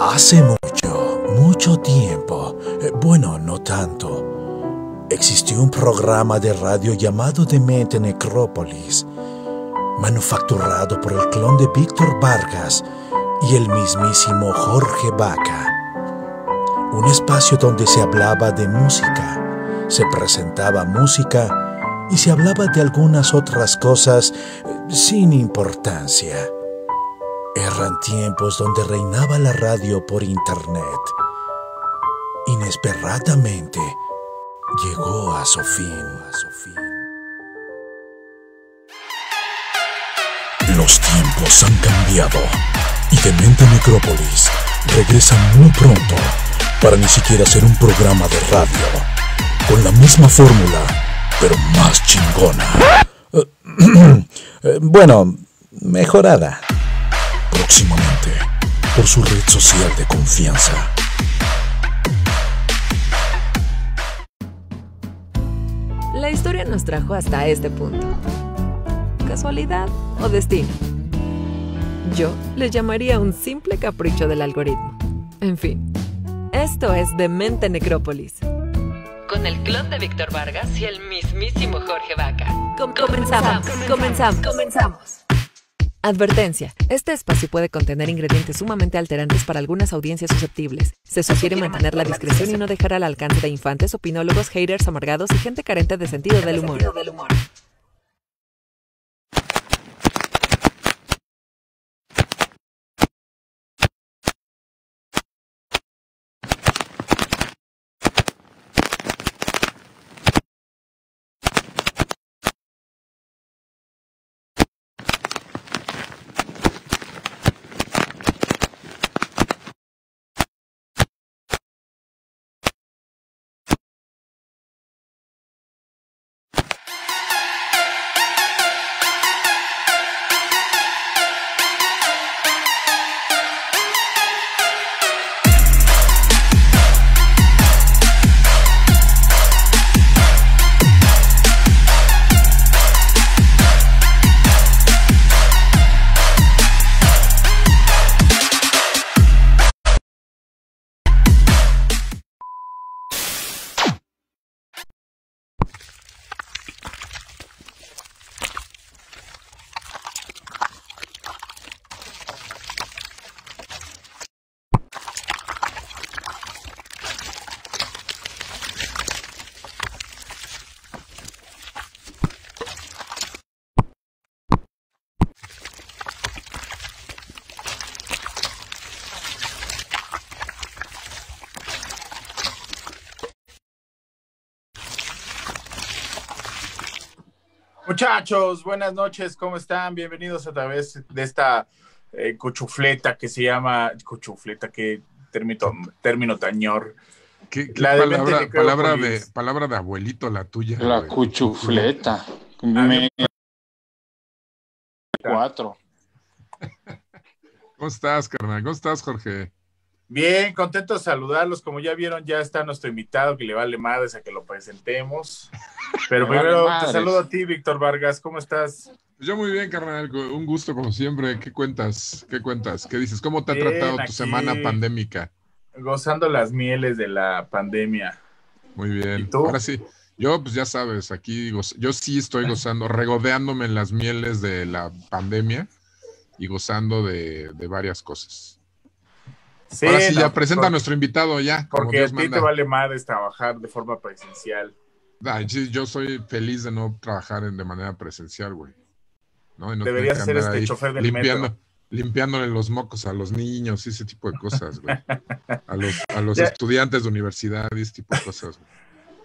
Hace mucho, mucho tiempo, eh, bueno, no tanto, existió un programa de radio llamado Demente Necrópolis, manufacturado por el clon de Víctor Vargas y el mismísimo Jorge Vaca. Un espacio donde se hablaba de música, se presentaba música y se hablaba de algunas otras cosas eh, sin importancia. Eran tiempos donde reinaba la radio por internet. Inesperadamente llegó a su fin. Los tiempos han cambiado y Demente Necrópolis regresa muy pronto para ni siquiera ser un programa de radio, con la misma fórmula, pero más chingona. Eh, eh, bueno, mejorada. Próximamente, por su red social de confianza. La historia nos trajo hasta este punto. ¿Casualidad o destino? Yo le llamaría un simple capricho del algoritmo. En fin, esto es Demente Necrópolis. Con el clon de Víctor Vargas y el mismísimo Jorge Vaca. comenzamos, comenzamos. comenzamos. Advertencia. Este espacio puede contener ingredientes sumamente alterantes para algunas audiencias susceptibles. Se sugiere mantener la discreción y no dejar al alcance de infantes, opinólogos, haters, amargados y gente carente de sentido del humor. Muchachos, buenas noches, ¿cómo están? Bienvenidos a través de esta eh, cuchufleta que se llama, cuchufleta, que término, término tañor. ¿Qué, palabra, de palabra, de, abuelito la tuya? La cuchufleta. Ah, Cuatro. ¿Cómo estás, carnal? ¿Cómo estás, Jorge? Bien, contento de saludarlos. Como ya vieron, ya está nuestro invitado que le vale madres a que lo presentemos. Pero primero te saludo a ti, Víctor Vargas. ¿Cómo estás? Yo muy bien, carnal. Un gusto como siempre. ¿Qué cuentas? ¿Qué cuentas? ¿Qué dices? ¿Cómo te ha tratado tu semana pandémica? Gozando las mieles de la pandemia. Muy bien. Ahora sí. Yo, pues ya sabes, aquí yo sí estoy gozando, regodeándome en las mieles de la pandemia y gozando de, de varias cosas. Sí, Ahora sí, ya presenta a nuestro invitado ya. Porque a ti te vale más trabajar de forma presencial. yo soy feliz de no trabajar en, de manera presencial, güey. Deberías ser este chofer del limpiando, metro. Limpiándole los mocos a los niños y ese tipo de cosas, güey. a los, a los estudiantes de universidad y ese tipo de cosas,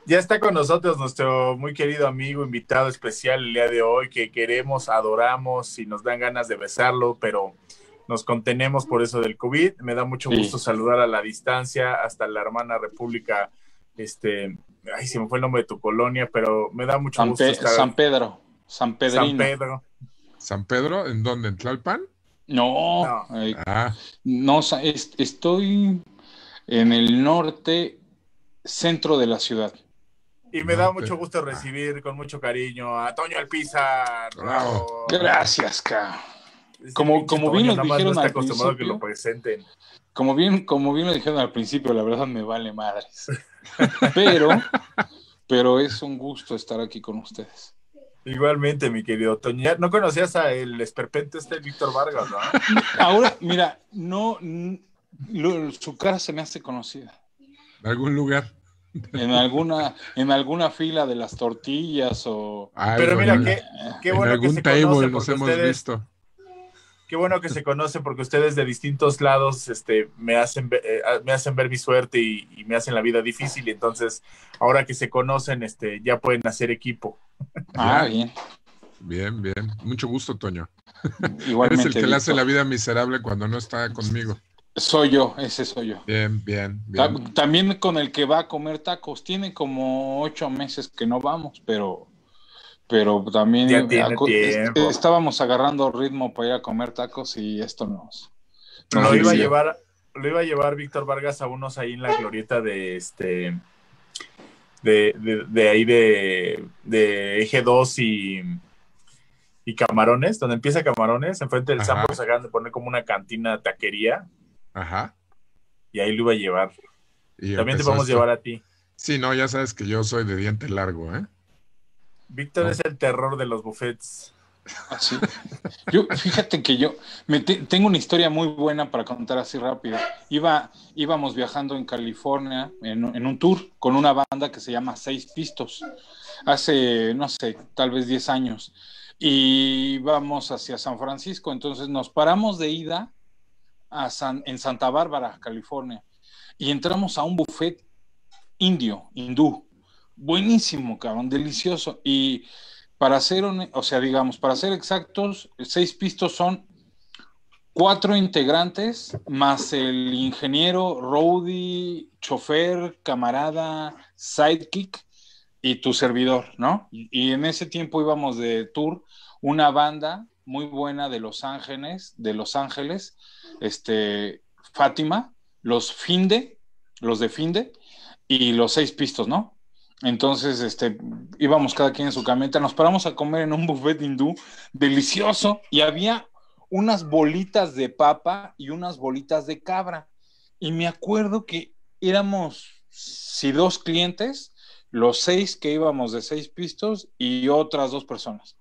Ya está con nosotros nuestro muy querido amigo, invitado especial el día de hoy, que queremos, adoramos y nos dan ganas de besarlo, pero nos contenemos por eso del COVID. Me da mucho gusto saludar a la distancia hasta la hermana República, este, ay, se me fue el nombre de tu colonia, pero me da mucho gusto. saludar San Pedro, San Pedro. San Pedro. ¿San Pedro? ¿En dónde? ¿En Tlalpan? No, no, eh, ah. estoy en el norte, centro de la ciudad. Y me da mucho gusto ah. recibir con mucho cariño a Toño Alpizar. Gracias, cabrón. Como, como bien dijeron al principio, que lo presenten. Como bien, como bien dijeron al principio, la verdad me vale madres. Pero, pero es un gusto estar aquí con ustedes. Igualmente, mi querido Toñar, no conocías a el esperpento este Víctor Vargas, Ahora, mira, no, su cara se me hace conocida. ¿En algún lugar? En alguna, en alguna fila de las tortillas o. pero mira, qué, qué bueno que se nos hemos visto qué bueno que se conocen porque ustedes de distintos lados este, me, hacen, eh, ah, me hacen ver mi suerte y, me hacen la vida difícil. Y entonces, ahora que se conocen, este, ya pueden hacer equipo. Ah, bien. Bien, bien. Mucho gusto, Toño. Igualmente. el que le hace la vida miserable cuando no está conmigo. Soy yo, ese soy yo. Bien, bien, bien. También con el que va a comer tacos. Tiene como ocho meses que no vamos, pero pero también estábamos agarrando ritmo para ir a comer tacos y esto nos, nos lo iba a llevar lo iba a llevar Víctor Vargas a unos ahí en la glorieta de este de, de, ahí de, de, eje 2 y, y Camarones, donde empieza Camarones, enfrente del Sambo se de poner como una cantina taquería. Ajá. Y ahí lo iba a llevar. También te vamos a este llevar a ti. Sí, no, ya sabes que yo soy de diente largo, ¿eh? Víctor ah. es el terror de los buffets. Así. Ah, yo, fíjate que yo tengo una historia muy buena para contar así rápido. Iba, íbamos viajando en California en, un tour con una banda que se llama Seis Pistos, hace, no sé, tal vez 10 años. Y vamos hacia San Francisco, entonces nos paramos de ida a en Santa Bárbara, California, y entramos a un buffet indio, hindú buenísimo, cabrón, delicioso. Y para ser, o sea, digamos, para ser exactos, seis pistos son cuatro integrantes, más el ingeniero, roadie, chofer, camarada, sidekick y tu servidor, ¿no? Y en ese tiempo íbamos de tour una banda muy buena de Los Ángeles, de Los Ángeles, este, Fátima, los Finde, los de Finde y los Seis Pistos, ¿no? Entonces, este, íbamos cada quien en su camioneta, nos paramos a comer en un buffet hindú delicioso y había unas bolitas de papa y unas bolitas de cabra. Y me acuerdo que éramos, si dos clientes, los seis que íbamos de seis pistos y otras dos personas.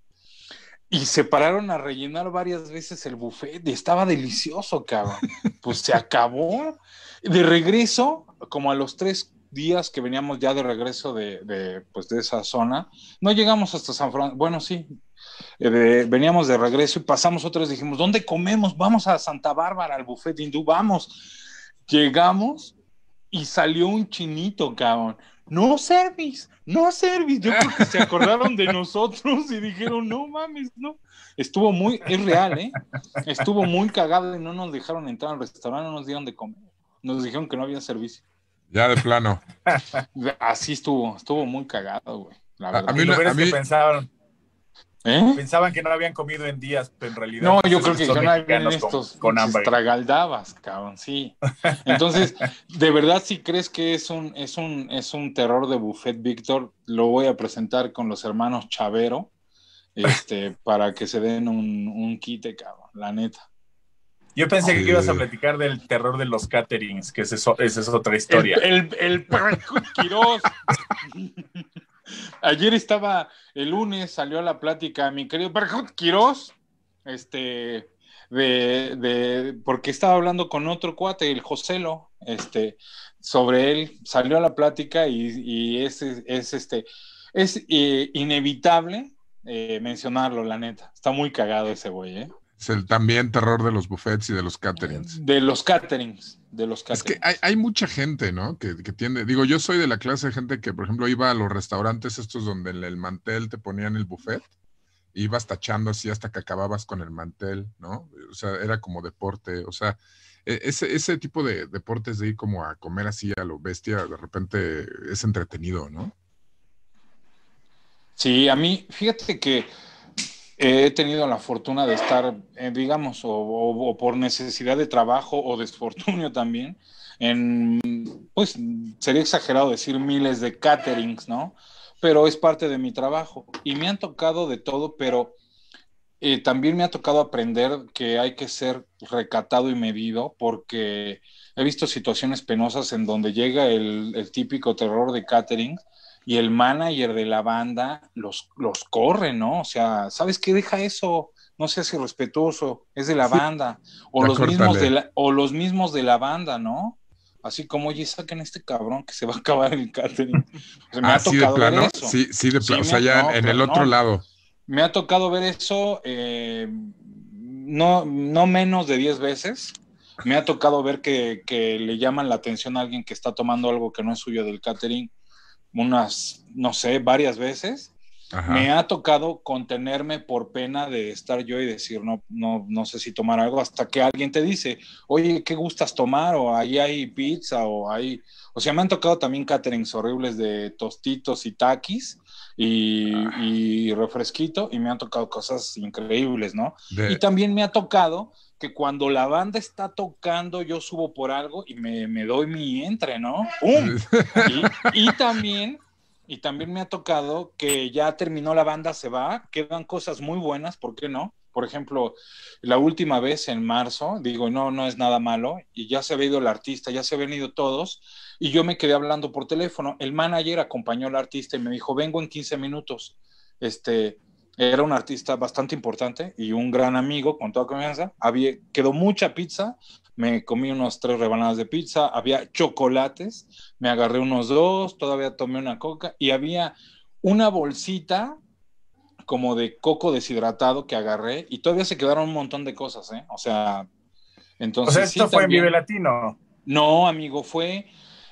Y se pararon a rellenar varias veces el buffet y estaba delicioso, cabrón. Pues se acabó. De regreso, como a los tres, días que veníamos ya de regreso de, de, pues de esa zona. No llegamos hasta San Francisco, bueno, sí, eh, veníamos de regreso y pasamos otros, dijimos, ¿dónde comemos? Vamos a Santa Bárbara, al buffet hindú, vamos. Llegamos y salió un chinito, cabrón. No service, no service. Yo se acordaron de nosotros y dijeron, no mames, no. Estuvo muy, es real, ¿eh? Estuvo muy cagado y no nos dejaron entrar al restaurante, no nos dieron de comer. Nos dijeron que no había servicio. Ya de plano. Así estuvo, estuvo muy cagado, güey. A, mí, lo que pensaban. ¿Eh? Pensaban que no lo habían comido en días, pero en realidad. No, pues, yo creo que no habían estos con, tragaldabas, cabrón, sí. Entonces, de verdad, si crees que es un, es un, es un terror de Buffet Víctor, lo voy a presentar con los hermanos Chavero, este, para que se den un, un quite, cabrón, la neta. Yo pensé que ibas a platicar del terror de los caterings, que esa es, es otra historia. El, el, Quirós. Ayer estaba, el lunes salió a la plática mi querido Perjut Quirós, este, de, de, porque estaba hablando con otro cuate, el Joselo, este, sobre él, salió a la plática y, es, este, es eh, inevitable eh, mencionarlo, la neta. Está muy cagado ese güey, ¿eh? Es el también terror de los buffets y de los caterings. De los caterings, de los caterings. Es que hay, mucha gente, ¿no? Que, que, tiende, digo, yo soy de la clase de gente que, por ejemplo, iba a los restaurantes estos donde en el mantel te ponían el buffet, ibas tachando así hasta que acababas con el mantel, ¿no? O sea, era como deporte, o sea, e, ese, ese tipo de deportes de ir como a comer así a lo bestia, de repente es entretenido, ¿no? Sí, a mí, fíjate que he tenido la fortuna de estar, eh, digamos, o, por necesidad de trabajo o desfortunio también, en, pues sería exagerado decir miles de caterings, ¿no? Pero es parte de mi trabajo y me han tocado de todo, pero eh, también me ha tocado aprender que hay que ser recatado y medido porque he visto situaciones penosas en donde llega el, típico terror de catering, y el manager de la banda los, los corre, ¿no? O sea, ¿sabes qué? Deja eso, no seas irrespetuoso, es de la banda. O los, mismos de la, o los mismos de la banda, ¿no? Así como, oye, saquen este cabrón que se va a acabar el catering. me ha ah, Sí, de o sea, ya en el otro lado. Me ha tocado ver eso eh, no, no menos de 10 veces me ha tocado ver que, que, le llaman la atención a alguien que está tomando algo que no es suyo del catering unas, no sé, varias veces. Me ha tocado contenerme por pena de estar yo y decir, no, no, sé si tomar algo, hasta que alguien te dice, oye, ¿qué gustas tomar? O ahí hay pizza, o ahí. O sea, me han tocado también caterings horribles de tostitos y taquis, y, refresquito y me han tocado cosas increíbles, ¿no? Y también me ha tocado que cuando la banda está tocando, yo subo por algo y me, doy mi entre, ¿no? y, y también y también me ha tocado que ya terminó la banda, se va, quedan cosas muy buenas, ¿por qué no? Por ejemplo, la última vez en marzo, digo, no, no es nada malo, y ya se había ido el artista, ya se habían ido todos, y yo me quedé hablando por teléfono. El manager acompañó al artista y me dijo, vengo en 15 minutos. Este, era un artista bastante importante y un gran amigo, con toda confianza. Había, quedó mucha pizza, me comí unos tres rebanadas de pizza, había chocolates, me agarré unos dos, todavía tomé una coca y había una bolsita como de coco deshidratado que agarré y todavía se quedaron un montón de cosas, ¿eh? O sea, entonces... O esto fue en Vive Latino. No, amigo, fue,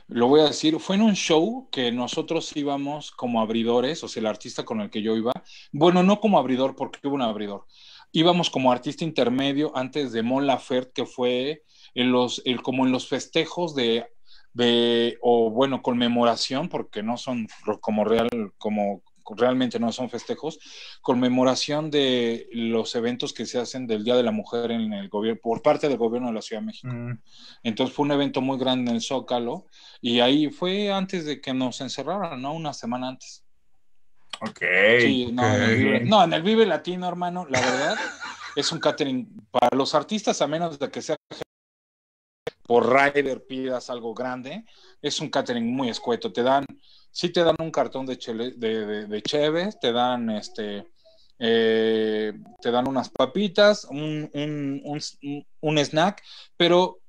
lo voy a decir, fue en un show que nosotros íbamos como abridores, o sea, el artista con el que yo iba, bueno, no como abridor porque hubo un abridor, íbamos como artista intermedio antes de Molafert que fue en los, como en los festejos de, de, o bueno, conmemoración, porque no son como real, como realmente no son festejos, conmemoración de los eventos que se hacen del Día de la Mujer en el gobierno, por parte del gobierno de la Ciudad de México. Mm. Entonces fue un evento muy grande en el Zócalo y ahí fue antes de que nos encerraran, ¿no? Una semana antes. Ok. Sí, no, En el Vive, no, en el Vive Latino, hermano, la verdad. es un catering para los artistas, a menos de que sea por rider pidas algo grande, es un catering muy escueto. Te dan, sí te dan un cartón de, chele, de, te dan este, eh, te dan unas papitas, un, snack, pero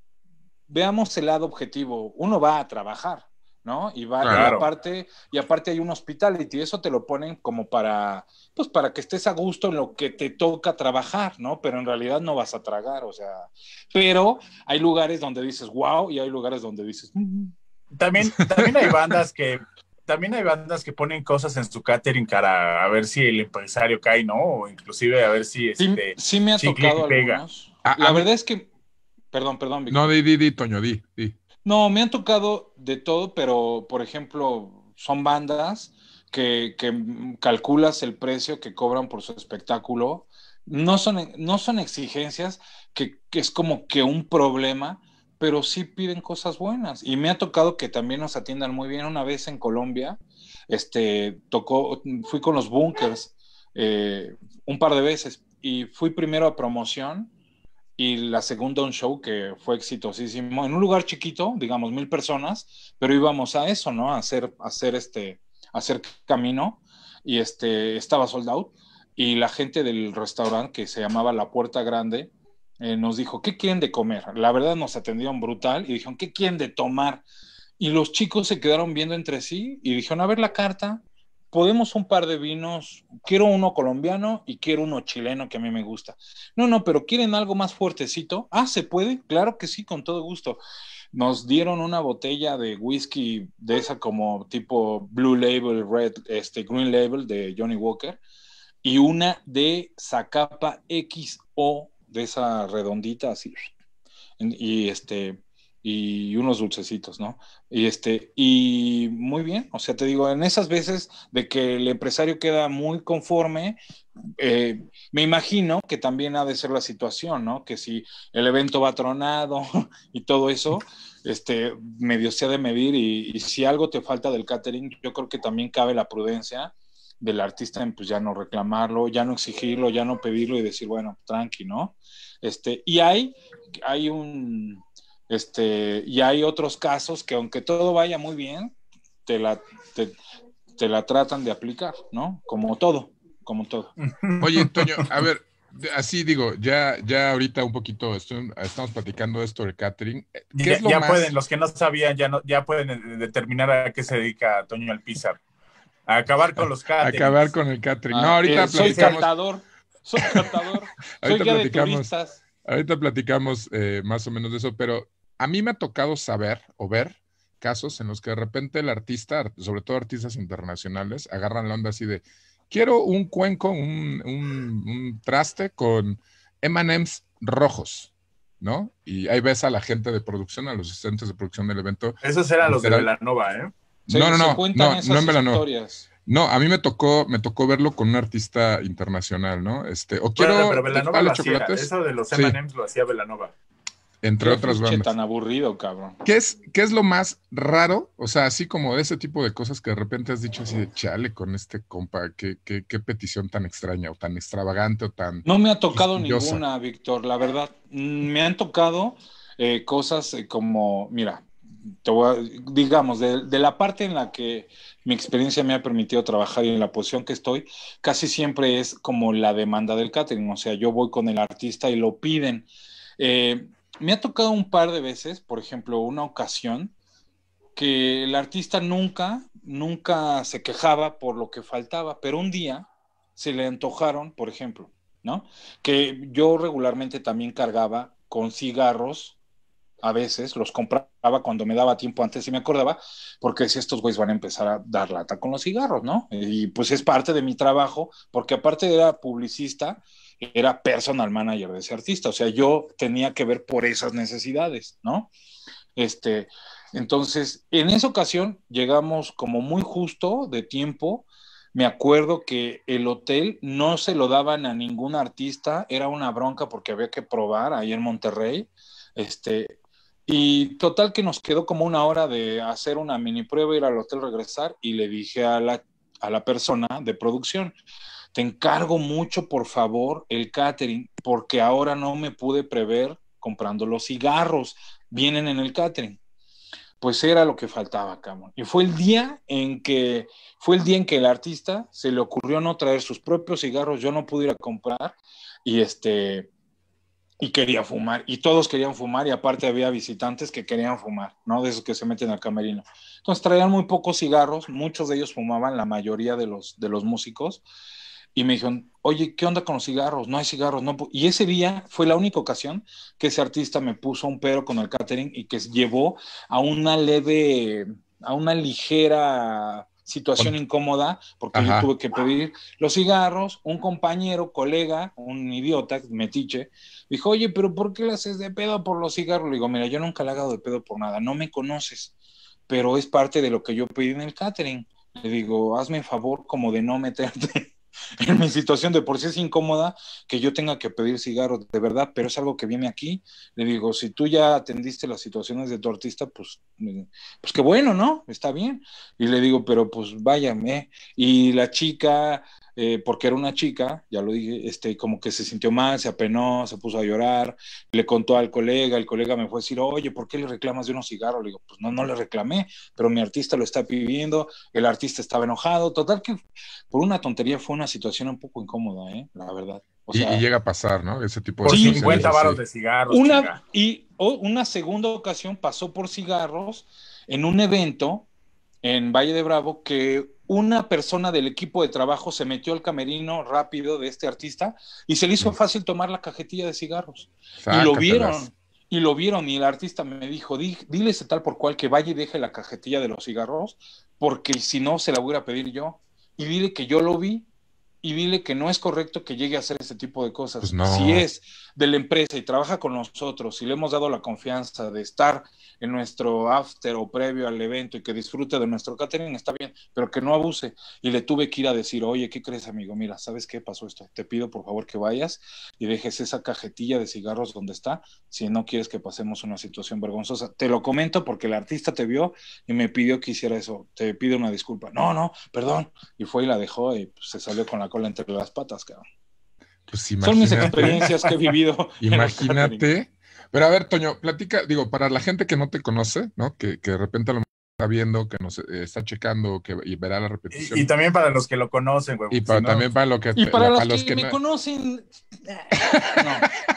veamos el lado objetivo. Uno va a trabajar. ¿no? Y va y aparte y aparte hay un hospitality, eso te lo ponen como para pues para que estés a gusto en lo que te toca trabajar, ¿no? Pero en realidad no vas a tragar, o sea, pero hay lugares donde dices wow y hay lugares donde dices mm". también también hay bandas que también hay bandas que ponen cosas en su catering para a ver si el empresario cae, ¿no? O inclusive a ver si este sí, me ha tocado ah, La verdad es que perdón, perdón. No, di di di Toño, di, di. No, me han tocado de todo, pero por ejemplo, son bandas que, calculas el precio que cobran por su espectáculo. No son, e, no son exigencias que, es como que un problema, pero sí piden cosas buenas. Y me ha tocado que también nos atiendan muy bien. Una vez en Colombia, este, tocó, fui con los bunkers eh, un par de veces y fui primero a promoción y la segunda un show que fue exitosísimo en un lugar chiquito, digamos mil personas, pero íbamos a eso, ¿no? A hacer, hacer este, hacer camino y este estaba sold out y la gente del restaurante que se llamaba La Puerta Grande eh, nos dijo qué quieren de comer. La verdad nos atendieron brutal y dijeron qué quieren de tomar y los chicos se quedaron viendo entre sí y dijeron a ver la carta podemos un par de vinos, quiero uno colombiano y quiero uno chileno que a mí me gusta. No, no, pero quieren algo más fuertecito. Ah, ¿se puede? Claro que sí, con todo gusto. Nos dieron una botella de whisky de esa como tipo Blue Label, Red, este Green Label de Johnny Walker y una de Zacapa XO de esa redondita así. Y este y unos dulcecitos, ¿no? Y este, y muy bien, o sea, te digo, en esas veces de que el empresario queda muy conforme, eh, me imagino que también ha de ser la situación, ¿no? Que si el evento va tronado y todo eso, este, medio se ha de medir y, y, si algo te falta del catering, yo creo que también cabe la prudencia del artista en pues ya no reclamarlo, ya no exigirlo, ya no pedirlo y decir, bueno, tranqui, ¿no? Este, y hay, hay un este, y hay otros casos que aunque todo vaya muy bien, te la, te, la tratan de aplicar, ¿no? Como todo, como todo. Oye, Toño, a ver, así digo, ya, ya ahorita un poquito estamos platicando esto del catering. Eh, ya, ya pueden, los que no sabían, ya, no, ya pueden eh, determinar a qué se dedica Toño Alpizar. A acabar con los catering. Acabar con el catering. no, ah, ahorita eh, platicamos. Soy cantador, soy cantador. soy platicamos. Ahorita platicamos más o menos de eso, pero a mí me ha tocado saber o ver casos en los que de repente el artista, sobre todo artistas internacionales, agarran la onda así de, quiero un cuenco, un, un, traste con M&M's rojos, ¿no? Y ahí ves a la gente de producción, a los asistentes de producción del evento. Esos eran los de Velanova, ¿eh? no, no, no, no, en Velanova. No, a mí me tocó, me tocó verlo con un artista internacional, ¿no? Este, o quiero. Pero, pero Velanova lo hacía. Eso de los M&M's lo hacía Velanova entre otras bandas. tan aburrido, cabrón. ¿Qué es, ¿Qué es lo más raro? O sea, así como de ese tipo de cosas que de repente has dicho así de chale con este compa, qué, qué, petición tan extraña o tan extravagante o tan. No me ha tocado ninguna, Víctor, la verdad. Mm, me han tocado eh, cosas eh, como, mira, digamos, de, de, la parte en la que mi experiencia me ha permitido trabajar y en la posición que estoy, casi siempre es como la demanda del catering. O sea, yo voy con el artista y lo piden. Eh, me ha tocado un par de veces, por ejemplo, una ocasión que el artista nunca, nunca se quejaba por lo que faltaba, pero un día se le antojaron, por ejemplo, ¿no? Que yo regularmente también cargaba con cigarros, a veces los compraba cuando me daba tiempo antes y me acordaba, porque si estos güeyes van a empezar a dar lata con los cigarros, ¿no? Y pues es parte de mi trabajo, porque aparte era publicista, era personal manager de ese artista, o sea, yo tenía que ver por esas necesidades, ¿no? Este, entonces, en esa ocasión llegamos como muy justo de tiempo. Me acuerdo que el hotel no se lo daban a ningún artista, era una bronca porque había que probar ahí en Monterrey. Este, y total que nos quedó como una hora de hacer una mini prueba, ir al hotel, regresar y le dije a la, a la persona de producción, te encargo mucho, por favor, el catering, porque ahora no me pude prever comprando los cigarros, vienen en el catering. Pues era lo que faltaba, Camo. Y fue el día en que fue el día en que el artista se le ocurrió no traer sus propios cigarros, yo no pude ir a comprar y este y quería fumar y todos querían fumar y aparte había visitantes que querían fumar, ¿no? De esos que se meten al camerino. Entonces traían muy pocos cigarros, muchos de ellos fumaban, la mayoría de los de los músicos y me dijeron, oye, ¿qué onda con los cigarros? No hay cigarros, no. Y ese día fue la única ocasión que ese artista me puso un pero con el catering y que llevó a una leve, a una ligera situación incómoda, porque yo tuve que pedir los cigarros, un compañero, colega, un idiota, metiche, dijo, oye, pero ¿por qué le haces de pedo por los cigarros? Le digo, mira, yo nunca le hago de pedo por nada, no me conoces, pero es parte de lo que yo pedí en el catering. Le digo, hazme el favor como de no meterte en mi situación de por sí es incómoda que yo tenga que pedir cigarros, de verdad, pero es algo que viene aquí. Le digo, si tú ya atendiste las situaciones de tu artista, pues, mm, pues qué bueno, ¿no? Está bien. Y le digo, pero pues váyame. Y la chica eh, porque era una chica, ya lo dije, este, como que se sintió mal, se apenó, se puso a llorar, le contó al colega, el colega me fue a decir, oye, ¿por qué le reclamas de unos cigarros? Le digo, pues no, no le reclamé, pero mi artista lo está pidiendo, el artista estaba enojado, total que por una tontería fue una situación un poco incómoda, ¿eh? la verdad. y, llega a pasar, ¿no? Ese tipo de Por 50 varos de cigarros. y una segunda ocasión pasó por cigarros en un evento en Valle de Bravo que una persona del equipo de trabajo se metió al camerino rápido de este artista y se le hizo mm. fácil tomar la cajetilla de cigarros. Y lo vieron, y lo vieron, y el artista me dijo, Di, dile ese tal por cual que vaya y deje la cajetilla de los cigarros, porque si no, se la voy a pedir yo. Y dile que yo lo vi y dile que no es correcto que llegue a hacer ese tipo de cosas. Pues si es de la empresa y trabaja con nosotros, si le hemos dado la confianza de estar en nuestro after o previo al evento y que disfrute de nuestro catering, está bien, pero que no abuse. Y le tuve que ir a decir, oye, ¿qué crees, amigo? Mira, ¿sabes qué pasó esto? Te pido por favor que vayas y dejes esa cajetilla de cigarros donde está, si no quieres que pasemos una situación vergonzosa. Te lo comento porque el artista te vio y me pidió que hiciera eso. Te pido una disculpa. No, no, perdón. Y fue y la dejó y pues, se salió con la con la entre las patas, cabrón. Pues Son mis experiencias que he vivido. imagínate. Pero a ver, Toño, platica, digo, para la gente que no te conoce, ¿no? Que, de repente lo está viendo, que nos eh, está checando, que y verá la repetición. Y, también para los que lo conocen, güey. Y para, también para, lo que, y para, los, que, me no... conocen.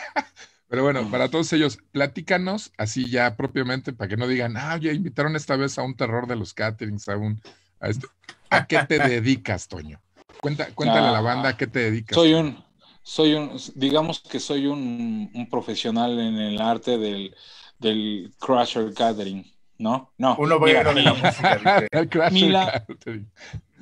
Pero bueno, para todos ellos, platícanos así ya propiamente, para que no digan, ah, ya invitaron esta vez a un terror de los caterings, a un... A, esto. ¿A qué te dedicas, Toño? Cuenta, cuéntale a la ah, banda qué te dedicas. Soy un, soy un, digamos que soy un, un profesional en el arte del, del Crusher Gathering, ¿no? No. Uno va a la música. mi,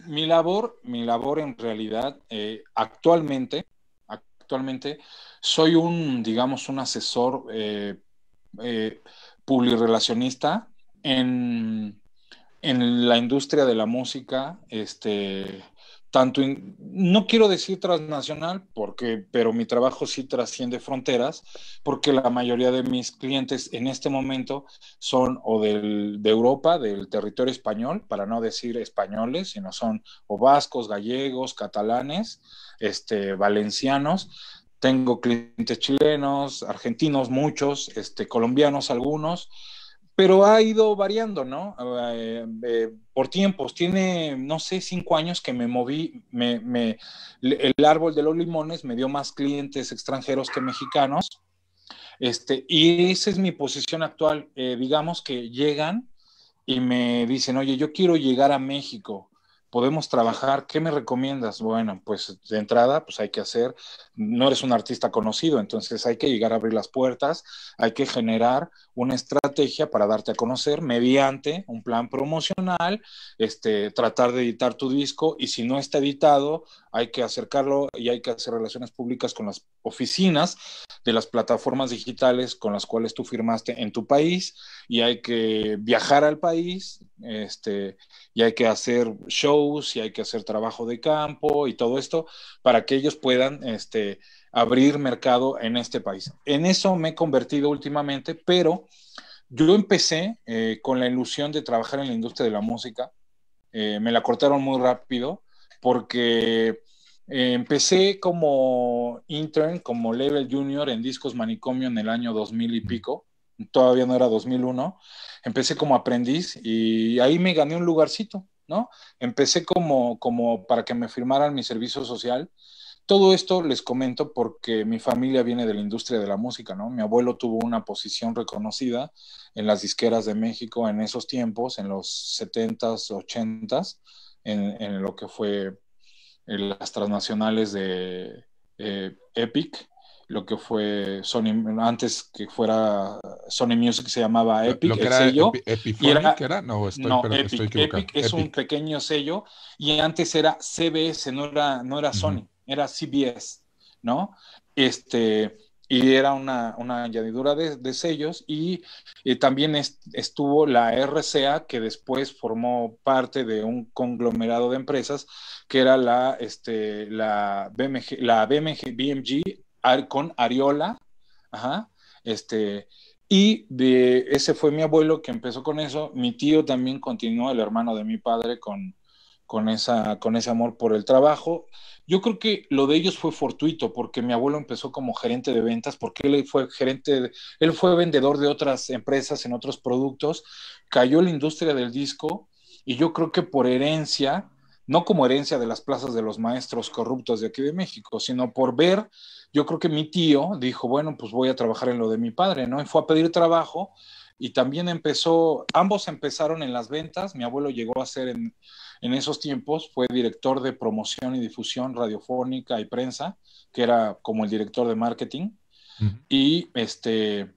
mi, labor, mi labor en realidad, eh, actualmente, actualmente, soy un, digamos, un asesor eh, eh, en, en la industria de la música, este tanto, no quiero decir transnacional, porque, pero mi trabajo sí trasciende fronteras, porque la mayoría de mis clientes en este momento son o de Europa, del territorio español, para no decir españoles, sino son o vascos, gallegos, catalanes, este, valencianos, tengo clientes chilenos, argentinos, muchos, este, colombianos, algunos, pero ha ido variando, ¿no? Ah, eh, eh, por tiempos. Tiene, no sé, cinco años que me moví, el árbol de los limones me dio más clientes extranjeros que mexicanos. Este, y esa es mi posición actual. Eh, digamos que llegan y me dicen, oye, yo quiero llegar a México, podemos trabajar, ¿qué me recomiendas? Bueno, pues de entrada, pues hay que hacer, no eres un artista conocido, entonces hay que llegar a abrir las puertas, hay que generar una estrategia estrategia para darte a conocer mediante un plan promocional, este, tratar de editar tu disco y si no está editado, hay que acercarlo y hay que hacer relaciones públicas con las oficinas de las plataformas digitales con las cuales tú firmaste en tu país y hay que viajar al país este, y hay que hacer shows y hay que hacer trabajo de campo y todo esto para que ellos puedan este, abrir mercado en este país. En eso me he convertido últimamente, pero yo empecé eh, con la ilusión de trabajar en la industria de la música. Eh, me la cortaron muy rápido porque eh, empecé como intern, como level junior en Discos Manicomio en el año 2000 y pico. Todavía no era 2001. Empecé como aprendiz y ahí me gané un lugarcito, ¿no? Empecé como, como para que me firmaran mi servicio social todo esto les comento porque mi familia viene de la industria de la música, ¿no? Mi abuelo tuvo una posición reconocida en las disqueras de México en esos tiempos, en los 70s, 80s, en, lo que fue eh, las transnacionales de eh, Epic, lo que fue Sony, antes que fuera Sony Music se llamaba Epic, lo el era sello. Epic, era, No, estoy, Epic, Epic es un pequeño sello y antes era CBS, no era, no era Sony era CBS, ¿no? Este, y era una, una añadidura de, sellos y, eh, también estuvo la RCA que después formó parte de un conglomerado de empresas que era la, este, la, BMG, la BMG, BMG con Ariola, ajá, este, y de, ese fue mi abuelo que empezó con eso, mi tío también continuó, el hermano de mi padre con, con, esa, con ese amor por el trabajo. Yo creo que lo de ellos fue fortuito, porque mi abuelo empezó como gerente de ventas, porque él fue gerente, él fue vendedor de otras empresas en otros productos, cayó la industria del disco y yo creo que por herencia, no como herencia de las plazas de los maestros corruptos de aquí de México, sino por ver, yo creo que mi tío dijo, bueno, pues voy a trabajar en lo de mi padre, ¿no? Y fue a pedir trabajo y también empezó, ambos empezaron en las ventas, mi abuelo llegó a ser en, en esos tiempos fue director de promoción y difusión radiofónica y prensa, que era como el director de marketing. Y este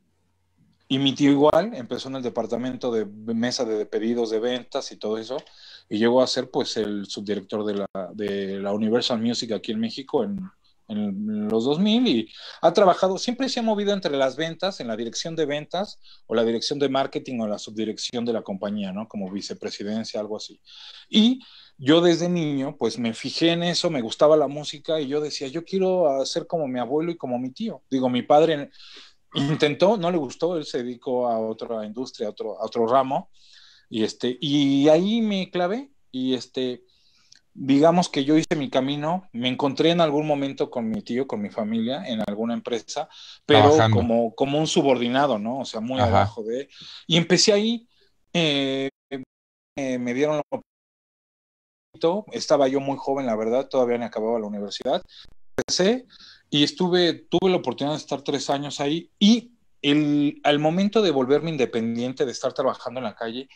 y igual empezó en el departamento de mesa de pedidos de ventas y todo eso, y llegó a ser pues el subdirector de la, de la Universal Music aquí en México en, en los 2000 y ha trabajado, siempre se ha movido entre las ventas, en la dirección de ventas o la dirección de marketing o la subdirección de la compañía, ¿no? Como vicepresidencia, algo así. Y yo desde niño, pues me fijé en eso, me gustaba la música y yo decía, yo quiero hacer como mi abuelo y como mi tío. Digo, mi padre intentó, no le gustó, él se dedicó a otra industria, a otro, otro ramo. Y, este, y ahí me clavé y este digamos que yo hice mi camino, me encontré en algún momento con mi tío, con mi familia, en alguna empresa, pero como, como un subordinado, ¿no? O sea, muy abajo de... Y empecé ahí, eh, eh, me dieron la estaba yo muy joven, la verdad, todavía no acababa la universidad, empecé y estuve, tuve la oportunidad de estar tres años ahí y el, al momento de volverme independiente, de estar trabajando en la calle,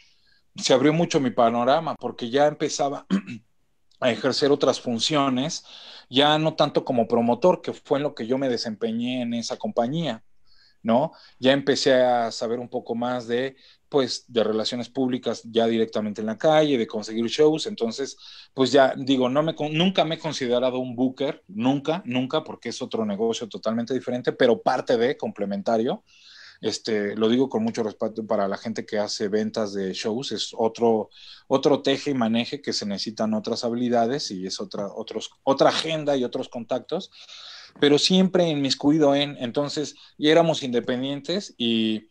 se abrió mucho mi panorama porque ya empezaba... a ejercer otras funciones, ya no tanto como promotor, que fue lo que yo me desempeñé en esa compañía, ¿no? Ya empecé a saber un poco más de, pues, de relaciones públicas ya directamente en la calle, de conseguir shows, entonces, pues ya digo, no me, nunca me he considerado un booker, nunca, nunca, porque es otro negocio totalmente diferente, pero parte de, complementario, este, lo digo con mucho respeto para la gente que hace ventas de shows, es otro, otro teje y maneje que se necesitan otras habilidades y es otra, otros, otra agenda y otros contactos, pero siempre inmiscuido en, entonces ya éramos independientes y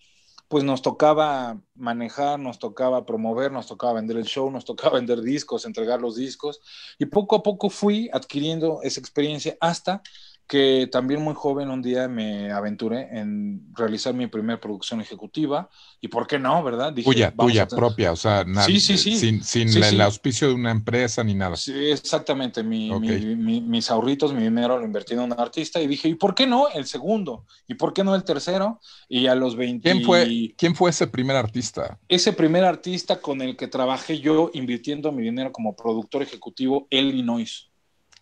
pues nos tocaba manejar, nos tocaba promover, nos tocaba vender el show, nos tocaba vender discos, entregar los discos y poco a poco fui adquiriendo esa experiencia hasta que también muy joven un día me aventuré en realizar mi primera producción ejecutiva. ¿Y por qué no, verdad? Dije, tuya, tuya, propia, o sea, nada, sí, sí, sí. sin, el auspicio de una empresa ni nada. Sí, exactamente, mis ahorritos, mi dinero lo invertí en un artista y dije, ¿y por qué no el segundo? ¿Y por qué no el tercero? Y a los 20... ¿Quién fue, ¿quién fue ese primer artista? Ese primer artista con el que trabajé yo invirtiendo mi dinero como productor ejecutivo, Illinois.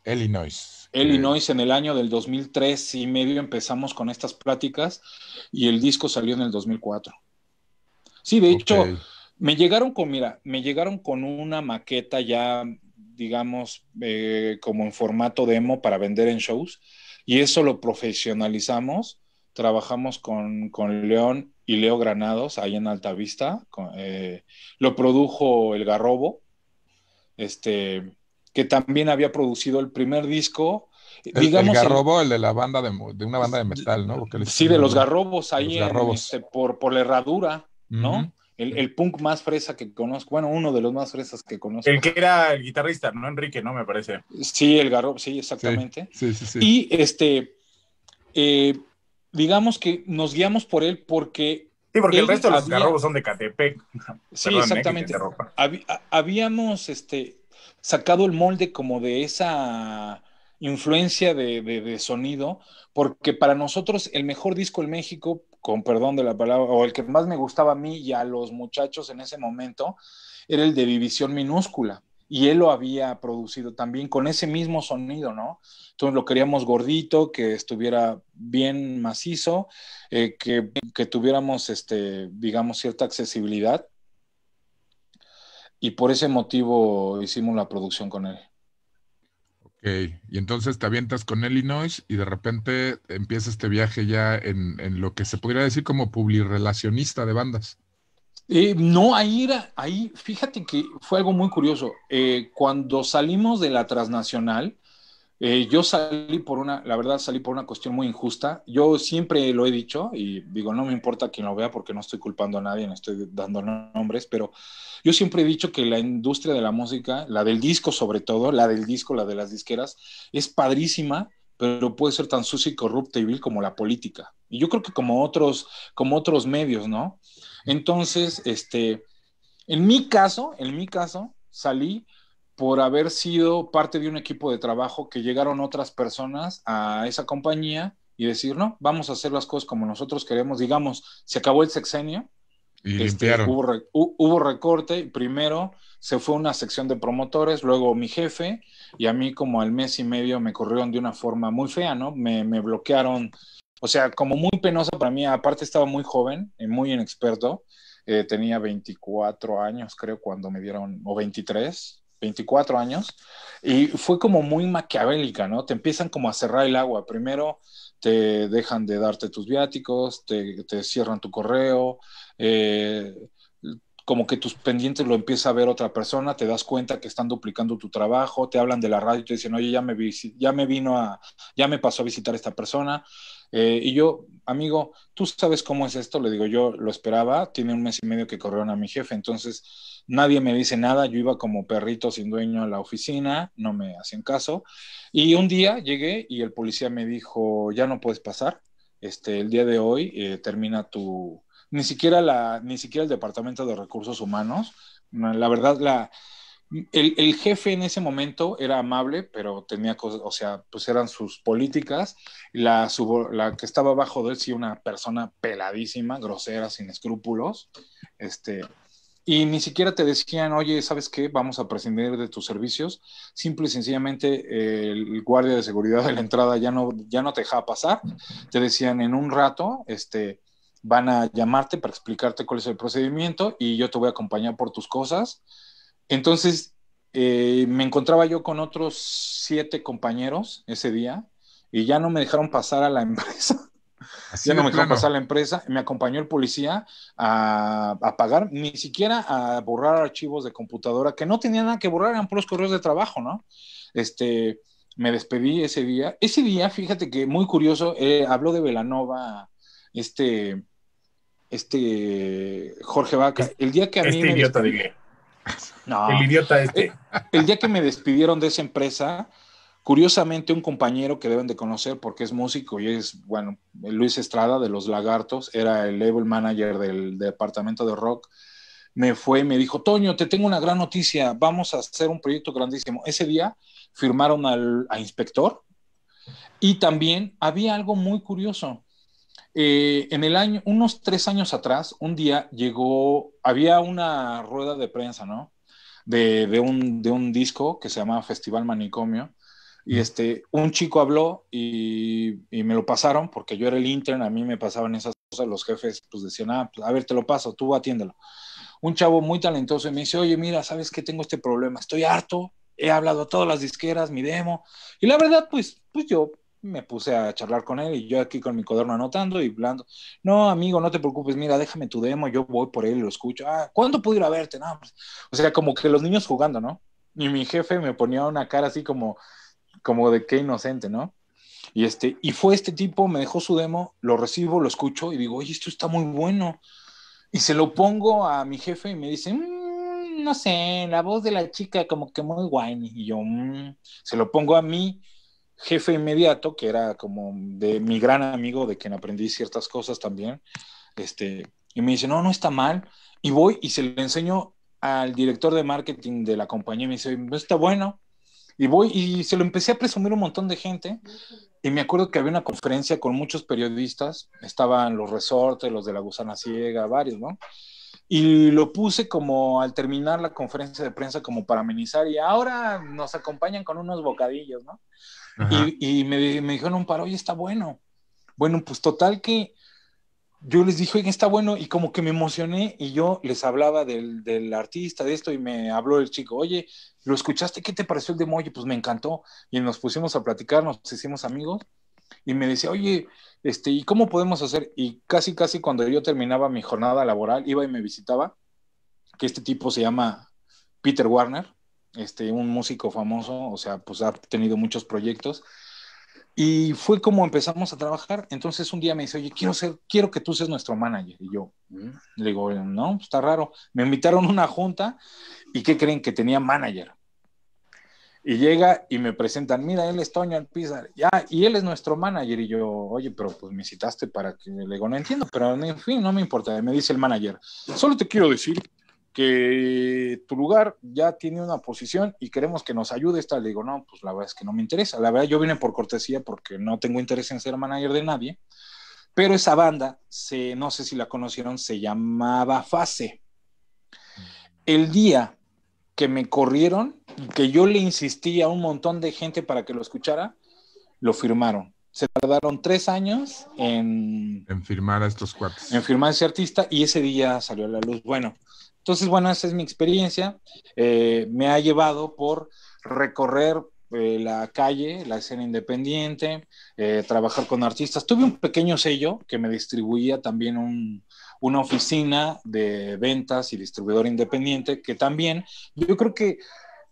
Illinois. Illinois en el año del 2003 y medio empezamos con estas pláticas y el disco salió en el 2004. Sí, de hecho, me llegaron con, mira, me llegaron con una maqueta ya, digamos, eh, como en formato demo para vender en shows y eso lo profesionalizamos. Trabajamos con, León y Leo Granados ahí en Altavista. Eh, lo produjo El Garrobo. Este, que también había producido el primer disco. El, digamos, el Garrobo, el, de la banda de, una banda de metal, ¿no? sí, de los Garrobos ahí este, por, por la herradura, ¿no? El, punk más fresa que conozco, bueno, uno de los más fresas que conozco. El que era el guitarrista, ¿no? Enrique, ¿no? Me parece. Sí, el Garrobo, sí, exactamente. Sí, sí, sí, y este, eh, digamos que nos guiamos por él porque... Sí, porque el resto de los Garrobos son de Catepec. Sí, ¿eh? exactamente. habíamos, este, sacado el molde como de esa influencia de, sonido, porque para nosotros el mejor disco en México, con perdón de la palabra, o el que más me gustaba a mí y a los muchachos en ese momento, era el de División Minúscula. Y él lo había producido también con ese mismo sonido, ¿no? Entonces lo queríamos gordito, que estuviera bien macizo, eh, que, que tuviéramos, este, digamos, cierta accesibilidad y por ese motivo hicimos la producción con él. Ok, y entonces te avientas con Illinois y de repente empieza este viaje ya en, lo que se podría decir como publirelacionista de bandas. no, ahí era, ahí, fíjate que fue algo muy curioso. Eh, cuando salimos de la transnacional, eh, yo salí por una, la verdad salí por una cuestión muy injusta. Yo siempre lo he dicho y digo, no me importa quien lo vea porque no estoy culpando a nadie, no estoy dando nombres, pero yo siempre he dicho que la industria de la música, la del disco sobre todo, la del disco, la de las disqueras, es padrísima, pero puede ser tan sucia y corrupta y vil como la política. Y yo creo que como otros, como otros medios, ¿no? Entonces, este, en mi caso, en mi caso, salí por haber sido parte de un equipo de trabajo que llegaron otras personas a esa compañía y decir, no, vamos a hacer las cosas como nosotros queremos. Digamos, se acabó el sexenio, y este, hubo, hubo, recorte, primero se fue una sección de promotores, luego mi jefe, y a mí como al mes y medio me corrieron de una forma muy fea, ¿no? Me, bloquearon, o sea, como muy penosa para mí, aparte estaba muy joven, eh, muy inexperto, eh, tenía 24 años creo cuando me dieron, o 23, 24 años, y fue como muy maquiavélica, ¿no? Te empiezan como a cerrar el agua. Primero te dejan de darte tus viáticos, te, cierran tu correo, eh, como que tus pendientes lo empieza a ver otra persona, te das cuenta que están duplicando tu trabajo, te hablan de la radio y te dicen, oye, ya me, ya me vino a, ya me pasó a visitar esta persona. Eh, y yo, amigo, tú sabes cómo es esto, le digo, yo lo esperaba, tiene un mes y medio que corrieron a mi jefe, entonces nadie me dice nada, yo iba como perrito sin dueño a la oficina, no me hacían caso. Y un día llegué y el policía me dijo, ya no puedes pasar, este, el día de hoy eh, termina tu, ni siquiera, la, ni siquiera el Departamento de Recursos Humanos, la verdad, la, el, jefe en ese momento era amable, pero tenía cosas, o sea, pues eran sus políticas. La, la que estaba bajo de él, sí, una persona peladísima, grosera, sin escrúpulos. Este, y ni siquiera te decían, oye, ¿sabes qué? Vamos a prescindir de tus servicios. Simple y sencillamente el guardia de seguridad de la entrada ya no, ya no te dejaba pasar. Te decían, en un rato, este, van a llamarte para explicarte cuál es el procedimiento y yo te voy a acompañar por tus cosas. Entonces, eh, me encontraba yo con otros siete compañeros ese día y ya no me dejaron pasar a la empresa ya no me dejó pasar la empresa, me acompañó el policía a, pagar, ni siquiera a borrar archivos de computadora, que no tenía nada que borrar, eran puros correos de trabajo, ¿no? Este, me despedí ese día. Ese día, fíjate que muy curioso, eh, habló de Velanova, este, este Jorge Vaca. El día que a mí este idiota, El idiota este. Eh, el día que me despidieron de esa empresa, Curiosamente, un compañero que deben de conocer porque es músico y es, bueno, Luis Estrada de Los Lagartos, era el label manager del, departamento de rock, me fue y me dijo, Toño, te tengo una gran noticia, vamos a hacer un proyecto grandísimo. Ese día firmaron al, a Inspector y también había algo muy curioso. Eh, en el año, unos tres años atrás, un día llegó, había una rueda de prensa, ¿no? De, de, un, de un disco que se llamaba Festival Manicomio y este, un chico habló y, me lo pasaron porque yo era el intern, a mí me pasaban esas cosas, los jefes pues decían, ah, pues, a ver, te lo paso, tú atiéndelo. Un chavo muy talentoso me dice, oye, mira, ¿sabes qué? Tengo este problema, estoy harto, he hablado a todas las disqueras, mi demo. Y la verdad, pues, pues yo me puse a charlar con él y yo aquí con mi cuaderno anotando y hablando, no, amigo, no te preocupes, mira, déjame tu demo, yo voy por él y lo escucho. Ah, ¿cuándo puedo ir a verte? No, pues, o sea, como que los niños jugando, ¿no? Y mi jefe me ponía una cara así como, como de qué inocente, ¿no? Y, este, y fue este tipo, me dejó su demo, lo recibo, lo escucho y digo, oye, esto está muy bueno. Y se lo pongo a mi jefe y me dice, mm, no sé, la voz de la chica como que muy guay. Y yo, mm". se lo pongo a mi jefe inmediato, que era como de mi gran amigo, de quien aprendí ciertas cosas también. Este, y me dice, no, no está mal. Y voy y se lo enseño al director de marketing de la compañía y me dice, está bueno. Y voy y se lo empecé a presumir un montón de gente. Y me acuerdo que había una conferencia con muchos periodistas, estaban los resortes, los de la gusana ciega, varios, ¿no? Y lo puse como al terminar la conferencia de prensa como para amenizar y ahora nos acompañan con unos bocadillos, ¿no? Y, me, me, dijeron un par, está bueno. Bueno, pues total que yo les dije, oye, está bueno, y como que me emocioné y yo les hablaba del, artista, de esto, y me habló el chico, oye, ¿lo escuchaste? ¿Qué te pareció el demo? Oye, pues me encantó. Y nos pusimos a platicar, nos hicimos amigos, y me decía, oye, este, ¿y cómo podemos hacer? Y casi, casi cuando yo terminaba mi jornada laboral, iba y me visitaba, que este tipo se llama Peter Warner, este, un músico famoso, o sea, pues ha tenido muchos proyectos, y fue como empezamos a trabajar. Entonces un día me dice, oye, quiero ser, quiero que tú seas nuestro manager. Y yo mm". le digo, no, está raro. Me invitaron a una junta y ¿qué creen que tenía manager? Y llega y me presentan, mira, él es Toño Alpizar, ya, y él es nuestro manager. Y yo, oye, pero pues me citaste para que le digo, no entiendo, pero en fin, no me importa. Me dice el manager, solo te quiero decir que tu lugar ya tiene una posición y queremos que nos ayude esta. Le digo, no, pues la verdad es que no me interesa. La verdad, yo vine por cortesía porque no tengo interés en ser manager de nadie. Pero esa banda, se, no sé si la conocieron, se llamaba Fase. El día que me corrieron, que yo le insistí a un montón de gente para que lo escuchara, lo firmaron se tardaron tres años en, en firmar a estos cuates. En firmar ese artista y ese día salió a la luz. Bueno, entonces, bueno, esa es mi experiencia. Eh, me ha llevado por recorrer eh, la calle, la escena independiente, eh, trabajar con artistas. Tuve un pequeño sello que me distribuía también una oficina de ventas y distribuidor independiente, que también yo creo que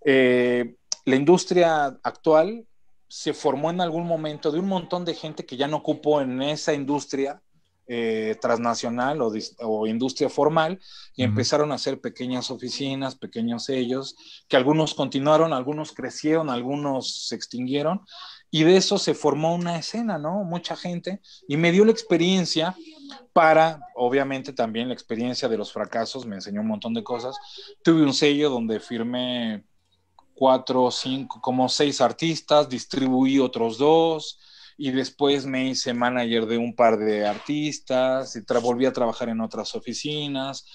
la industria actual se formó en algún momento de un montón de gente que ya no ocupó en esa industria eh, transnacional o, industria formal y empezaron a hacer pequeñas oficinas, pequeños sellos, que algunos continuaron, algunos crecieron, algunos se extinguieron y de eso se formó una escena, ¿no? Mucha gente y me dio la experiencia para, obviamente también la experiencia de los fracasos, me enseñó un montón de cosas. Tuve un sello donde firmé cuatro, o cinco, como seis artistas, distribuí otros dos, y después me hice manager de un par de artistas, y volví a trabajar en otras oficinas,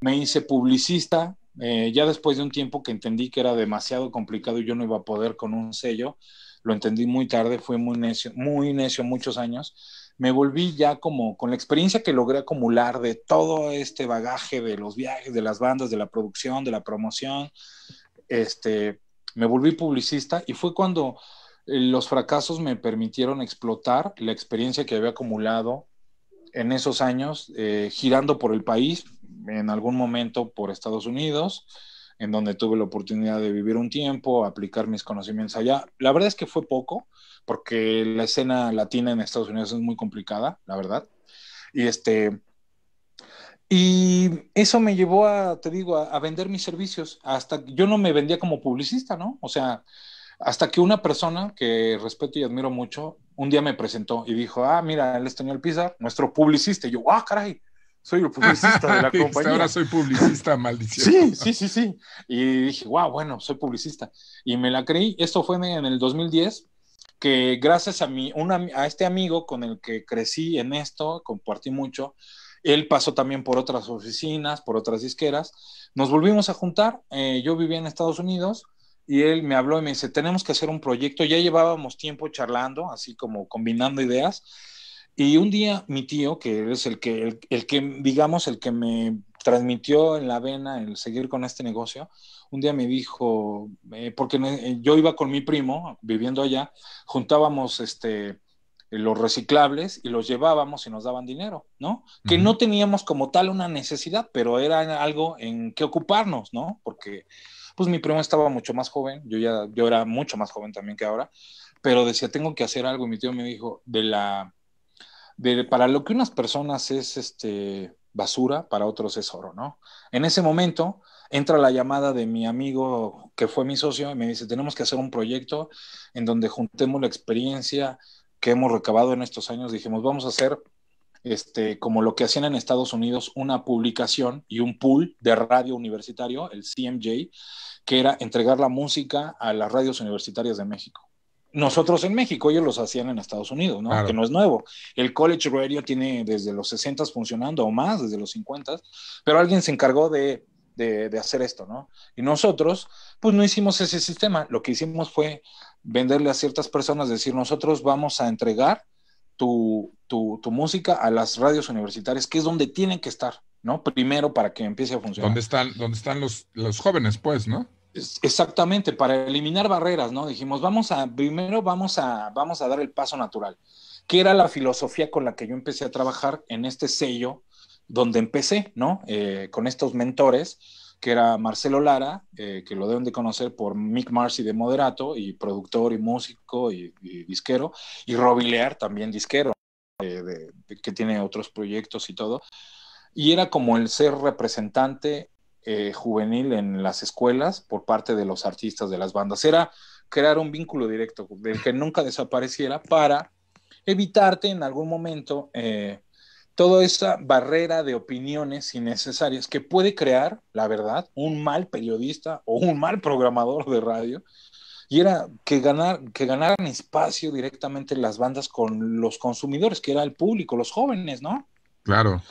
me hice publicista, eh, ya después de un tiempo que entendí que era demasiado complicado y yo no iba a poder con un sello, lo entendí muy tarde, fue muy necio, muy necio muchos años, me volví ya como con la experiencia que logré acumular de todo este bagaje de los viajes, de las bandas, de la producción, de la promoción, este, me volví publicista y fue cuando los fracasos me permitieron explotar la experiencia que había acumulado en esos años, eh, girando por el país, en algún momento por Estados Unidos, en donde tuve la oportunidad de vivir un tiempo, aplicar mis conocimientos allá. La verdad es que fue poco, porque la escena latina en Estados Unidos es muy complicada, la verdad. Y este, y eso me llevó a, te digo, a, vender mis servicios. Hasta yo no me vendía como publicista, ¿no? O sea, hasta que una persona que respeto y admiro mucho, un día me presentó y dijo, ah, mira, él es Toño Alpizar, nuestro publicista. Y yo, ah, caray, soy el publicista de la compañía. Ahora soy publicista, maldición. Sí, sí, sí, sí. Y dije, wow, bueno, soy publicista. Y me la creí. Esto fue en el 2010, que gracias a, a este amigo con el que crecí en esto, compartí mucho, él pasó también por otras oficinas, por otras disqueras. Nos volvimos a juntar. Eh, yo vivía en Estados Unidos y él me habló y me dice, tenemos que hacer un proyecto. Ya llevábamos tiempo charlando, así como combinando ideas. Y un día mi tío, que es el que, el, que digamos, el que me transmitió en la vena el seguir con este negocio, un día me dijo, eh, porque eh, yo iba con mi primo viviendo allá, juntábamos este, los reciclables y los llevábamos y nos daban dinero, ¿no? Que no teníamos como tal una necesidad, pero era algo en que ocuparnos, ¿no? Porque pues mi primo estaba mucho más joven, yo ya, yo era mucho más joven también que ahora, pero decía, tengo que hacer algo, y mi tío me dijo, de la, de, para lo que unas personas es este, basura, para otros es oro, ¿no? En ese momento entra la llamada de mi amigo que fue mi socio y me dice, tenemos que hacer un proyecto en donde juntemos la experiencia que hemos recabado en estos años, dijimos, vamos a hacer este, como lo que hacían en Estados Unidos, una publicación y un pool de radio universitario, el CMJ, que era entregar la música a las radios universitarias de México. Nosotros en México, ellos los hacían en Estados Unidos, Que no es nuevo. El College Radio tiene desde los 60 funcionando o más, desde los 50, pero alguien se encargó de hacer esto, ¿no? Y nosotros, pues no hicimos ese sistema. Lo que hicimos fue venderle a ciertas personas, decir, nosotros vamos a entregar tu, tu, música a las radios universitarias, que es donde tienen que estar, ¿no? Primero para que empiece a funcionar. ¿Dónde están, dónde están los, los jóvenes, pues, no? Exactamente, para eliminar barreras, ¿no? Dijimos, vamos a, primero vamos a, vamos a dar el paso natural, que era la filosofía con la que yo empecé a trabajar en este sello donde empecé, ¿no? Eh, con estos mentores que era Marcelo Lara, eh, que lo deben de conocer por Mick Marcy de Moderato, y productor y músico y, disquero, y Lear, también disquero, eh, que tiene otros proyectos y todo. Y era como el ser representante eh, juvenil en las escuelas por parte de los artistas de las bandas. Era crear un vínculo directo del que nunca desapareciera para evitarte en algún momento toda esa barrera de opiniones innecesarias que puede crear, la verdad, un mal periodista o un mal programador de radio. Y era que, ganar, que ganaran espacio directamente las bandas con los consumidores, que era el público, los jóvenes, ¿no? Claro.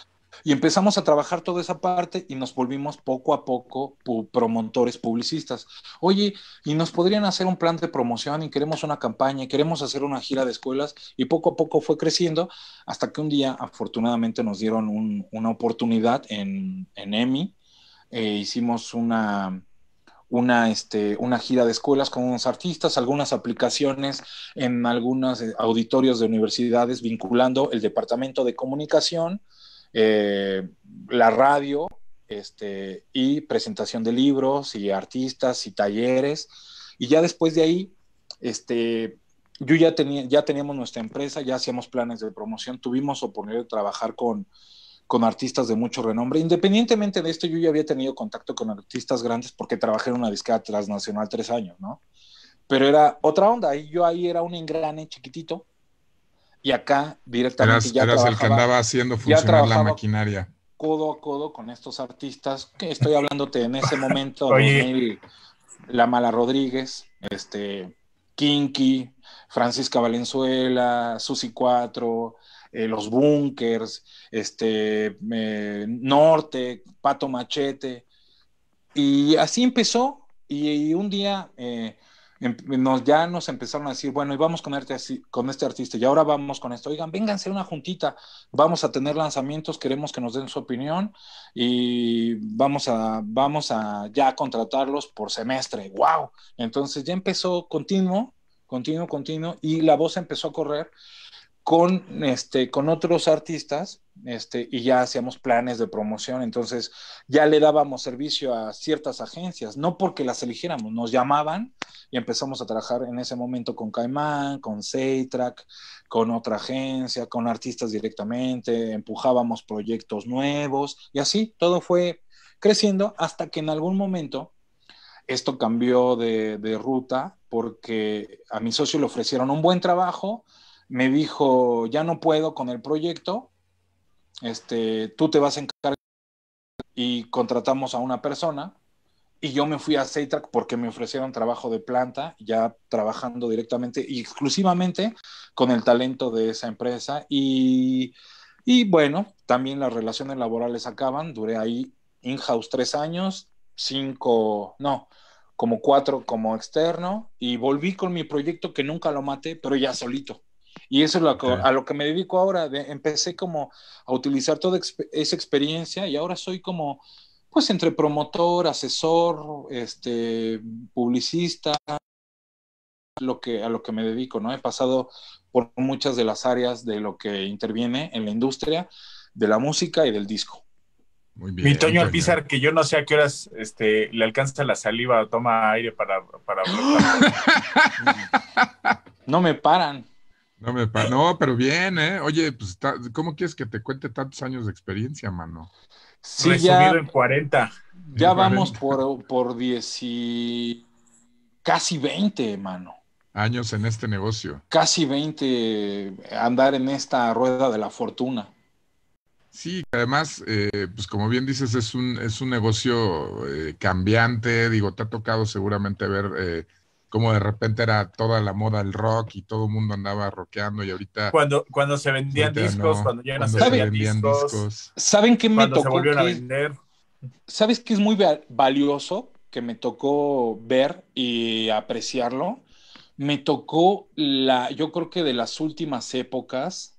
Y empezamos a trabajar toda esa parte y nos volvimos poco a poco promotores publicistas. Oye, y nos podrían hacer un plan de promoción y queremos una campaña y queremos hacer una gira de escuelas y poco a poco fue creciendo hasta que un día afortunadamente nos dieron una oportunidad en, EMI. Eh, hicimos una, este, una gira de escuelas con unos artistas, algunas aplicaciones en algunos eh, auditorios de universidades vinculando el departamento de comunicación eh, la radio este, y presentación de libros y artistas y talleres. Y ya después de ahí, este, yo ya, tenía, ya teníamos nuestra empresa, ya hacíamos planes de promoción, tuvimos oportunidad de trabajar con, con artistas de mucho renombre. Independientemente de esto, yo ya había tenido contacto con artistas grandes porque trabajé en una disquera transnacional tres años, ¿no? Pero era otra onda, y yo ahí era un engrane chiquitito y acá directamente eras, ya el que andaba haciendo funcionar la maquinaria. Codo a codo con estos artistas. Que estoy hablándote en ese momento. La Mala Rodríguez, este, Kinky, Francisca Valenzuela, Susi Cuatro, eh, Los Bunkers, este, Norte, Pato Machete. Y así empezó. Y, un día eh, Em, nos, ya nos empezaron a decir, bueno, y vamos con, este, con este artista, y ahora vamos con esto. Oigan, vénganse una juntita, vamos a tener lanzamientos, queremos que nos den su opinión y vamos a, vamos a ya contratarlos por semestre. ¡Wow! Entonces ya empezó continuo, continuo, continuo, y la voz empezó a correr con, este, con otros artistas este, y ya hacíamos planes de promoción, entonces ya le dábamos servicio a ciertas agencias, no porque las eligiéramos, nos llamaban y empezamos a trabajar en ese momento con Caimán, con Seitrack, con otra agencia, con artistas directamente, empujábamos proyectos nuevos y así todo fue creciendo hasta que en algún momento esto cambió de ruta porque a mi socio le ofrecieron un buen trabajo, me dijo, ya no puedo con el proyecto, este, tú te vas a encargar y contratamos a una persona y yo me fui a Seitrack porque me ofrecieron trabajo de planta, ya trabajando directamente y exclusivamente con el talento de esa empresa y, y bueno, también las relaciones laborales acaban, duré ahí in-house tres años, cinco, no, como cuatro como externo y volví con mi proyecto que nunca lo maté, pero ya solito. Y eso es lo a lo que me dedico ahora. empecé como a utilizar toda esa experiencia y ahora soy como, pues, entre promotor, asesor, este, publicista, lo que, a lo que me dedico, ¿no? He pasado por muchas de las áreas de lo que interviene en la industria de la música y del disco. Muy bien, Mi Toño Alpizar, que yo no sé a qué horas este, le alcanza la saliva o toma aire para... no me paran. No, me no, pero bien, ¿eh? Oye, pues, ¿cómo quieres que te cuente tantos años de experiencia, mano? Sí, ya, en 40. Ya vamos por, por y... casi 20, mano. Años en este negocio. Casi 20 andar en esta rueda de la fortuna. Sí, además, eh, pues como bien dices, es un, es un negocio eh, cambiante. Digo, te ha tocado seguramente ver... Eh, como de repente era toda la moda el rock y todo el mundo andaba rockeando y ahorita... Cuando, cuando se vendían discos, cuando llegan a se discos, ¿Saben qué me tocó? ¿Sabes qué es muy valioso que me tocó ver y apreciarlo? Me tocó la, yo creo que de las últimas épocas,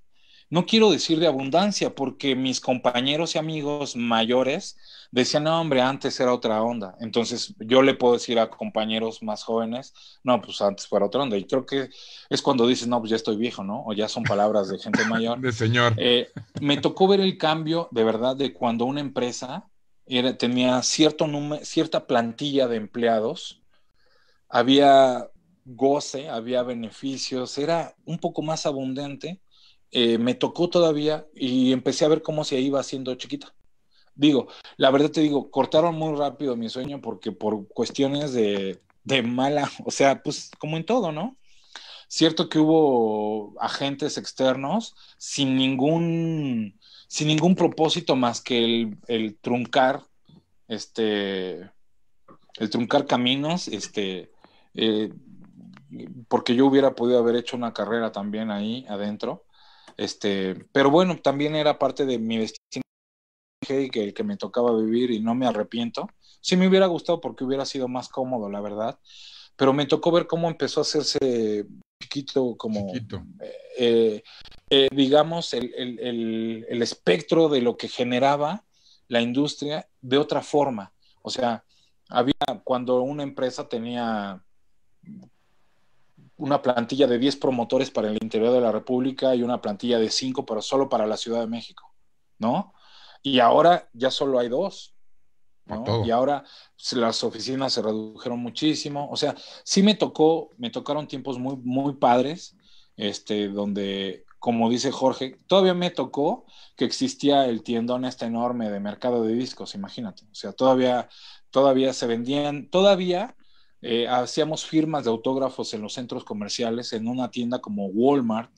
no quiero decir de abundancia, porque mis compañeros y amigos mayores decía, no, hombre, antes era otra onda. Entonces yo le puedo decir a compañeros más jóvenes, no, pues antes fue otra onda. Y creo que es cuando dices, no, pues ya estoy viejo, ¿no? O ya son palabras de gente mayor. de señor. Eh, me tocó ver el cambio, de verdad, de cuando una empresa tenía cierto cierta plantilla de empleados, había goce, había beneficios, era un poco más abundante. Eh, me tocó todavía y empecé a ver cómo se iba haciendo chiquita digo, la verdad te digo, cortaron muy rápido mi sueño porque por cuestiones de, mala, o sea, pues como en todo, ¿no? Cierto que hubo agentes externos sin ningún, sin ningún propósito más que el, truncar, este, el truncar caminos, este, eh, porque yo hubiera podido haber hecho una carrera también ahí adentro. Este, pero bueno, también era parte de mi destino que el que me tocaba vivir y no me arrepiento. Sí me hubiera gustado porque hubiera sido más cómodo, la verdad, pero me tocó ver cómo empezó a hacerse chiquito, como, eh, eh, eh, digamos, el, el, espectro de lo que generaba la industria de otra forma. O sea, había cuando una empresa tenía una plantilla de 10 promotores para el interior de la República y una plantilla de 5, pero solo para la Ciudad de México, ¿no? Y ahora ya solo hay dos. Y ahora las oficinas se redujeron muchísimo. O sea, sí me tocó, me tocaron tiempos muy, muy padres, este, donde, como dice Jorge, todavía me tocó que existía el tiendón este enorme de mercado de discos, imagínate. O sea, todavía, todavía se vendían, todavía eh, hacíamos firmas de autógrafos en los centros comerciales, en una tienda como Walmart,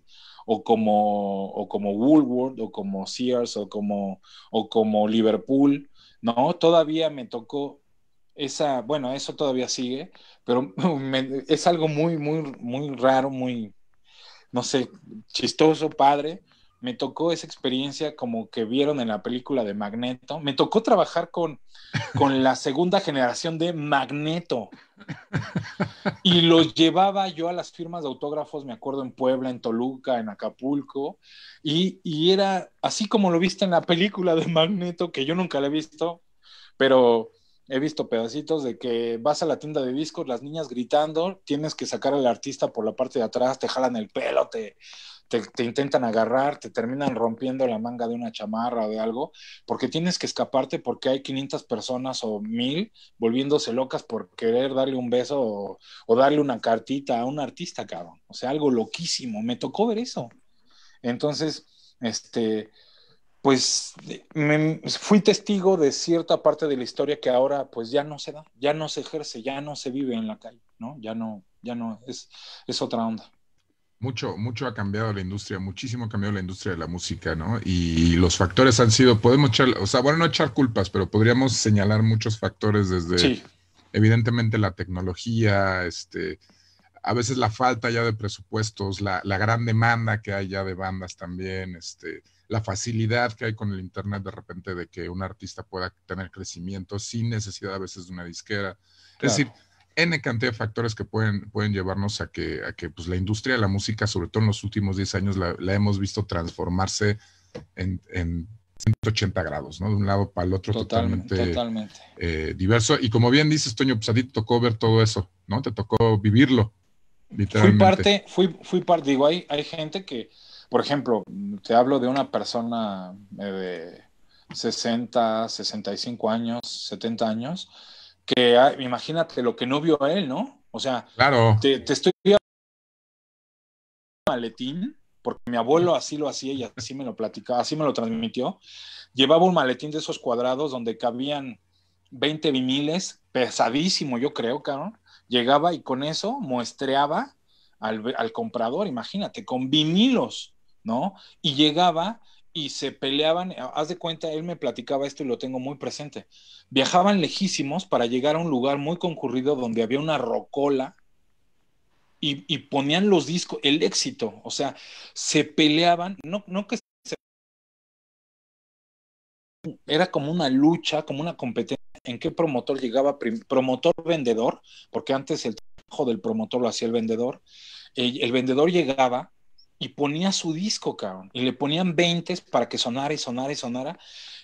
o como, o como Woolworth, o como Sears, o como, o como Liverpool, ¿no? Todavía me tocó esa, bueno, eso todavía sigue, pero es algo muy, muy, muy raro, muy, no sé, chistoso, padre, me tocó esa experiencia como que vieron en la película de Magneto. Me tocó trabajar con, con la segunda generación de Magneto. Y los llevaba yo a las firmas de autógrafos, me acuerdo, en Puebla, en Toluca, en Acapulco. Y, y era así como lo viste en la película de Magneto, que yo nunca la he visto, pero he visto pedacitos de que vas a la tienda de discos, las niñas gritando, tienes que sacar al artista por la parte de atrás, te jalan el pelo, te, te, intentan agarrar, te terminan rompiendo la manga de una chamarra o de algo, porque tienes que escaparte porque hay 500 personas o 1000 volviéndose locas por querer darle un beso o, darle una cartita a un artista, cabrón. O sea, algo loquísimo. Me tocó ver eso. Entonces, este, pues me, fui testigo de cierta parte de la historia que ahora pues ya no se da, ya no se ejerce, ya no se vive en la calle, ¿no? Ya no, ya no, es, es otra onda. Mucho, mucho ha cambiado la industria, muchísimo ha cambiado la industria de la música, ¿no? Y los factores han sido, podemos echar, o sea, bueno, no echar culpas, pero podríamos señalar muchos factores desde, evidentemente, la tecnología, este, a veces la falta ya de presupuestos, la, la, gran demanda que hay ya de bandas también, este, la facilidad que hay con el Internet de repente de que un artista pueda tener crecimiento sin necesidad a veces de una disquera. Es decir, N cantidad de factores que pueden, pueden llevarnos a que, a que pues, la industria de la música, sobre todo en los últimos 10 años, la, hemos visto transformarse en, 180 grados, ¿no? De un lado para el otro totalmente, totalmente. Eh, diverso. Y como bien dices, Toño, pues a te tocó ver todo eso, ¿no? Te tocó vivirlo, literalmente. Fui parte, fui, fui parte, digo, hay, hay gente que, por ejemplo, te hablo de una persona eh, de 60, 65 años, 70 años, que ah, imagínate lo que no vio a él, ¿no? O sea, claro. te, te estoy maletín, porque mi abuelo así lo hacía y así me lo platicaba, así me lo transmitió. Llevaba un maletín de esos cuadrados donde cabían 20 viniles, pesadísimo, yo creo, cabrón. Llegaba y con eso muestreaba al, al comprador, imagínate, con vinilos, ¿no? Y llegaba y se peleaban, eh, haz de cuenta, él me platicaba esto y lo tengo muy presente. Viajaban lejísimos para llegar a un lugar muy concurrido donde había una rocola y, ponían los discos, el éxito, o sea, se peleaban, no, no que se... Era como una lucha, como una competencia en qué promotor llegaba, promotor-vendedor, porque antes el trabajo del promotor lo hacía el vendedor, eh, el vendedor llegaba y ponía su disco, cabrón, y le ponían 20 para que sonara y sonara y sonara.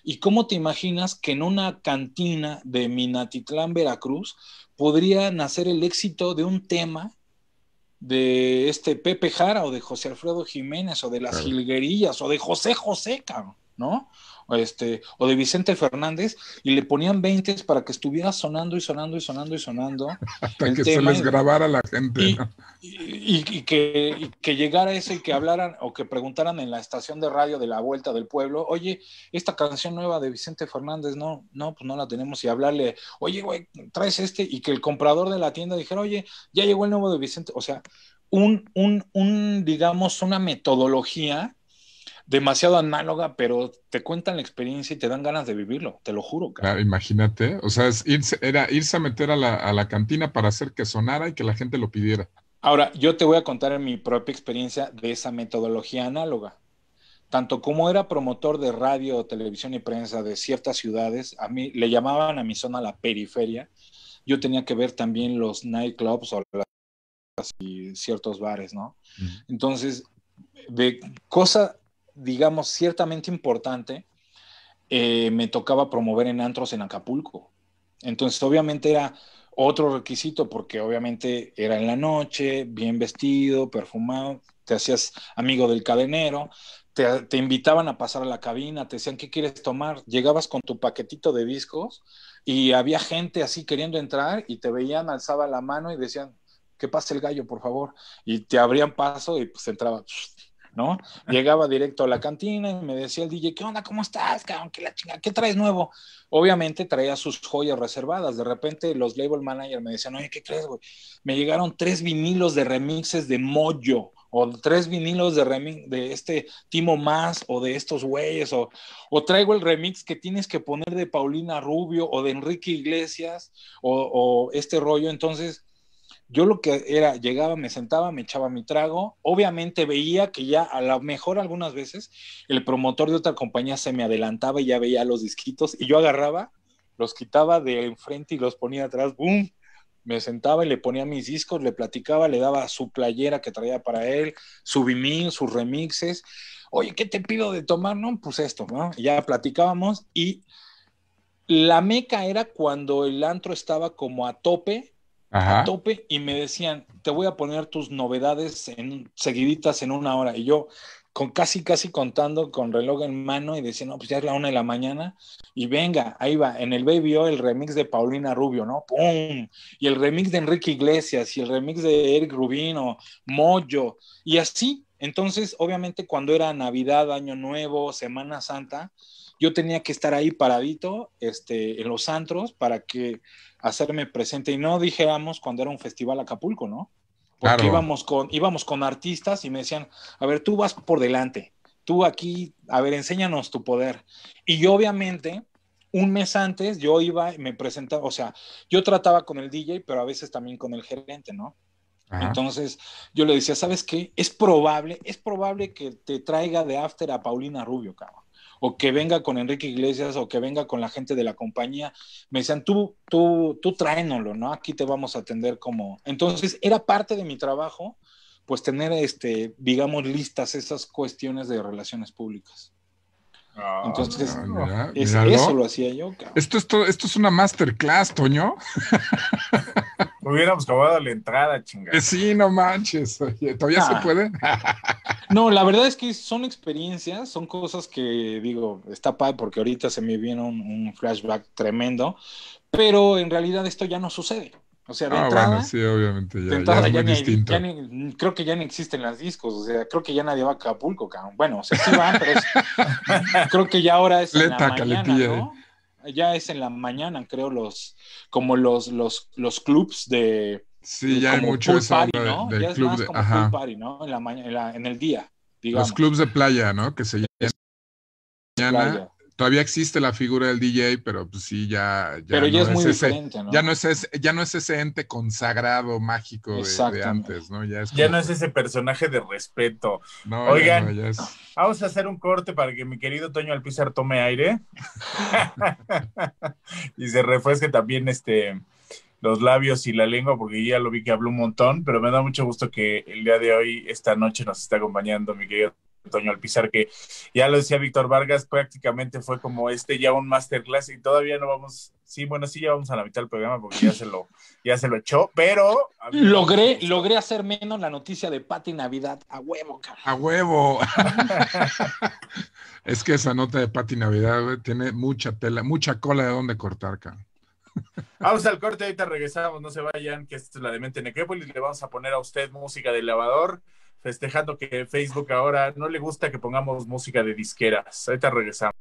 ¿Y cómo te imaginas que en una cantina de Minatitlán, Veracruz, podría nacer el éxito de un tema de este Pepe Jara o de José Alfredo Jiménez o de las claro. o de José José, cabrón, ¿no? este, o de Vicente Fernández, y le ponían 20 para que estuviera sonando y sonando y sonando y sonando. Hasta que se les grabara la gente. Y, que, llegara eso y que hablaran o que preguntaran en la estación de radio de la Vuelta del Pueblo, oye, esta canción nueva de Vicente Fernández, no, no, pues no la tenemos. Y hablarle, oye, güey, traes este, y que el comprador de la tienda dijera, oye, ya llegó el nuevo de Vicente. O sea, un, un, un digamos, una metodología demasiado análoga, pero te cuentan la experiencia y te dan ganas de vivirlo, te lo juro. Ah, imagínate, o sea, era irse a meter a la, cantina para hacer que sonara y que la gente lo pidiera. Ahora, yo te voy a contar en mi propia experiencia de esa metodología análoga. Tanto como era promotor de radio, televisión y prensa de ciertas ciudades, a mí le llamaban a mi zona la periferia. Yo tenía que ver también los nightclubs o las, y ciertos bares, ¿no? Entonces, de cosa digamos, ciertamente importante, eh, me tocaba promover en antros en Acapulco. Entonces, obviamente era otro requisito porque obviamente era en la noche, bien vestido, perfumado, te hacías amigo del cadenero, te, invitaban a pasar a la cabina, te decían, ¿qué quieres tomar? Llegabas con tu paquetito de discos y había gente así queriendo entrar y te veían, alzaba la mano y decían, que pase el gallo, por favor. Y te abrían paso y pues entraba ¿no? Llegaba directo a la cantina y me decía el DJ, ¿qué onda? ¿Cómo estás, ¿Qué, la chinga? traes nuevo? Obviamente traía sus joyas reservadas. De repente los label managers me decían, oye, ¿qué crees, güey? Me llegaron tres vinilos de remixes de Moyo o tres vinilos de de este Timo Más o de estos güeyes, o, o, traigo el remix que tienes que poner de Paulina Rubio o de Enrique Iglesias o este rollo. Entonces, yo lo que era, llegaba, me sentaba, me echaba mi trago. Obviamente veía que ya, a lo mejor algunas veces, el promotor de otra compañía se me adelantaba y ya veía los disquitos y yo agarraba, los quitaba de enfrente y los ponía atrás, ¡boom! Me sentaba y le ponía mis discos, le platicaba, le daba su playera que traía para él, su vinil, sus remixes. Oye, ¿qué te pido de tomar? No, pues esto, ¿no? ya platicábamos y la meca era cuando el antro estaba como a tope a tope y me decían, te voy a poner tus novedades en, seguiditas en una hora. Y yo, con casi, casi contando con reloj en mano y diciendo, no, pues ya es la una de la mañana y venga, ahí va, en el Baby el remix de Paulina Rubio, ¿no? ¡Pum! Y el remix de Enrique Iglesias y el remix de Eric Rubino, Moyo y así. Entonces, obviamente, cuando era Navidad, Año Nuevo, Semana Santa, yo tenía que estar ahí paradito, este, en los antros, para que hacerme presente. Y no dijéramos cuando era un festival Acapulco, ¿no? Porque íbamos, con, íbamos con artistas y me decían, a ver, tú vas por delante, tú aquí, a ver, enséñanos tu poder. Y yo obviamente, un mes antes, yo iba, y me presentaba, o sea, yo trataba con el DJ, pero a veces también con el gerente, ¿no? Entonces yo le decía, ¿sabes qué? Es probable, es probable que te traiga de after a Paulina Rubio, cabrón o que venga con Enrique Iglesias o que venga con la gente de la compañía, me decían, tú, tú, tú tráenoslo, ¿no? Aquí te vamos a atender como... Entonces era parte de mi trabajo, pues tener, este, digamos, listas esas cuestiones de relaciones públicas. Ah, Entonces, eso lo hacía yo. Esto esto es una masterclass, Toño. hubiéramos robado la entrada, chingada. Sí, no manches. Oye, ¿Todavía se ah. puede? no, la verdad es que son experiencias, son cosas que digo, está padre porque ahorita se me viene un, flashback tremendo, pero en realidad esto ya no sucede. O sea, de ah, entrada, sí, obviamente, creo que ya no existen las discos, o sea, creo que ya nadie va a Acapulco, cabrón. Bueno, o sea, sí van, pero creo que ya ahora es Leta, en la mañana, ¿no? ya es en la mañana, creo, los, como los, los, los clubs de... Sí, ya hay mucho party, ¿no? del ya club es más como ajá. party, ¿no? En la, en, en el día, digamos. Los clubs de playa, ¿no? Que se llama Todavía existe la figura del DJ, pero pues sí, ya, ya no es, ese, Ya no es, ese, ente consagrado, mágico de, antes, ¿no? Ya, no es ese personaje de respeto. Oigan, vamos a hacer un corte para que mi querido Toño Alpizar tome aire y se refresque también este los labios y la lengua, porque ya lo vi que habló un montón, pero me da mucho gusto que el día de hoy, esta noche, nos está acompañando mi querido Toño Alpizar, que ya lo decía Víctor Vargas, prácticamente fue como este ya un masterclass y todavía no vamos, sí, bueno, sí, ya vamos a la mitad del programa porque ya se lo, ya se lo echó, pero... Logré, logré hacer menos la noticia de Pati Navidad, a huevo, cabrón. A huevo. es que esa nota de Pati Navidad tiene mucha tela, mucha cola de dónde cortar, cabrón. Vamos al corte, ahorita regresamos, no se vayan, que esta es la de Mente Necrópolis, le vamos a poner a usted música de lavador festejando que Facebook ahora no le gusta que pongamos música de disqueras. Ahorita regresamos.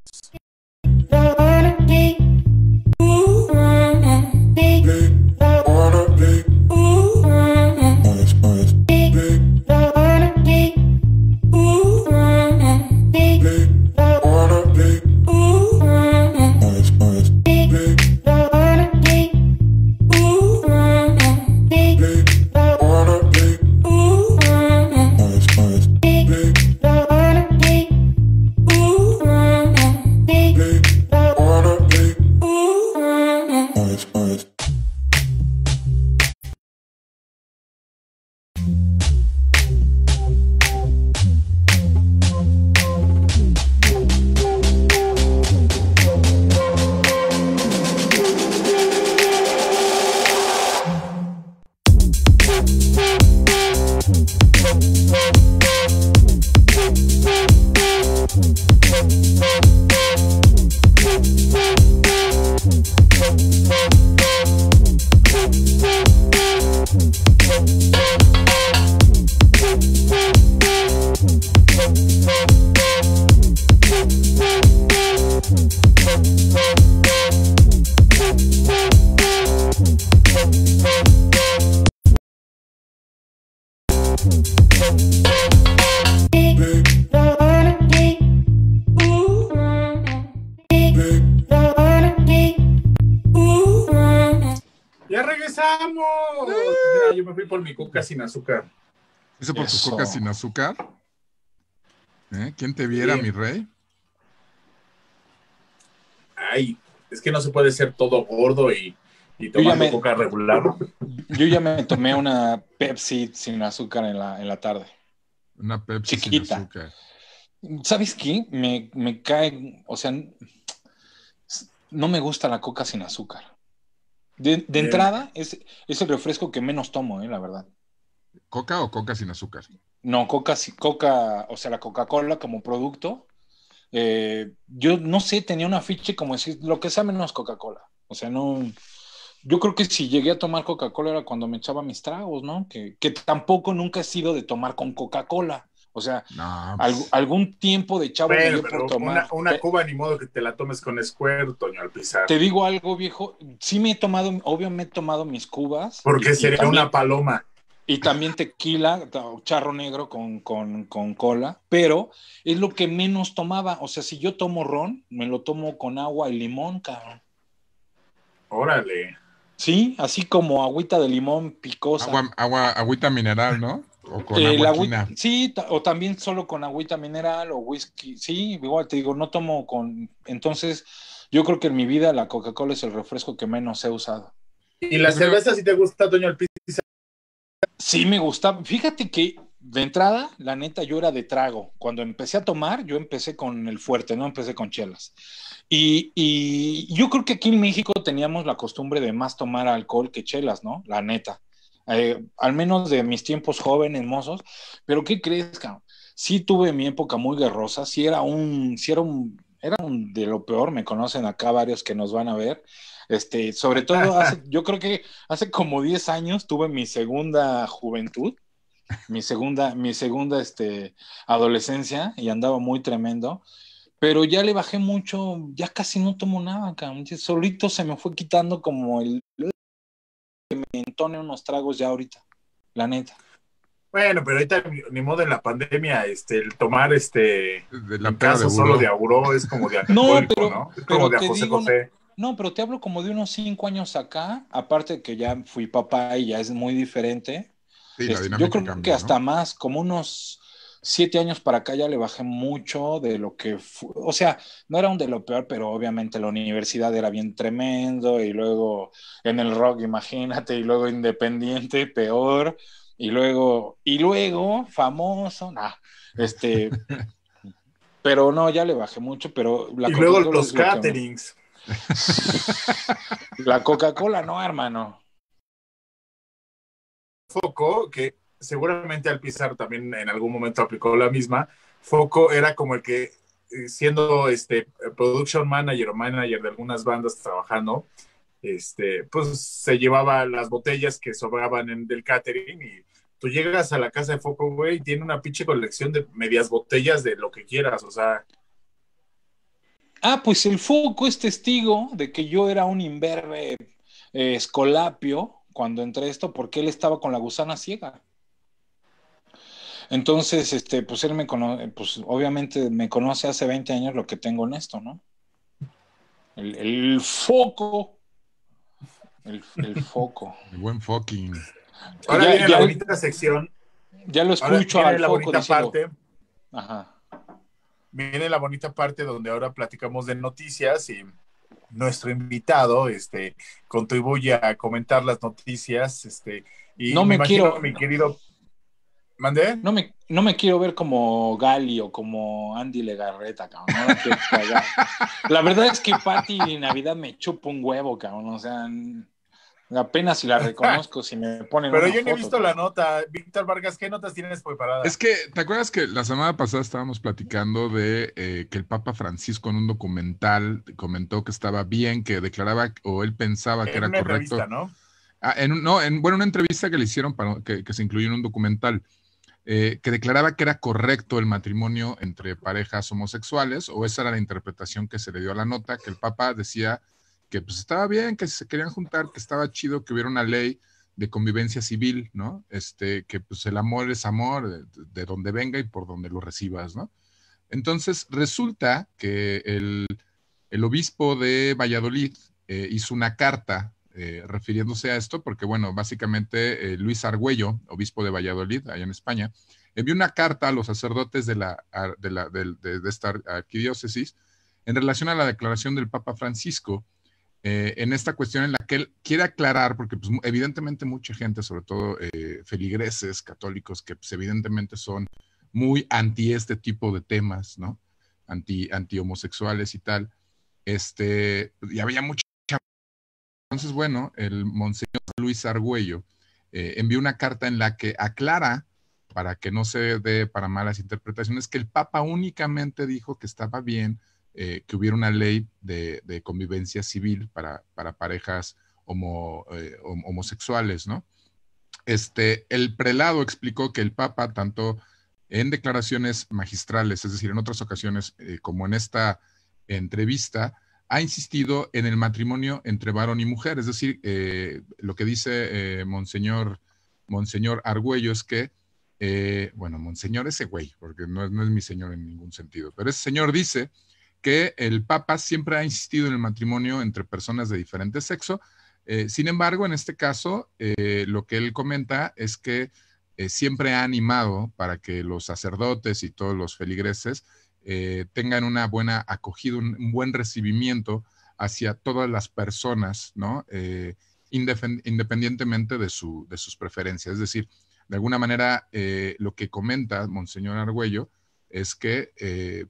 sin azúcar. ¿Eso por tu coca sin azúcar. ¿Eh? ¿Quién te viera, mi rey? Ay, es que no se puede ser todo gordo y, y tomando coca regular. Yo ya me tomé una Pepsi sin azúcar en la, tarde. Una Pepsi sin azúcar. ¿Sabes qué? Me, cae, o sea, no me gusta la coca sin azúcar. De, entrada, es, es, el refresco que menos tomo, eh, la verdad. ¿Coca o coca sin azúcar? No, coca, coca o sea, la Coca-Cola como producto. Eh, yo no sé, tenía una ficha como decir, lo que sea menos Coca-Cola. O sea, no. Yo creo que si llegué a tomar Coca-Cola era cuando me echaba mis tragos, ¿no? Que, tampoco nunca he sido de tomar con Coca-Cola. O sea, pues. algún tiempo de chavo por tomar. Una, cuba ni modo que te la tomes con escuero, Toño pisar. Te digo algo, viejo. Sí me he tomado, obvio me he tomado mis cubas. Porque sería una paloma. Y también tequila, charro negro con, cola, pero es lo que menos tomaba. O sea, si yo tomo ron, me lo tomo con agua y limón, cabrón. Órale. Sí, así como agüita de limón picosa. Agua, agüita mineral, ¿no? O con eh, sí, o también solo con agüita mineral o whisky. Sí, igual te digo, no tomo con. Entonces, yo creo que en mi vida la Coca-Cola es el refresco que menos he usado. ¿Y la cerveza si te gusta, Toño, el Sí, me gustaba. Fíjate que de entrada, la neta, yo era de trago. Cuando empecé a tomar, yo empecé con el fuerte, no empecé con chelas. Y, yo creo que aquí en México teníamos la costumbre de más tomar alcohol que chelas, ¿no? La neta. Eh, al menos de mis tiempos jóvenes, mozos. Pero ¿qué crees, cabrón? Sí tuve mi época muy guerrosa, sí era un, sí era un era de lo peor, me conocen acá varios que nos van a ver. Este, sobre todo, yo creo que hace como 10 años tuve mi segunda juventud, mi segunda, mi segunda este, adolescencia y andaba muy tremendo, pero ya le bajé mucho, ya casi no tomo nada, cabrón. solito se me fue quitando como el que me entone unos tragos ya ahorita, la neta. Bueno, pero ahorita ni modo en la pandemia, este, el tomar este de la solo de es como de no, ¿no? Es como de José José. No, pero te hablo como de unos cinco años acá, aparte que ya fui papá y ya es muy diferente. Este, yo creo que hasta más, como unos siete años para acá ya le bajé mucho de lo que fue, o sea, no era un de lo peor, pero obviamente la universidad era bien tremendo y luego en el rock, imagínate, y luego independiente, peor. Y luego, y luego, famoso, no, este, pero no, ya le bajé mucho, pero la Y luego los caterings. la Coca-Cola no, hermano. Foco, que seguramente al pisar también en algún momento aplicó la misma, Foco era como el que, eh, siendo este production manager o manager de algunas bandas trabajando, este, pues se llevaba las botellas que sobraban en, del catering y tú llegas a la casa de Foco, güey, y tiene una pinche colección de medias botellas de lo que quieras, o sea. Ah, pues el Foco es testigo de que yo era un imberbe eh, escolapio cuando entré esto, porque él estaba con la gusana ciega. Entonces, este, pues él me conoce, pues obviamente me conoce hace 20 años lo que tengo en esto, ¿no? el, el foco el, foco. El buen fucking. Ahora viene la bonita sección. Ya lo escucho ahora viene la bonita parte. Ajá. Viene la bonita parte donde ahora platicamos de noticias y nuestro invitado este, contribuye a comentar las noticias. Este, y no me, quiero. Mi querido. ¿Mandé? No me, no me quiero ver como Gali o como Andy Legarreta, cabrón. la verdad es que Patty y Navidad me chupa un huevo, cabrón. O sea. Apenas si la reconozco, si me ponen. Pero yo no he visto la pues. nota. Víctor Vargas, ¿qué notas tienes preparadas? Es que, ¿te acuerdas que la semana pasada estábamos platicando de eh, que el Papa Francisco en un documental comentó que estaba bien, que declaraba o él pensaba que era correcto? Entrevista, ¿no? Ah, en, no, en, bueno, una entrevista que le hicieron para que, que se incluyó en un documental. Eh, que declaraba que era correcto el matrimonio entre parejas homosexuales, o esa era la interpretación que se le dio a la nota, que el Papa decía que pues estaba bien, que se querían juntar, que estaba chido que hubiera una ley de convivencia civil, ¿no? Este, que pues el amor es amor, de, donde venga y por donde lo recibas, ¿no? Entonces resulta que el, obispo de Valladolid eh, hizo una carta eh, refiriéndose a esto, porque bueno, básicamente eh, Luis Argüello, obispo de Valladolid, allá en España, envió una carta a los sacerdotes de, la, de, la, de, de esta arquidiócesis en relación a la declaración del Papa Francisco, eh, en esta cuestión en la que él quiere aclarar, porque pues, evidentemente mucha gente, sobre todo eh, feligreses católicos, que pues, evidentemente son muy anti este tipo de temas, ¿no? Anti, anti homosexuales y tal. Este, y había mucha... Entonces, bueno, el monseñor Luis Argüello eh, envió una carta en la que aclara, para que no se dé para malas interpretaciones, que el Papa únicamente dijo que estaba bien eh, que hubiera una ley de, convivencia civil para, parejas eh, homosexuales, ¿no? Este, el prelado explicó que el Papa, tanto en declaraciones magistrales, es decir, en otras ocasiones, eh, como en esta entrevista, ha insistido en el matrimonio entre varón y mujer. Es decir, lo que dice Monseñor, Monseñor Argüello es que, bueno, Monseñor ese güey, porque no, no es mi señor en ningún sentido, pero ese señor dice que el Papa siempre ha insistido en el matrimonio entre personas de diferente sexo. Eh, sin embargo, en este caso, eh, lo que él comenta es que eh, siempre ha animado para que los sacerdotes y todos los feligreses tengan una buena acogida, un, buen recibimiento hacia todas las personas, ¿no? independientemente de, de, sus preferencias. Es decir, de alguna manera, lo que comenta Monseñor Argüello es que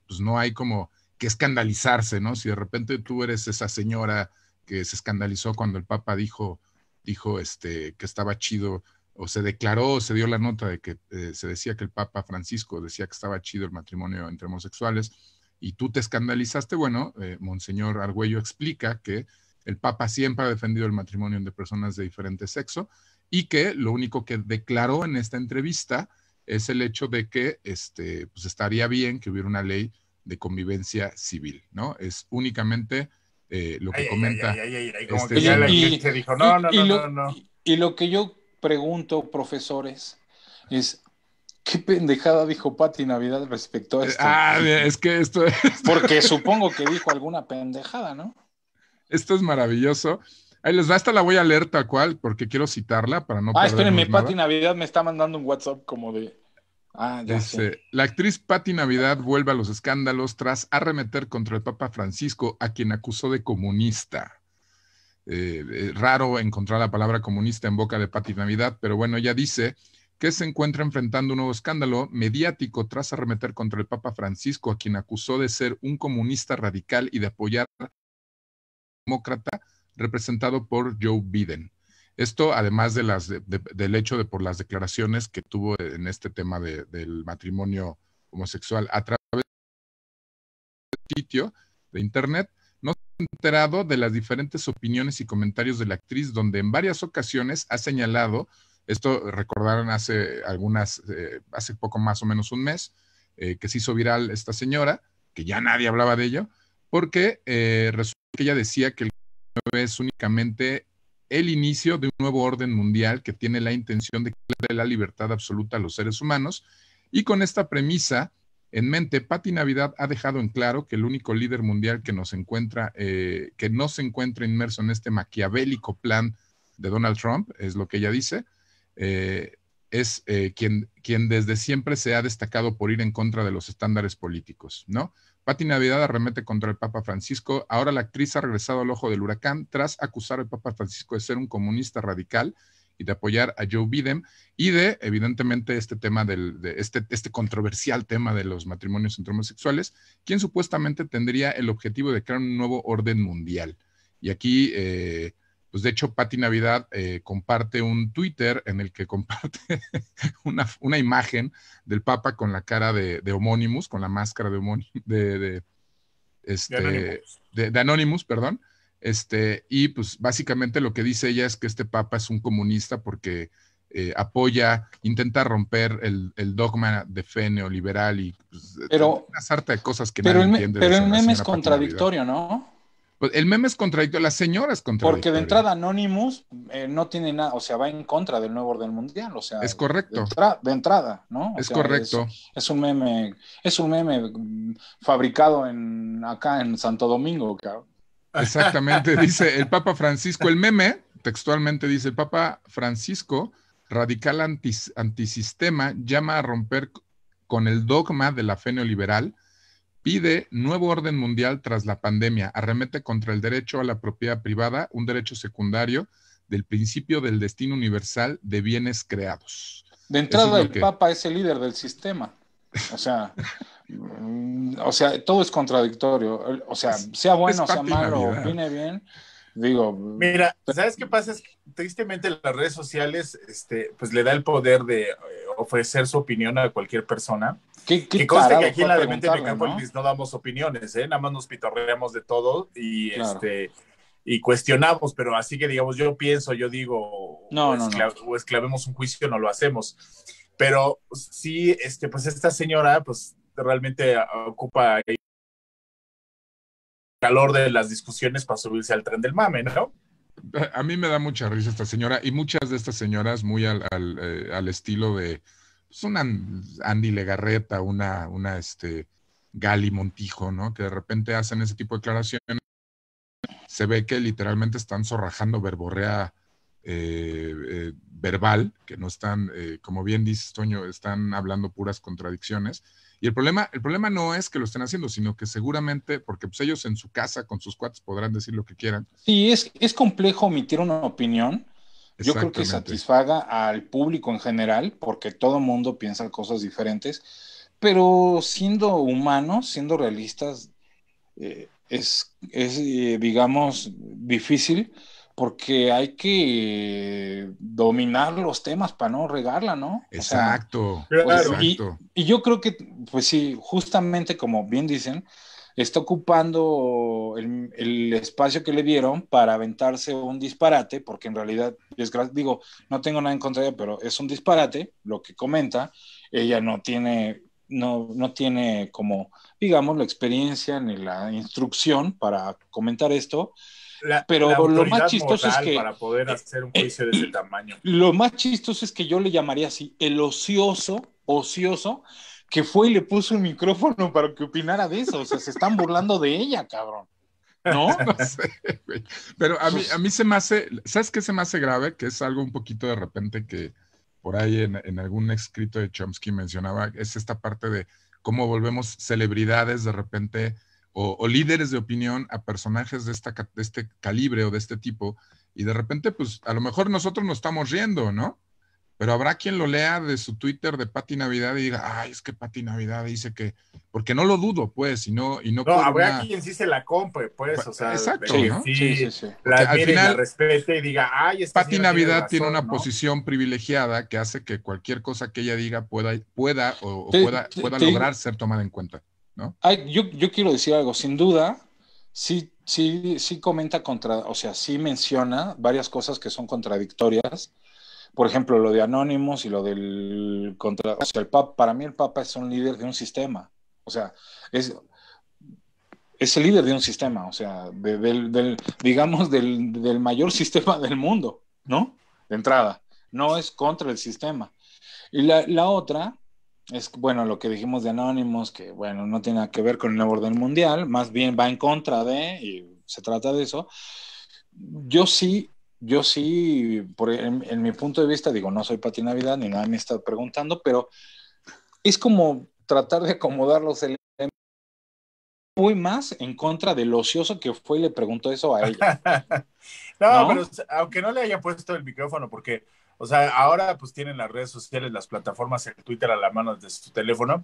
pues no hay como que escandalizarse, ¿no? Si de repente tú eres esa señora que se escandalizó cuando el Papa dijo, dijo este, que estaba chido, o se declaró, se dio la nota de que eh, se decía que el Papa Francisco decía que estaba chido el matrimonio entre homosexuales, y tú te escandalizaste, bueno, eh, Monseñor Argüello explica que el Papa siempre ha defendido el matrimonio entre personas de diferente sexo y que lo único que declaró en esta entrevista es el hecho de que este, pues estaría bien que hubiera una ley de convivencia civil, ¿no? Es únicamente eh, lo que comenta. y, lo, que yo pregunto, profesores, es ¿Qué pendejada dijo Pati Navidad respecto a esto? Ah, es que esto, es... Porque supongo que dijo alguna pendejada, ¿no? Esto es maravilloso. Ahí les da hasta la voy a leer tal cual, porque quiero citarla para no. Ah, espérenme, Pati Navidad me está mandando un WhatsApp como de. Dice, ah, este, La actriz Patti Navidad vuelve a los escándalos tras arremeter contra el Papa Francisco, a quien acusó de comunista. Eh, eh, raro encontrar la palabra comunista en boca de Patti Navidad, pero bueno, ella dice que se encuentra enfrentando un nuevo escándalo mediático tras arremeter contra el Papa Francisco, a quien acusó de ser un comunista radical y de apoyar a demócrata representado por Joe Biden. Esto, además de las, del hecho de por las declaraciones que tuvo en este tema del matrimonio homosexual a través del sitio de Internet, no se ha enterado de las diferentes opiniones y comentarios de la actriz, donde en varias ocasiones ha señalado, esto recordaron hace algunas, eh, hace poco más o menos un mes, eh, que se hizo viral esta señora, que ya nadie hablaba de ello, porque eh, resulta que ella decía que el es únicamente el inicio de un nuevo orden mundial que tiene la intención de dé la libertad absoluta a los seres humanos. Y con esta premisa en mente, Patti Navidad ha dejado en claro que el único líder mundial que, nos encuentra, eh, que no se encuentra inmerso en este maquiavélico plan de Donald Trump, es lo que ella dice, eh, es eh, quien, quien desde siempre se ha destacado por ir en contra de los estándares políticos, ¿no? Patti Navidad arremete contra el Papa Francisco. Ahora la actriz ha regresado al ojo del huracán tras acusar al Papa Francisco de ser un comunista radical y de apoyar a Joe Biden y de, evidentemente, este tema del, de este, este controversial tema de los matrimonios entre homosexuales, quien supuestamente tendría el objetivo de crear un nuevo orden mundial. Y aquí eh, pues de hecho Patti Navidad eh, comparte un Twitter en el que comparte una, imagen del Papa con la cara de, Homónimos, con la máscara de Homónimos, de, de, este, perdón. Este, y pues básicamente lo que dice ella es que este Papa es un comunista porque eh, apoya, intenta romper el, dogma de fe neoliberal y pues, una sarta de cosas que nadie entiende. Pero el meme es contradictorio, ¿no? Pues el meme es contradictorio, señora es contradictoria. Porque de entrada Anonymous eh, no tiene nada, o sea, va en contra del nuevo orden mundial, o sea. Es correcto. De, entrada, ¿no? es correcto. Es, un meme, es un meme mm, fabricado en, acá en Santo Domingo, Exactamente, dice el Papa Francisco, el meme, textualmente dice el Papa Francisco, radical antisistema, llama a romper con el dogma de la fe neoliberal Pide nuevo orden mundial tras la pandemia. Arremete contra el derecho a la propiedad privada, un derecho secundario del principio del destino universal de bienes creados. De entrada, el Papa es el líder del sistema. O sea, mm, o sea, todo es contradictorio. O sea, sea bueno, sea malo, viene bien. Digo. Mira, ¿sabes qué pasa? Es tristemente las redes sociales, este, pues le da el poder de eh, ofrecer su opinión a cualquier persona. que conste que aquí en la de Mente ¿no? damos opiniones, ¿eh? nada más nos pitorreamos de todo y este y cuestionamos, pero así que digamos, yo pienso, yo digo, o, esclavemos un juicio, no lo hacemos. Pero sí, este, pues esta señora, pues realmente ocupa el calor de las discusiones para subirse al tren del mame, ¿no? a mí me da mucha risa esta señora y muchas de estas señoras muy al, al, eh, estilo de pues una Andy Legarreta, una, este, Gali Montijo, ¿no? Que de repente hacen ese tipo de declaraciones. Se ve que literalmente están zorrajando verborrea eh, eh, verbal, que no están, como bien dice Toño, están hablando puras contradicciones y el problema, el problema no es que lo estén haciendo, sino que seguramente, porque pues, ellos en su casa con sus cuates podrán decir lo que quieran. Sí, es, es complejo omitir una opinión. Yo creo que satisfaga al público en general, porque todo mundo piensa cosas diferentes, pero siendo humanos, siendo realistas, eh, es, eh, digamos, difícil porque hay que eh, dominar los temas para no regarla, ¿no? Exacto. Y, yo creo que, pues sí, justamente como bien dicen, está ocupando el, espacio que le dieron para aventarse un disparate, porque en realidad, digo, no tengo nada en contra de ella, pero es un disparate lo que comenta. Ella no tiene, no, no tiene como, digamos, la experiencia ni la instrucción para comentar esto pero lo más chistoso es que para poder eh, hacer un eh, juicio de ese tamaño. Lo más chistoso es que yo le llamaría así el ocioso, ocioso que fue y le puso un micrófono para que opinara de eso, o sea, se están burlando de ella, cabrón. ¿No? pero a mí, a mí se me hace, ¿sabes qué se me hace grave? Que es algo un poquito de repente que por ahí en, en algún escrito de Chomsky mencionaba, es esta parte de cómo volvemos celebridades de repente o, líderes de opinión a personajes de, esta, de este calibre o de este tipo, y de repente, pues a lo mejor nosotros nos estamos riendo, ¿no? Pero habrá quien lo lea de su Twitter de Pati Navidad y diga, ay, es que Pati Navidad dice que, porque no lo dudo, pues, y no... Y no, no habrá quien sí se la compre, pues, pues o sea... Exacto, Sí, sí, sí. La, al final, respete y diga, ay, es que Pati Navidad tiene, una posición privilegiada que hace que cualquier cosa que ella diga pueda, pueda o, o pueda, pueda lograr ser tomada en cuenta yo, quiero decir algo, sin duda, sí, sí, sí comenta contra, o sea, sí menciona varias cosas que son contradictorias. Por ejemplo, lo de Anónimos y lo del contra, o el Papa, para mí el Papa es un líder de un sistema. O sea, es, es el líder de un sistema, o sea, del, digamos, del, mayor sistema del mundo, ¿no? De entrada, no es contra el sistema. Y la, la otra es bueno lo que dijimos de Anónimos, que bueno, no tiene nada que ver con el nuevo orden mundial, más bien va en contra de, y se trata de eso. Yo sí, yo sí, por, e, en, mi punto de vista, digo, no soy Pati Navidad, ni nadie me está preguntando, pero es como tratar de acomodar los elementos muy más en contra del ocioso que fue y le preguntó eso a ella. no, no, pero aunque no le haya puesto el micrófono, porque o sea, ahora pues tienen las redes sociales, las plataformas, el Twitter a la mano de su teléfono.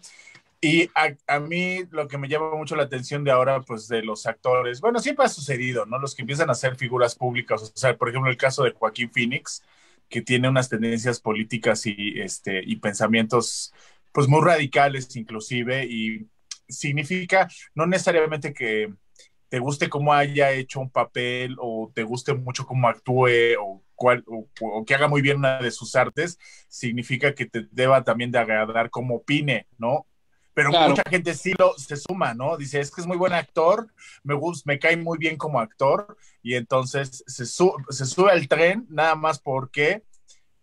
Y a, a, mí lo que me llama mucho la atención de ahora, pues de los actores, bueno, siempre ha sucedido, ¿no? Los que empiezan a ser figuras públicas, o sea, por ejemplo, el caso de Joaquín Phoenix, que tiene unas tendencias políticas y, este, y pensamientos, pues muy radicales inclusive, y significa no necesariamente que te guste cómo haya hecho un papel o te guste mucho cómo actúe o cual, o, que haga muy bien una de sus artes, significa que te deba también de agradar como opine, ¿no? Pero mucha gente sí lo, se suma, ¿no? Dice, es que es muy buen actor, me gusta, me cae muy bien como actor, y entonces se, sube al tren nada más porque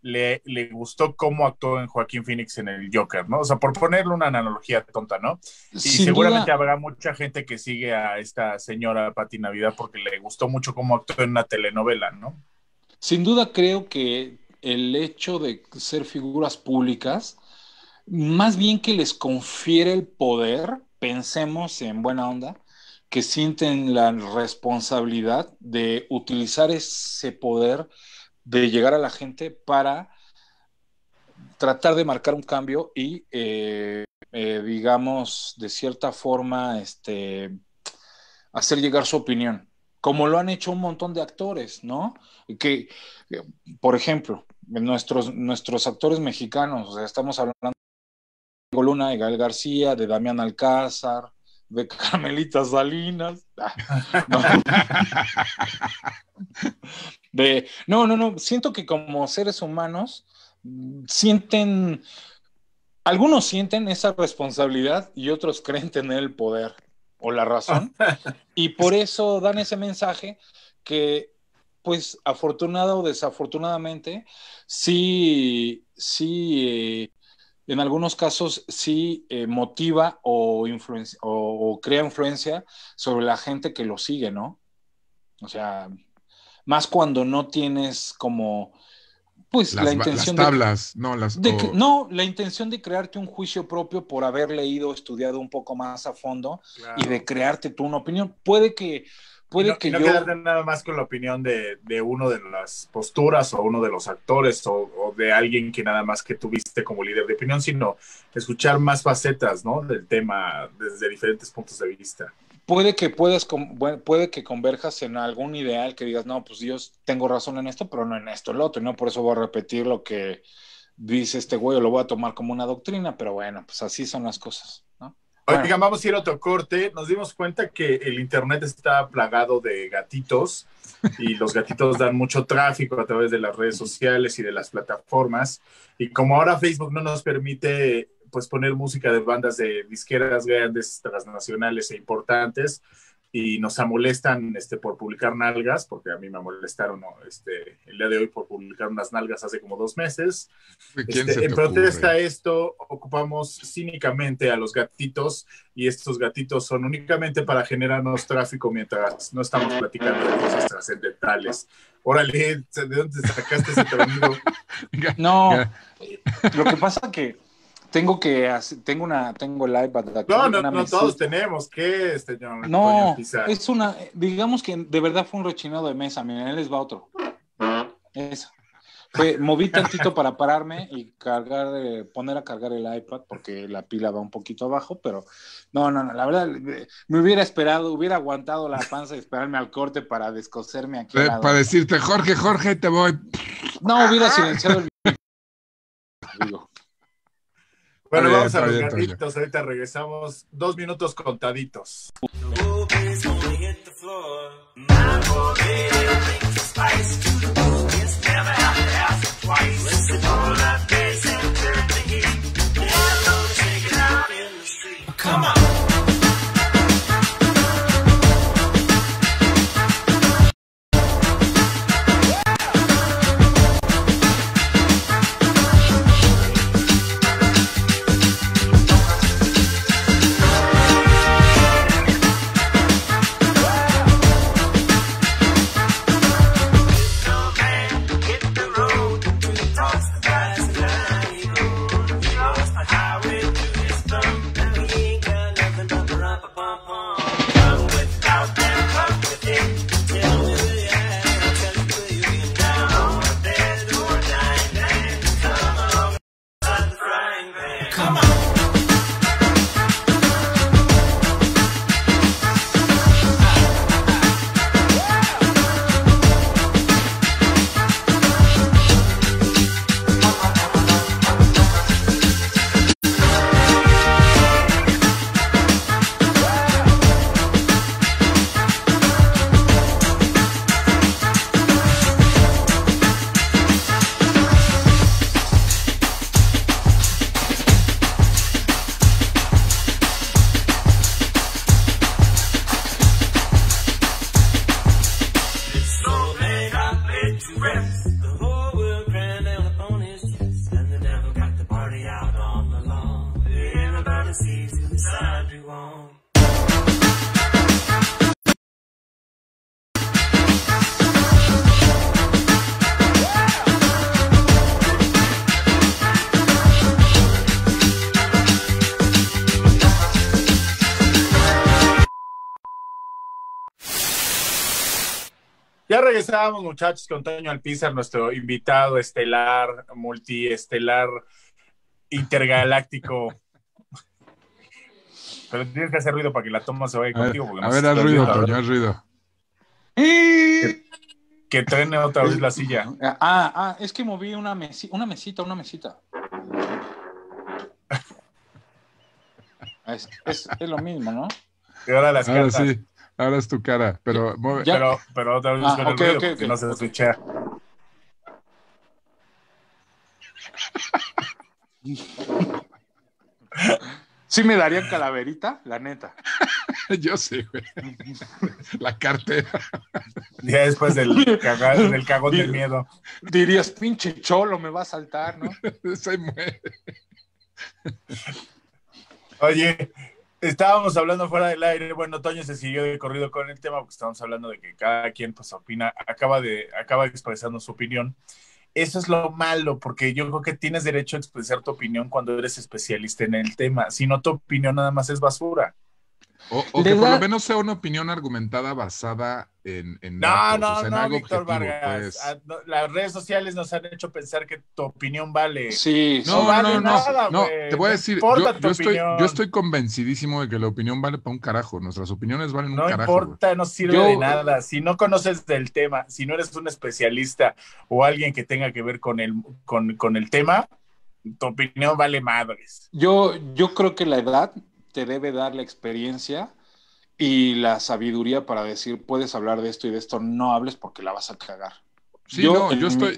le, gustó cómo actuó en Joaquín Phoenix en el Joker, ¿no? O sea, por ponerle una analogía tonta, ¿no? Y seguramente habrá mucha gente que sigue a esta señora Pati Navidad porque le gustó mucho cómo actuó en una telenovela, ¿no? Sin duda creo que el hecho de ser figuras públicas, más bien que les confiere el poder, pensemos en buena onda, que sienten la responsabilidad de utilizar ese poder de llegar a la gente para tratar de marcar un cambio y, eh, eh, digamos, de cierta forma, este, hacer llegar su opinión como lo han hecho un montón de actores, ¿no? Que, por ejemplo, nuestros, nuestros actores mexicanos, o sea, estamos hablando de Luna, de Gael García, de Damián Alcázar, de Carmelita Salinas. De, no, no, no, siento que como seres humanos sienten, algunos sienten esa responsabilidad y otros creen tener el poder o la razón. y por eso dan ese mensaje que, pues, afortunado o desafortunadamente, sí, sí, eh, en algunos casos sí eh, motiva o, o crea influencia sobre la gente que lo sigue, ¿no? O sea, más cuando no tienes como pues la intención. Las tablas, no las. No, la intención de crearte un juicio propio por haber leído, estudiado un poco más a fondo y de crearte tú una opinión. Puede que. Puede no, que no quedarte nada más con la opinión de, de uno de las posturas o uno de los actores o, de alguien que nada más que tuviste como líder de opinión, sino escuchar más facetas, ¿no? Del tema desde diferentes puntos de vista puede que puedas puede que converjas en algún ideal que digas, no, pues Dios, tengo razón en esto, pero no en esto, el otro, y no por eso voy a repetir lo que dice este güey, o lo voy a tomar como una doctrina, pero bueno, pues así son las cosas, ¿no? Oigan, vamos a ir a otro corte. Nos dimos cuenta que el internet está plagado de gatitos y los gatitos dan mucho tráfico a través de las redes sociales y de las plataformas. Y como ahora Facebook no nos permite pues poner música de bandas de disqueras grandes, transnacionales e importantes y nos amolestan este, por publicar nalgas, porque a mí me molestaron este, el día de hoy por publicar unas nalgas hace como dos meses. Este, en protesta a esto, ocupamos cínicamente a los gatitos y estos gatitos son únicamente para generarnos tráfico mientras no estamos platicando de cosas trascendentales. Órale, ¿de dónde sacaste ese tronido? No, lo que pasa que tengo que tengo una tengo el iPad No, no, no todos tenemos que, No, es una digamos que de verdad fue un rechinado de mesa, miren, él les va otro. Eso. Fue, moví tantito para pararme y cargar, eh, poner a cargar el iPad porque la pila va un poquito abajo, pero no, no, no, la verdad eh, me hubiera esperado, hubiera aguantado la panza y esperarme al corte para descoserme aquí. para decirte, Jorge, Jorge, te voy. No, hubiera silenciado el... video. Bueno, vamos a los Ahorita regresamos. Dos minutos contaditos. regresamos, muchachos, con Toño Alpizar, nuestro invitado estelar, multiestelar, intergaláctico. Pero tienes que hacer ruido para que la toma se vaya contigo. a ver, haz ruido, Toño, haz ruido. Que, que otra vez la silla. Ah, ah, es que moví una, mesita, una mesita, una mesita. Es, es, lo mismo, ¿no? ahora las cartas. Ahora es tu cara, pero Pero, pero otra vez ah, con que no se escucha. Sí me darían calaverita, la neta. Yo sí, güey. La cartera. Ya después del, cagón, del cagón del miedo. Dirías, pinche cholo, me va a saltar, ¿no? Se muere. Oye, Estábamos hablando fuera del aire, bueno, Toño se siguió de corrido con el tema porque estábamos hablando de que cada quien pues opina, acaba de, acaba expresando su opinión. Eso es lo malo, porque yo creo que tienes derecho a expresar tu opinión cuando eres especialista en el tema. Si no, tu opinión nada más es basura. O, o que por lo menos sea una opinión argumentada basada en... no, no, no, Víctor Vargas. Pues. Ah, las redes sociales nos han hecho pensar que tu opinión vale. Sí, no, vale nada, te voy a decir, yo, estoy, yo, estoy, convencidísimo de que la opinión vale para un carajo, nuestras opiniones valen un carajo. No importa, no sirve de nada. Si no conoces del tema, si no eres un especialista o alguien que tenga que ver con el, con, con el tema, tu opinión vale madres. Yo, yo creo que la edad te debe dar la experiencia y la sabiduría para decir, puedes hablar de esto y de esto, no hables porque la vas a cagar. Sí, yo, no, yo estoy,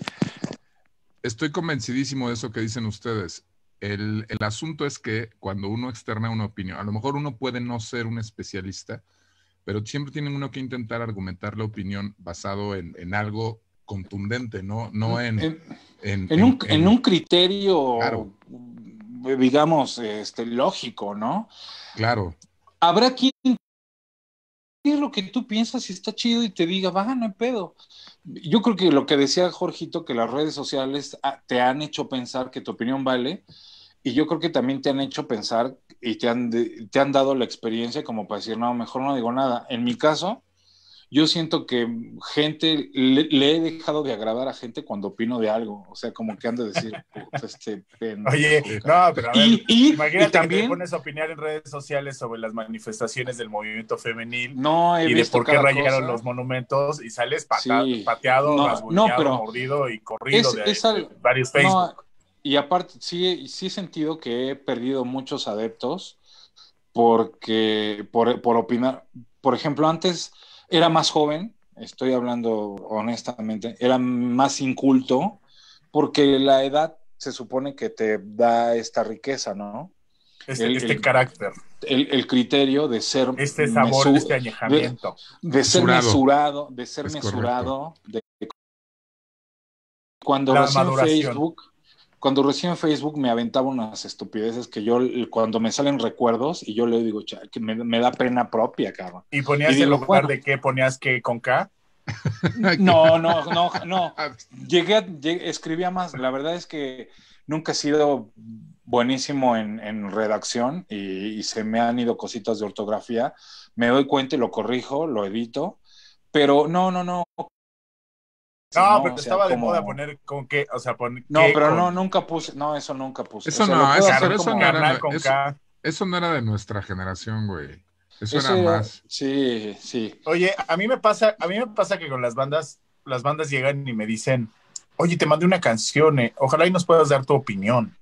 estoy convencidísimo de eso que dicen ustedes. El, asunto es que cuando uno externa una opinión, a lo mejor uno puede no ser un especialista, pero siempre tiene uno que intentar argumentar la opinión basado en, algo contundente, no, no mm, en, en, un, criterio, digamos, este, lógico, ¿no? Claro. Habrá quien es lo que tú piensas y está chido y te diga, va, no hay pedo. Yo creo que lo que decía Jorgito, que las redes sociales ah, te han hecho pensar que tu opinión vale, y yo creo que también te han hecho pensar y te han, te han dado la experiencia como para decir, no, mejor no digo nada. En mi caso, yo siento que gente, le, he dejado de agradar a gente cuando opino de algo, o sea, como que han de decir, este Oye, no, pero a ver, y, imagínate también, que pones a opinar en redes sociales sobre las manifestaciones del movimiento femenil no y de por qué rayaron los monumentos y sales pateado, mordido y corrido de, varios Facebook. y aparte, sí, sí he sentido que he perdido muchos adeptos porque, por, por opinar, por ejemplo, antes era más joven, estoy hablando honestamente, era más inculto, porque la edad se supone que te da esta riqueza, ¿no? Este, este carácter. El, criterio de ser. Este sabor, este añejamiento. De, ser mesurado, de ser mesurado. De, cuando vas recién Facebook cuando recién Facebook me aventaba unas estupideces que yo, cuando me salen recuerdos y yo le digo, que me, da pena propia, cabrón. ¿Y ponías el lugar de qué? ¿Ponías que con K? no, no, no, no. Llegué, escribía más. La verdad es que nunca he sido buenísimo en, redacción y, se me han ido cositas de ortografía. Me doy cuenta y lo corrijo, lo edito. Pero no, no, no, no, pero estaba de moda poner con qué, o sea, poner. No, pero no, nunca puse, no, eso nunca puse. Eso no, eso, no era, de nuestra generación, güey. Eso, era más. Sí, sí. Oye, a mí me pasa, a mí me pasa que con las bandas, las bandas llegan y me dicen, oye, te mandé una canción, eh, ojalá y nos puedas dar tu opinión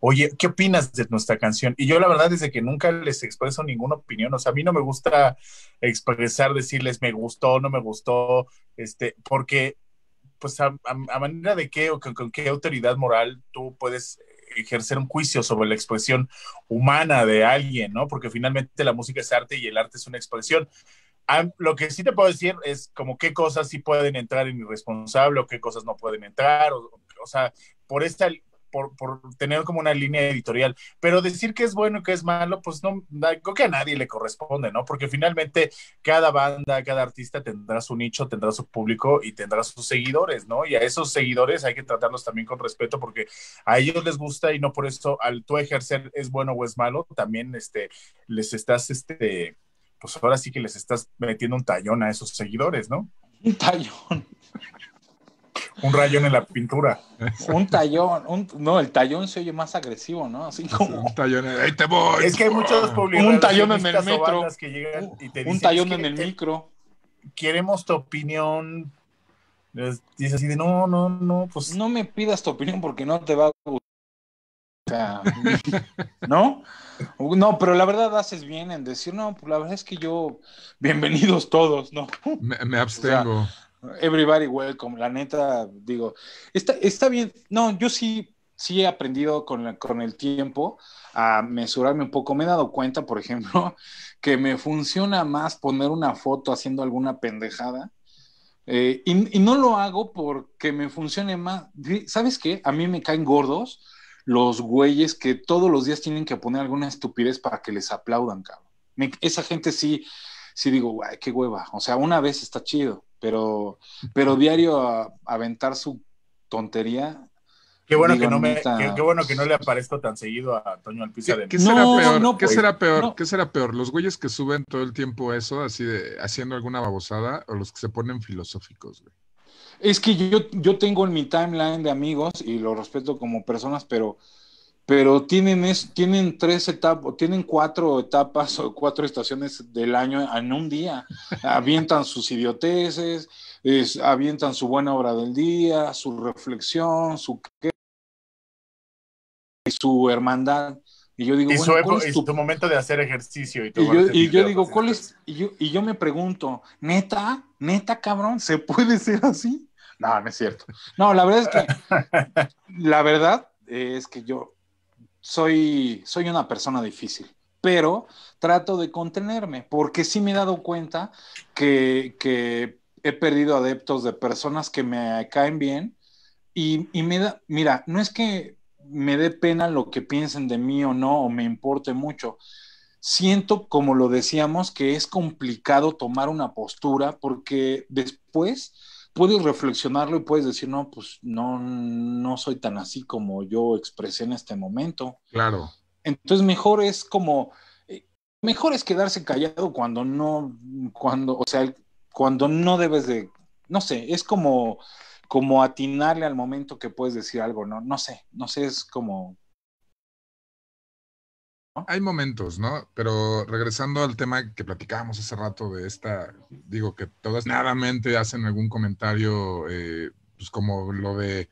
oye, ¿qué opinas de nuestra canción? Y yo la verdad es que nunca les expreso ninguna opinión, o sea, a mí no me gusta expresar, decirles me gustó, no me gustó, este, porque pues a, manera de qué o con, qué autoridad moral tú puedes ejercer un juicio sobre la expresión humana de alguien, ¿no? Porque finalmente la música es arte y el arte es una expresión. Ah, lo que sí te puedo decir es como qué cosas sí pueden entrar en irresponsable o qué cosas no pueden entrar, o sea, por esta, por, tener como una línea editorial. Pero decir que es bueno y que es malo, pues no, creo que a nadie le corresponde, ¿no? Porque finalmente cada banda, cada artista tendrá su nicho, tendrá su público y tendrá sus seguidores, ¿no? Y a esos seguidores hay que tratarlos también con respeto porque a ellos les gusta y no por eso al tú ejercer es bueno o es malo, también este, les estás, este, pues ahora sí que les estás metiendo un tallón a esos seguidores, ¿no? Un tallón un rayón en la pintura. Un tallón, no, el tallón se oye más agresivo, ¿no? Así como. Un tallón, ahí te voy. Es que hay muchos Un tallón en el metro. un tallón en el micro. Queremos tu opinión. Dices así de no, no, no, pues No me pidas tu opinión porque no te va a gustar. ¿no? No, pero la verdad haces bien en decir, no, pues la verdad es que yo, bienvenidos todos, ¿no? Me, abstengo. Everybody welcome, la neta, digo, está, está bien. No, yo sí, sí he aprendido con, con el tiempo a mesurarme un poco. Me he dado cuenta, por ejemplo, que me funciona más poner una foto haciendo alguna pendejada. Eh, y, no lo hago porque me funcione más. ¿Sabes qué? A mí me caen gordos los güeyes que todos los días tienen que poner alguna estupidez para que les aplaudan, cabrón. esa gente sí, sí digo, guay, qué hueva. O sea, una vez está chido, pero, pero diario a, aventar su tontería. Qué bueno, que no bueno que no le aparezco tan seguido a Toño Alpiza. ¿Qué, ¿Qué, pues, será peor? ¿Qué, será peor? ¿Los güeyes que suben todo el tiempo eso, así de haciendo alguna babosada, o los que se ponen filosóficos, Es que yo, yo tengo en mi timeline de amigos, y lo respeto como personas, pero pero tienen, es, tienen tres etapas, tienen cuatro etapas o cuatro estaciones del año en un día. Avientan sus idioteces, avientan su buena obra del día, su reflexión, su su hermandad. Y yo digo, y bueno, es momento de hacer ejercicio. Y, yo, y yo digo, ¿cuál es? Y yo, y yo me pregunto, neta, neta, cabrón, ¿se puede ser así? No, no es cierto. No, la verdad es que, la verdad es que yo, soy, soy una persona difícil, pero trato de contenerme, porque sí me he dado cuenta que, que he perdido adeptos de personas que me caen bien y, y, me da, mira, no es que me dé pena lo que piensen de mí o no, o me importe mucho. Siento, como lo decíamos, que es complicado tomar una postura porque después puedes reflexionarlo y puedes decir, no, pues no, no soy tan así como yo expresé en este momento. Claro. Entonces mejor es como, eh, mejor es quedarse callado cuando no, cuando, o sea, cuando no debes de, no sé, es como, como atinarle al momento que puedes decir algo, no, no sé, no sé, es como, hay momentos, ¿no? Pero regresando al tema que platicábamos hace rato de esta, digo que todas nuevamente hacen algún comentario, eh, pues como lo de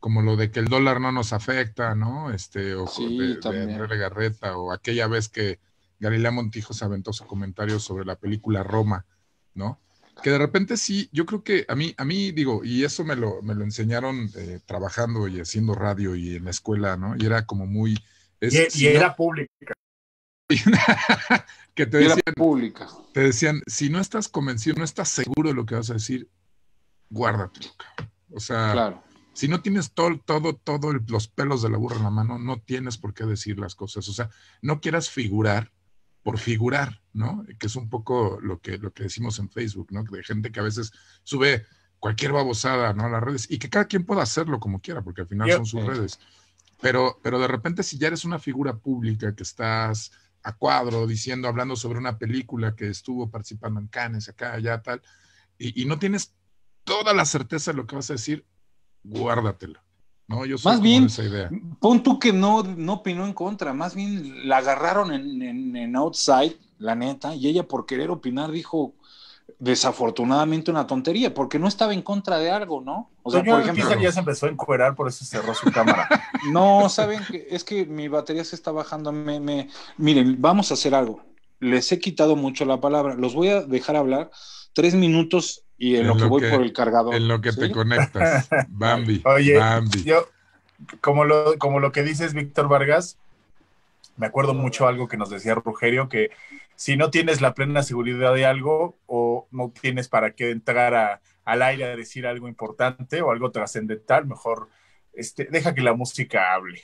como lo de que el dólar no nos afecta, ¿no? Este, o de, de Garreta, o aquella vez que Galilea Montijo se aventó su comentario sobre la película Roma, ¿no? Que de repente sí, yo creo que a mí, a mí digo, y eso me lo, me lo enseñaron eh, trabajando y haciendo radio y en la escuela, ¿no? Y era como muy, y, era pública. que te decían, pública. Te decían, si no estás convencido, no estás seguro de lo que vas a decir, guárdatelo. O sea, si no tienes todo, todo, los pelos de la burra en la mano, no tienes por qué decir las cosas. O sea, no quieras figurar por figurar, ¿no? Que es un poco lo que, lo que decimos en Facebook, ¿no? De gente que a veces sube cualquier babosada, ¿no? A las redes y que cada quien pueda hacerlo como quiera, porque al final son sus redes. Pero, pero de repente si ya eres una figura pública que estás a cuadro diciendo, hablando sobre una película que estuvo participando en Cannes, acá, allá, tal, y, no tienes toda la certeza de lo que vas a decir, guárdatelo. No, yo soy más bien, esa pon tú que no, no opinó en contra, más bien la agarraron en, outside, la neta, y ella por querer opinar dijo, desafortunadamente una tontería, porque no estaba en contra de algo, ¿no? O sea, por ejemplo, ya se empezó a encuerar, por eso cerró su cámara. No, saben es que mi batería se está bajando. Me, Miren, vamos a hacer algo. Les he quitado mucho la palabra. Los voy a dejar hablar tres minutos y en, lo, que voy por el cargador. En lo que te conectas. Bambi. Oye, yo, como lo, como lo que dices, Víctor Vargas, me acuerdo mucho algo que nos decía Rugerio, que si no tienes la plena seguridad de algo o no tienes para qué entrar a, al aire a decir algo importante o algo trascendental, mejor este, deja que la música hable.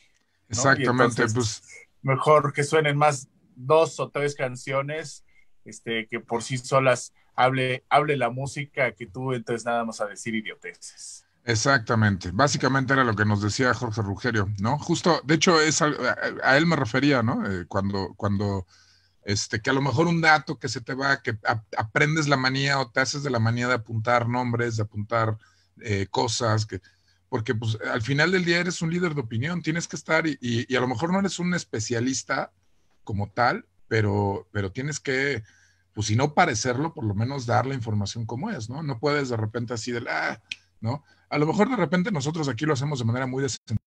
Exactamente, pues. Mejor que suenen más dos o tres canciones este, que por sí solas hable, hable la música, que tú entres nada más a decir idioteces. Exactamente, básicamente era lo que nos decía Jorge Rugerio, ¿no? Justo, de hecho, es a, él me refería, ¿no? Eh, cuando, cuando este, que a lo mejor un dato que se te va, que aprendes la manía o te haces de la manía de apuntar nombres, de apuntar eh, cosas, que, porque pues, al final del día eres un líder de opinión, tienes que estar y, a lo mejor no eres un especialista como tal, pero, pero tienes que, pues si no parecerlo, por lo menos dar la información como es, ¿no? No puedes de repente así de ah", ¿no? A lo mejor de repente nosotros aquí lo hacemos de manera muy descentralizada,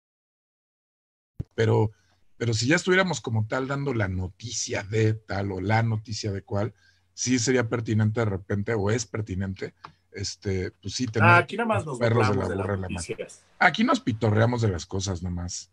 pero pero si ya estuviéramos como tal dando la noticia de tal o la noticia de cual, sí sería pertinente de repente o es pertinente este, pues sí, tenemos aquí nada más nos perros de la, Aquí nos pitorreamos de las cosas nomás.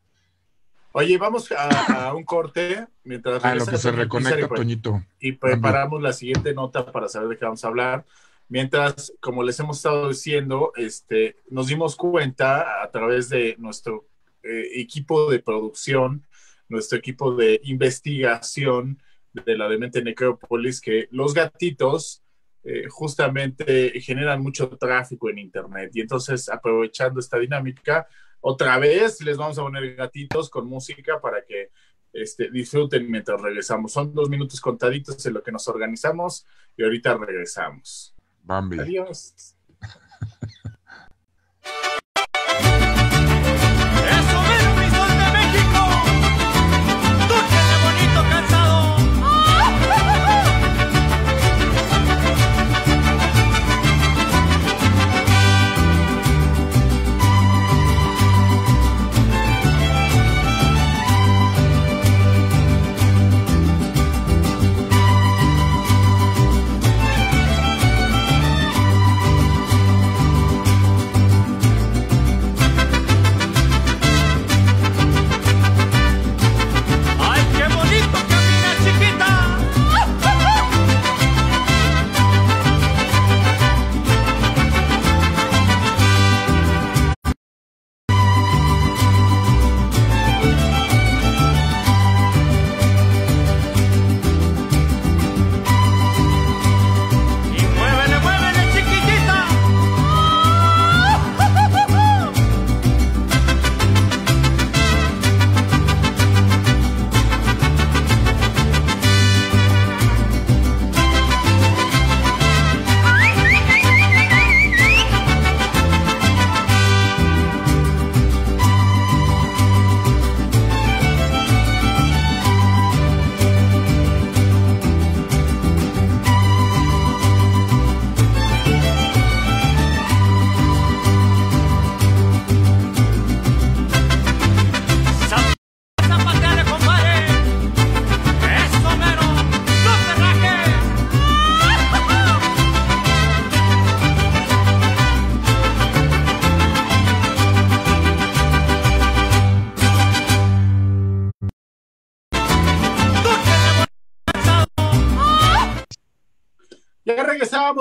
Oye, vamos a, un corte mientras a ah, lo que se reconecta, pues, Toñito. Y preparamos la siguiente nota para saber de qué vamos a hablar. Mientras, como les hemos estado diciendo, este, nos dimos cuenta a través de nuestro eh, equipo de producción nuestro equipo de investigación de la demente necrópolis, que los gatitos eh, justamente generan mucho tráfico en Internet. Y entonces, aprovechando esta dinámica, otra vez les vamos a poner gatitos con música para que este, disfruten mientras regresamos. Son dos minutos contaditos en lo que nos organizamos y ahorita regresamos. Bambi. Adiós.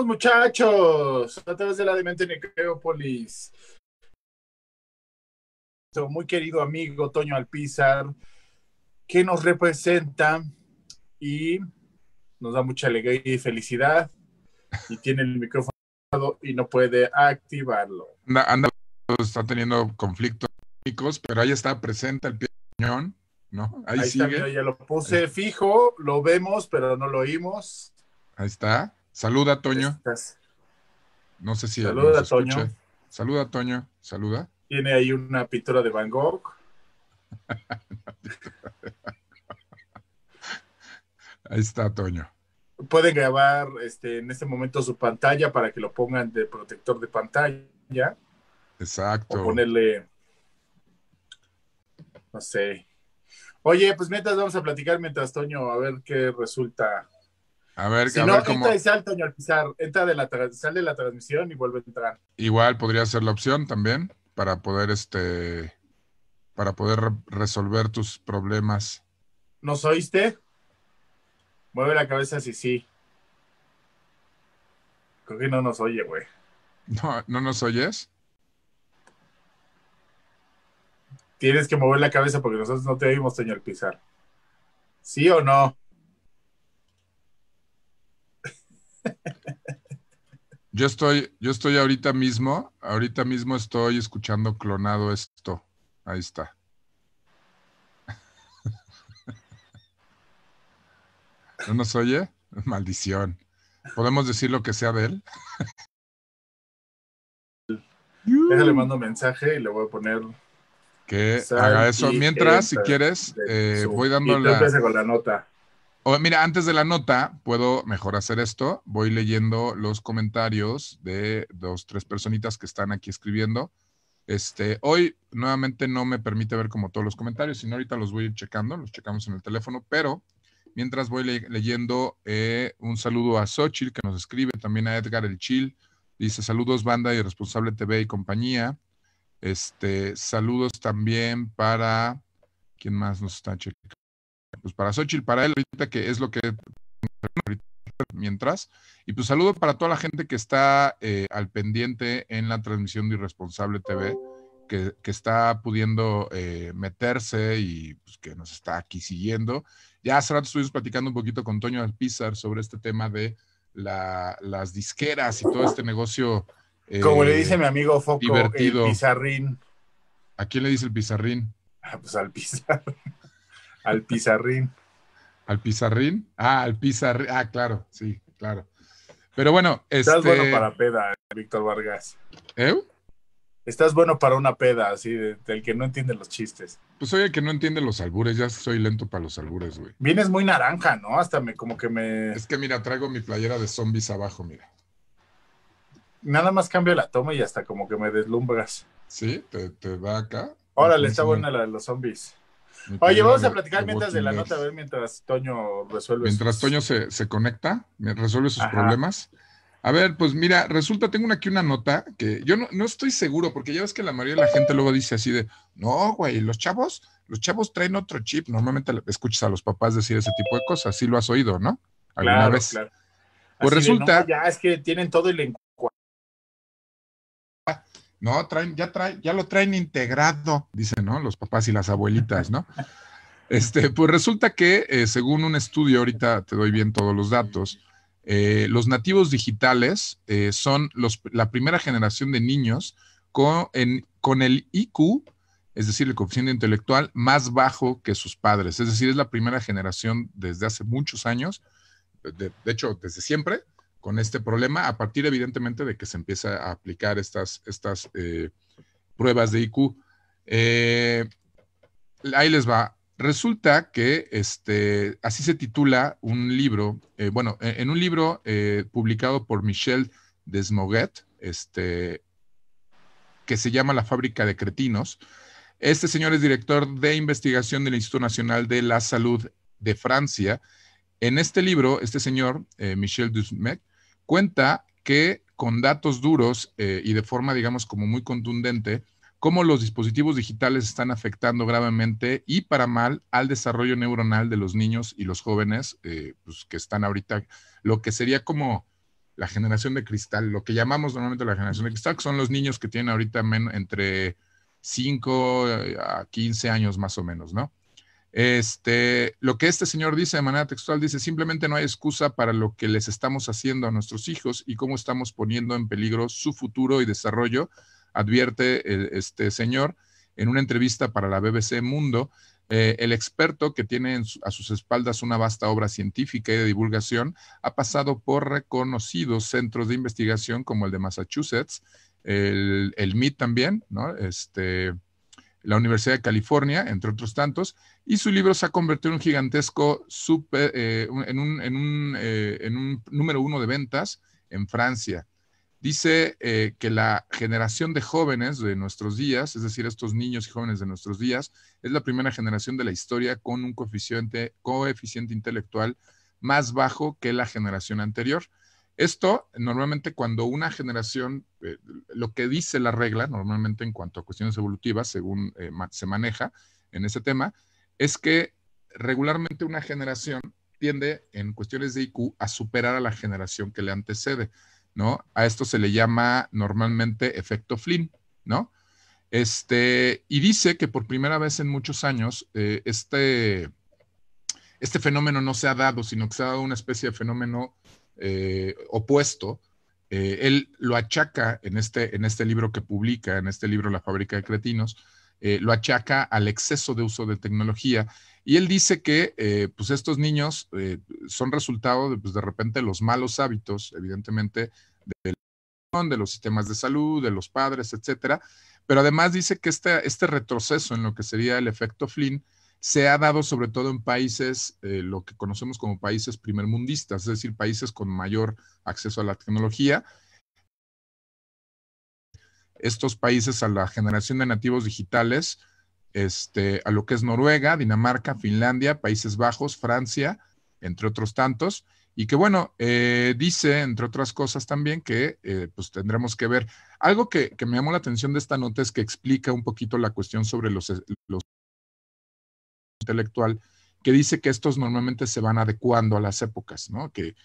muchachos? A través de la Demente Necrópolis. Muy querido amigo Toño Alpizar, que nos representa y nos da mucha alegría y felicidad. Y tiene el micrófono y no puede activarlo. Anda, está teniendo conflictos, pero ahí está presente el piñón ¿no? Ahí, sigue. ya lo puse fijo, lo vemos, pero no lo oímos. Ahí está. Saluda, Toño. No sé si saluda, Toño. Saluda, Toño. Saluda. Tiene ahí una pintura de Van Gogh. ahí está, Toño. Pueden grabar este, en este momento su pantalla para que lo pongan de protector de pantalla. Exacto. O ponerle, no sé. Oye, pues mientras vamos a platicar mientras Toño, a ver qué resulta a ver, si no, no, entra y sal, Pizar. Entra de la, sal de la transmisión y vuelve a entrar. Igual podría ser la opción también para poder este para poder resolver tus problemas. ¿Nos oíste? Mueve la cabeza si sí. Creo que no nos oye, güey. No, ¿no nos oyes? Tienes que mover la cabeza porque nosotros no te oímos, señor Pizar. ¿Sí o no? Yo estoy, yo estoy ahorita mismo, ahorita mismo estoy escuchando clonado esto. Ahí está. ¿No nos oye? Maldición. ¿Podemos decir lo que sea de él? Déjale, mando mensaje y le voy a poner. Que haga eso. Mientras, si quieres, eh, voy dándole con la nota mira, antes de la nota, puedo mejor hacer esto. Voy leyendo los comentarios de dos, tres personitas que están aquí escribiendo. Este, hoy nuevamente no me permite ver como todos los comentarios, sino ahorita los voy a ir checando, los checamos en el teléfono, pero mientras voy leyendo eh, un saludo a Xochitl que nos escribe, también a Edgar El Chil, dice saludos banda y responsable TV y compañía. Este, saludos también para, ¿quién más nos está checando? pues para Xochitl, para él, ahorita que es lo que mientras. Y pues saludo para toda la gente que está eh, al pendiente en la transmisión de Irresponsable TV, que, está pudiendo eh, meterse y pues, que nos está aquí siguiendo. Ya hace rato estuvimos platicando un poquito con Toño Alpizar sobre este tema de las disqueras y todo este negocio. Eh, Como le dice mi amigo Foco, divertido. el pizarrín. ¿A quién le dice el pizarrín? Ah, pues al pizarrín. Al pizarrín. ¿Al pizarrín? Ah, al pizarrín. Ah, claro, sí, claro. Pero bueno, Estás bueno este para peda, Víctor Vargas. ¿Eh? Estás bueno para una peda, así, del que no entiende los chistes. Pues soy el que no entiende los albures, ya soy lento para los albures, güey. Vienes muy naranja, ¿no? Hasta me, como que me... Es que mira, traigo mi playera de zombies abajo, mira. Nada más cambio la toma y hasta como que me deslumbras. ¿Sí? ¿Te, te va acá? Órale, está buena la de los zombies. Oye, vamos a platicar mientras de la nota, a ver mientras Toño resuelve. Mientras Toño se, se, conecta, resuelve sus problemas. A ver, pues mira, resulta, tengo aquí una nota que yo no, estoy seguro, porque ya ves que la mayoría de la gente luego dice así de, no, güey, los chavos, los chavos traen otro chip. Normalmente escuchas a los papás decir ese tipo de cosas, así lo has oído, ¿no? ¿Alguna claro, vez? Pues resulta. ya es que tienen todo el encuadre. No, traen, ya, traen, ya lo traen integrado, dicen, ¿no? Los papás y las abuelitas, ¿no? Este, pues resulta que, eh, según un estudio, ahorita te doy bien todos los datos, eh, los nativos digitales eh, son los, la primera generación de niños con, el IQ, es decir, el coeficiente intelectual, más bajo que sus padres. Es decir, es la primera generación desde hace muchos años, de hecho, desde siempre, con este problema, a partir evidentemente de que se empieza a aplicar estas, estas eh, pruebas de IQ. Eh, ahí les va. Resulta que este, así se titula un libro, eh, bueno, e, en un libro publicado por Michel Desmoguet, este, que se llama La fábrica de cretinos. Este señor es director de investigación del Instituto Nacional de la Salud de Francia. En este libro, este señor, Michel Desmoguet, cuenta que con datos duros eh, y de forma, digamos, como muy contundente, cómo los dispositivos digitales están afectando gravemente y para mal al desarrollo neuronal de los niños y los jóvenes eh, pues, que están ahorita, lo que sería como la generación de cristal, lo que llamamos normalmente la generación de cristal, que son los niños que tienen ahorita entre 5 eh, a 15 años más o menos, ¿no? Este, lo que este señor dice de manera textual, dice, simplemente no hay excusa para lo que les estamos haciendo a nuestros hijos y cómo estamos poniendo en peligro su futuro y desarrollo, advierte eh, este señor en una entrevista para la BBC Mundo. Eh, el experto que tiene a sus espaldas una vasta obra científica y de divulgación ha pasado por reconocidos centros de investigación como el de Massachusetts, el, el MIT también, ¿no? Este, la Universidad de California, entre otros tantos, y su libro se ha convertido en un gigantesco, super, eh, en, un, en, un, eh, en, un, número uno de ventas en Francia. Dice eh, que la generación de jóvenes de nuestros días, es decir, estos niños y jóvenes de nuestros días, es la primera generación de la historia con un coeficiente, coeficiente intelectual más bajo que la generación anterior. Esto, normalmente cuando una generación, eh, lo que dice la regla, normalmente en cuanto a cuestiones evolutivas, según eh, se maneja en ese tema, es que regularmente una generación tiende en cuestiones de IQ a superar a la generación que le antecede, ¿no? A esto se le llama normalmente efecto Flynn, ¿no? Este, y dice que por primera vez en muchos años, eh, este, este fenómeno no se ha dado, sino que se ha dado una especie de fenómeno eh, opuesto, eh, él lo achaca en este, en este libro que publica, en este libro La fábrica de cretinos, eh, lo achaca al exceso de uso de tecnología. Y él dice que pues estos niños son resultado de, pues, de repente los malos hábitos, evidentemente, de, de los sistemas de salud, de los padres, etcétera. Pero además dice que este, este retroceso en lo que sería el efecto Flynn se ha dado sobre todo en países, eh, lo que conocemos como países primermundistas, es decir, países con mayor acceso a la tecnología. Estos países a la generación de nativos digitales, este, a lo que es Noruega, Dinamarca, Finlandia, Países Bajos, Francia, entre otros tantos, y que bueno, eh, dice, entre otras cosas también, que eh, pues tendremos que ver. Algo que, me llamó la atención de esta nota es que explica un poquito la cuestión sobre los intelectual que dice que estos normalmente se van adecuando a las épocas, ¿no? Que,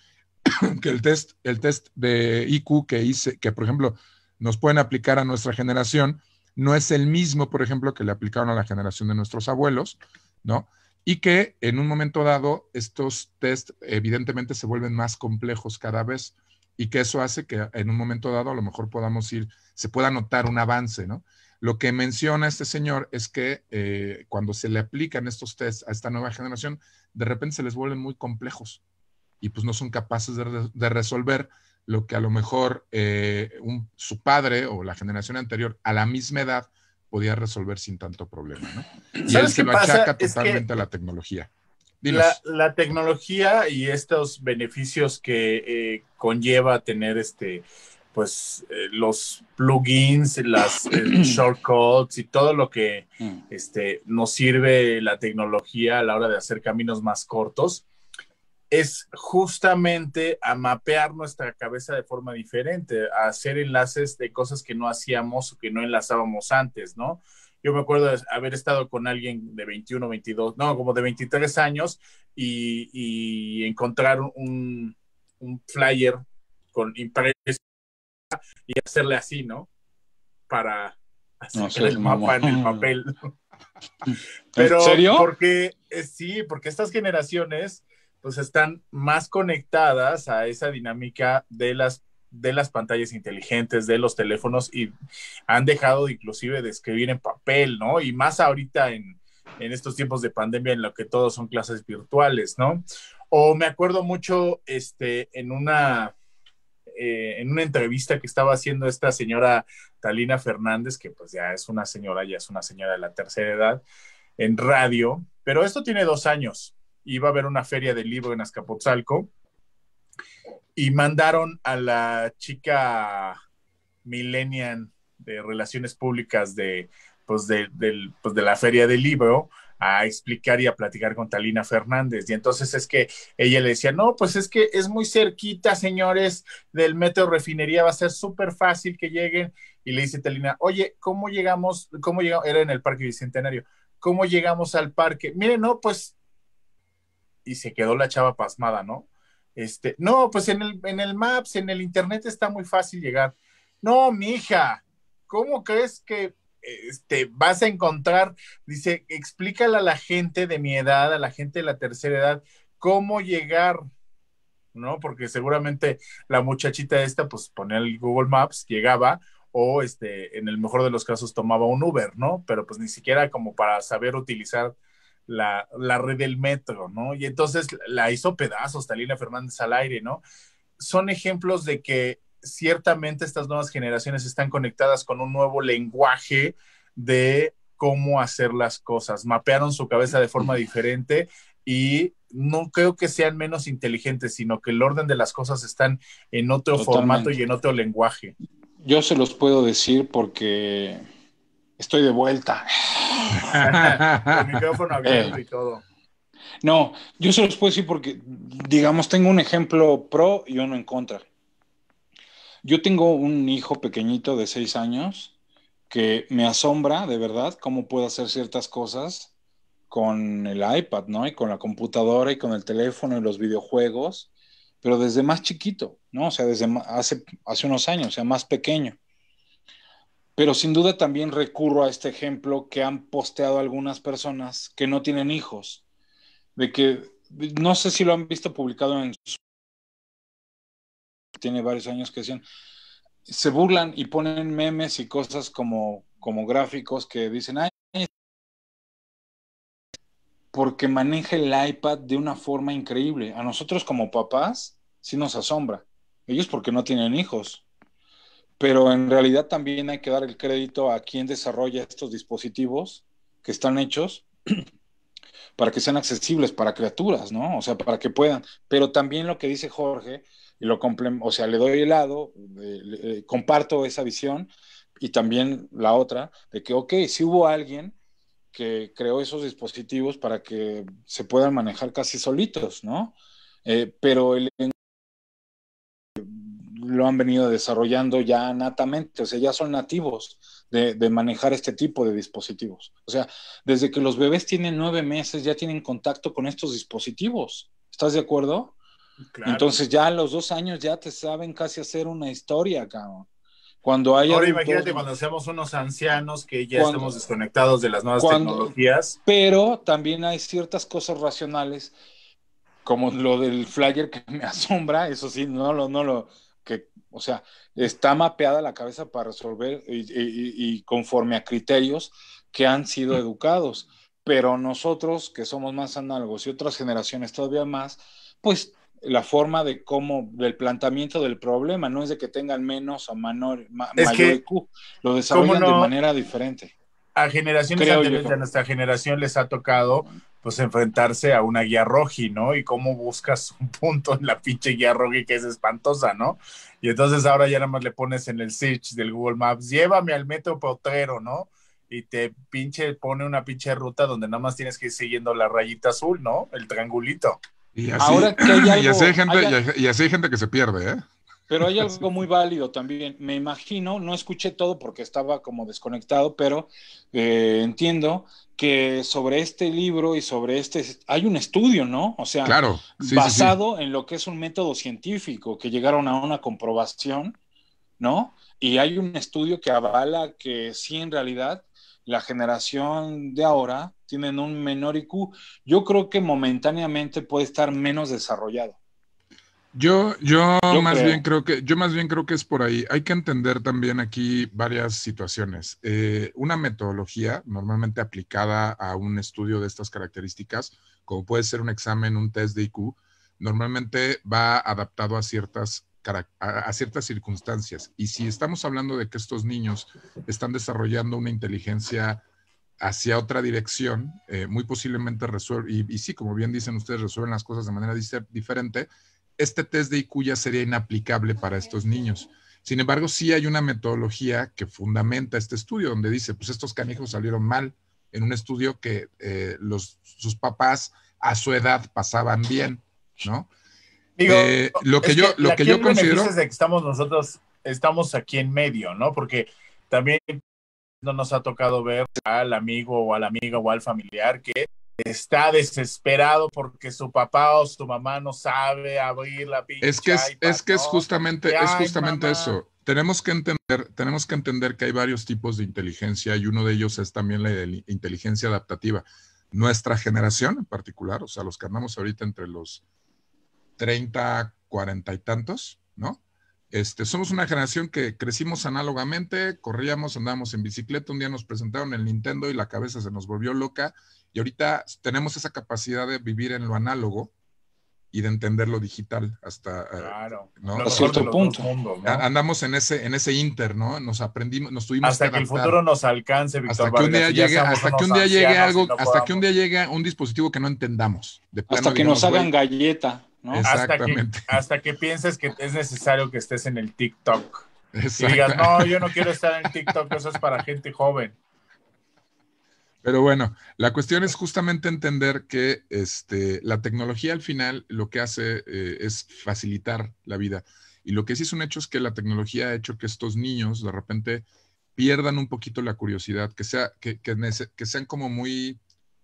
el, test, el test de IQ que hice, que por ejemplo nos pueden aplicar a nuestra generación, no es el mismo, por ejemplo, que le aplicaron a la generación de nuestros abuelos, ¿no? Y que en un momento dado estos test evidentemente se vuelven más complejos cada vez y que eso hace que en un momento dado a lo mejor podamos ir, se pueda notar un avance, ¿no? Lo que menciona este señor es que eh, cuando se le aplican estos tests a esta nueva generación, de repente se les vuelven muy complejos y pues no son capaces de, resolver lo que a lo mejor eh, su padre o la generación anterior a la misma edad podía resolver sin tanto problema, ¿no? Y él se lo achaca totalmente a la tecnología. La, tecnología y estos beneficios que eh, conlleva tener este pues eh, los plugins, las shortcuts y todo lo que mm. este, nos sirve la tecnología a la hora de hacer caminos más cortos, es justamente a mapear nuestra cabeza de forma diferente, a hacer enlaces de cosas que no hacíamos o que no enlazábamos antes, ¿no? Yo me acuerdo de haber estado con alguien de 21, 22, no, como de 23 años y, encontrar un, flyer con impresión y hacerle así, ¿no? Para hacer el mapa en el papel. Pero, ¿En serio? Porque, sí, porque estas generaciones pues están más conectadas a esa dinámica de las de las pantallas inteligentes, de los teléfonos y han dejado inclusive de escribir en papel, ¿no? Y más ahorita en, estos tiempos de pandemia en lo que todos son clases virtuales, ¿no? O me acuerdo mucho este, en una eh, en una entrevista que estaba haciendo esta señora Talina Fernández, que pues ya es una señora, ya es una señora de la tercera edad, en radio, pero esto tiene dos años. Iba a haber una feria de libro en Azcapotzalco y mandaron a la chica millennial de relaciones públicas de, pues de, pues de la feria del libro a explicar y a platicar con Talina Fernández. Y entonces es que ella le decía, no, pues es que es muy cerquita, señores, del metro refinería, va a ser súper fácil que lleguen. Y le dice Talina, oye, ¿cómo llegamos? ¿Cómo llegamos? Era en el Parque Bicentenario. ¿Cómo llegamos al parque? Miren, no, pues... Y se quedó la chava pasmada, ¿no? Este, no, pues en el, en el Maps, en el Internet está muy fácil llegar. No, mija, ¿cómo crees que te este, vas a encontrar, dice, explícale a la gente de mi edad, a la gente de la tercera edad, cómo llegar, ¿no? Porque seguramente la muchachita esta, pues ponía el Google Maps, llegaba, o este, en el mejor de los casos tomaba un Uber, ¿no? Pero pues ni siquiera como para saber utilizar la, red del metro, ¿no? Y entonces la hizo pedazos Talina Fernández al aire, ¿no? Son ejemplos de que ciertamente estas nuevas generaciones están conectadas con un nuevo lenguaje de cómo hacer las cosas. Mapearon su cabeza de forma diferente y no creo que sean menos inteligentes, sino que el orden de las cosas están en otro formato y en otro lenguaje. Yo se los puedo decir porque estoy de vuelta. el micrófono abierto y eh. todo. No, yo se los puedo decir porque, digamos, tengo un ejemplo pro y uno en contra. Yo tengo un hijo pequeñito de seis años que me asombra de verdad cómo puedo hacer ciertas cosas con el iPad, ¿no? Y con la computadora y con el teléfono y los videojuegos, pero desde más chiquito, ¿no? O sea, desde hace, hace unos años, o sea, más pequeño. Pero sin duda también recurro a este ejemplo que han posteado algunas personas que no tienen hijos, de que no sé si lo han visto publicado en tiene varios años que decían, se burlan y ponen memes y cosas como, como gráficos que dicen, ay, porque maneja el iPad de una forma increíble. A nosotros como papás sí nos asombra. Ellos porque no tienen hijos. Pero en realidad también hay que dar el crédito a quien desarrolla estos dispositivos que están hechos para que sean accesibles para criaturas, ¿no? O sea, para que puedan. Pero también lo que dice Jorge y lo o sea, le doy el lado, eh, comparto esa visión y también la otra, de que, ok, si hubo alguien que creó esos dispositivos para que se puedan manejar casi solitos, ¿no? Eh, pero el lo han venido desarrollando ya natamente, o sea, ya son nativos de, manejar este tipo de dispositivos. O sea, desde que los bebés tienen nueve meses ya tienen contacto con estos dispositivos. ¿Estás de acuerdo? Entonces ya a los dos años ya te saben casi hacer una historia, cabrón. Cuando haya Ahora imagínate cuando seamos unos ancianos que ya estamos desconectados de las nuevas tecnologías. Pero también hay ciertas cosas racionales, como lo del flyer que me asombra, eso sí, no lo, no lo, que, o sea, está mapeada la cabeza para resolver y, y conforme a criterios que han sido mm. educados. Pero nosotros, que somos más análogos y otras generaciones todavía más, pues la forma de cómo, del planteamiento del problema, no es de que tengan menos o menor, mayor que, IQ, lo desarrollan de manera diferente. A generaciones anteriores de nuestra generación les ha tocado pues enfrentarse a una guía roji, ¿no? Y cómo buscas un punto en la pinche guía roji que es espantosa, ¿no? Y entonces ahora ya nada más le pones en el search del Google Maps, llévame al metro potrero, ¿no? y te pinche pone una pinche ruta donde nada más tienes que ir siguiendo la rayita azul, ¿no? El triangulito. Y así, Ahora hay gente, gente que se pierde, ¿eh? Pero hay algo muy válido también. Me imagino, no escuché todo porque estaba como desconectado, pero eh, entiendo que sobre este libro y sobre este hay un estudio, ¿no? O sea, basado en lo que es un método científico, que llegaron a una comprobación, ¿no? Y hay un estudio que avala que sí, en realidad, la generación de ahora tienen un menor IQ. Yo creo que momentáneamente puede estar menos desarrollado. Yo, yo, más bien creo que, yo más bien creo que es por ahí. Hay que entender también aquí varias situaciones. Eh, una metodología normalmente aplicada a un estudio de estas características, como puede ser un examen, un test de IQ, normalmente va adaptado a ciertas a, ciertas circunstancias. Y si estamos hablando de que estos niños están desarrollando una inteligencia hacia otra dirección, eh, muy posiblemente resuelven, y, sí, como bien dicen ustedes, resuelven las cosas de manera diferente, este test de IQ ya sería inaplicable para estos niños. Sin embargo, sí hay una metodología que fundamenta este estudio, donde dice, pues estos canijos salieron mal en un estudio que eh, los, sus papás a su edad pasaban bien, ¿no? Eh, lo que yo, lo que yo considero. Es que estamos nosotros, estamos aquí en medio, ¿no? Porque también no nos ha tocado ver al amigo o a la amiga o al familiar que está desesperado porque su papá o su mamá no sabe abrir la pinche. Es que es, justamente, es justamente eso. Tenemos que entender, tenemos que entender que hay varios tipos de inteligencia y uno de ellos es también la inteligencia adaptativa. Nuestra generación en particular, o sea, los que andamos ahorita entre los 30, cuarenta y tantos, ¿no? Este, somos una generación que crecimos análogamente, corríamos, andábamos en bicicleta, un día nos presentaron el Nintendo y la cabeza se nos volvió loca y ahorita tenemos esa capacidad de vivir en lo análogo y de entender lo digital hasta eh, cierto punto andamos en ese en ese inter no nos aprendimos nos tuvimos hasta que, el futuro nos alcance hasta que un día llegue un algo hasta que un día llegue un dispositivo que no entendamos hasta que nos hagan galleta hasta que, pienses que es necesario que estés en el TikTok. Y digas, no, yo no quiero estar en TikTok, eso es para gente joven. Pero bueno, la cuestión es justamente entender que este, la tecnología al final lo que hace eh, es facilitar la vida. Y lo que sí es un hecho es que la tecnología ha hecho que estos niños de repente pierdan un poquito la curiosidad, que, sea, que, que sean como muy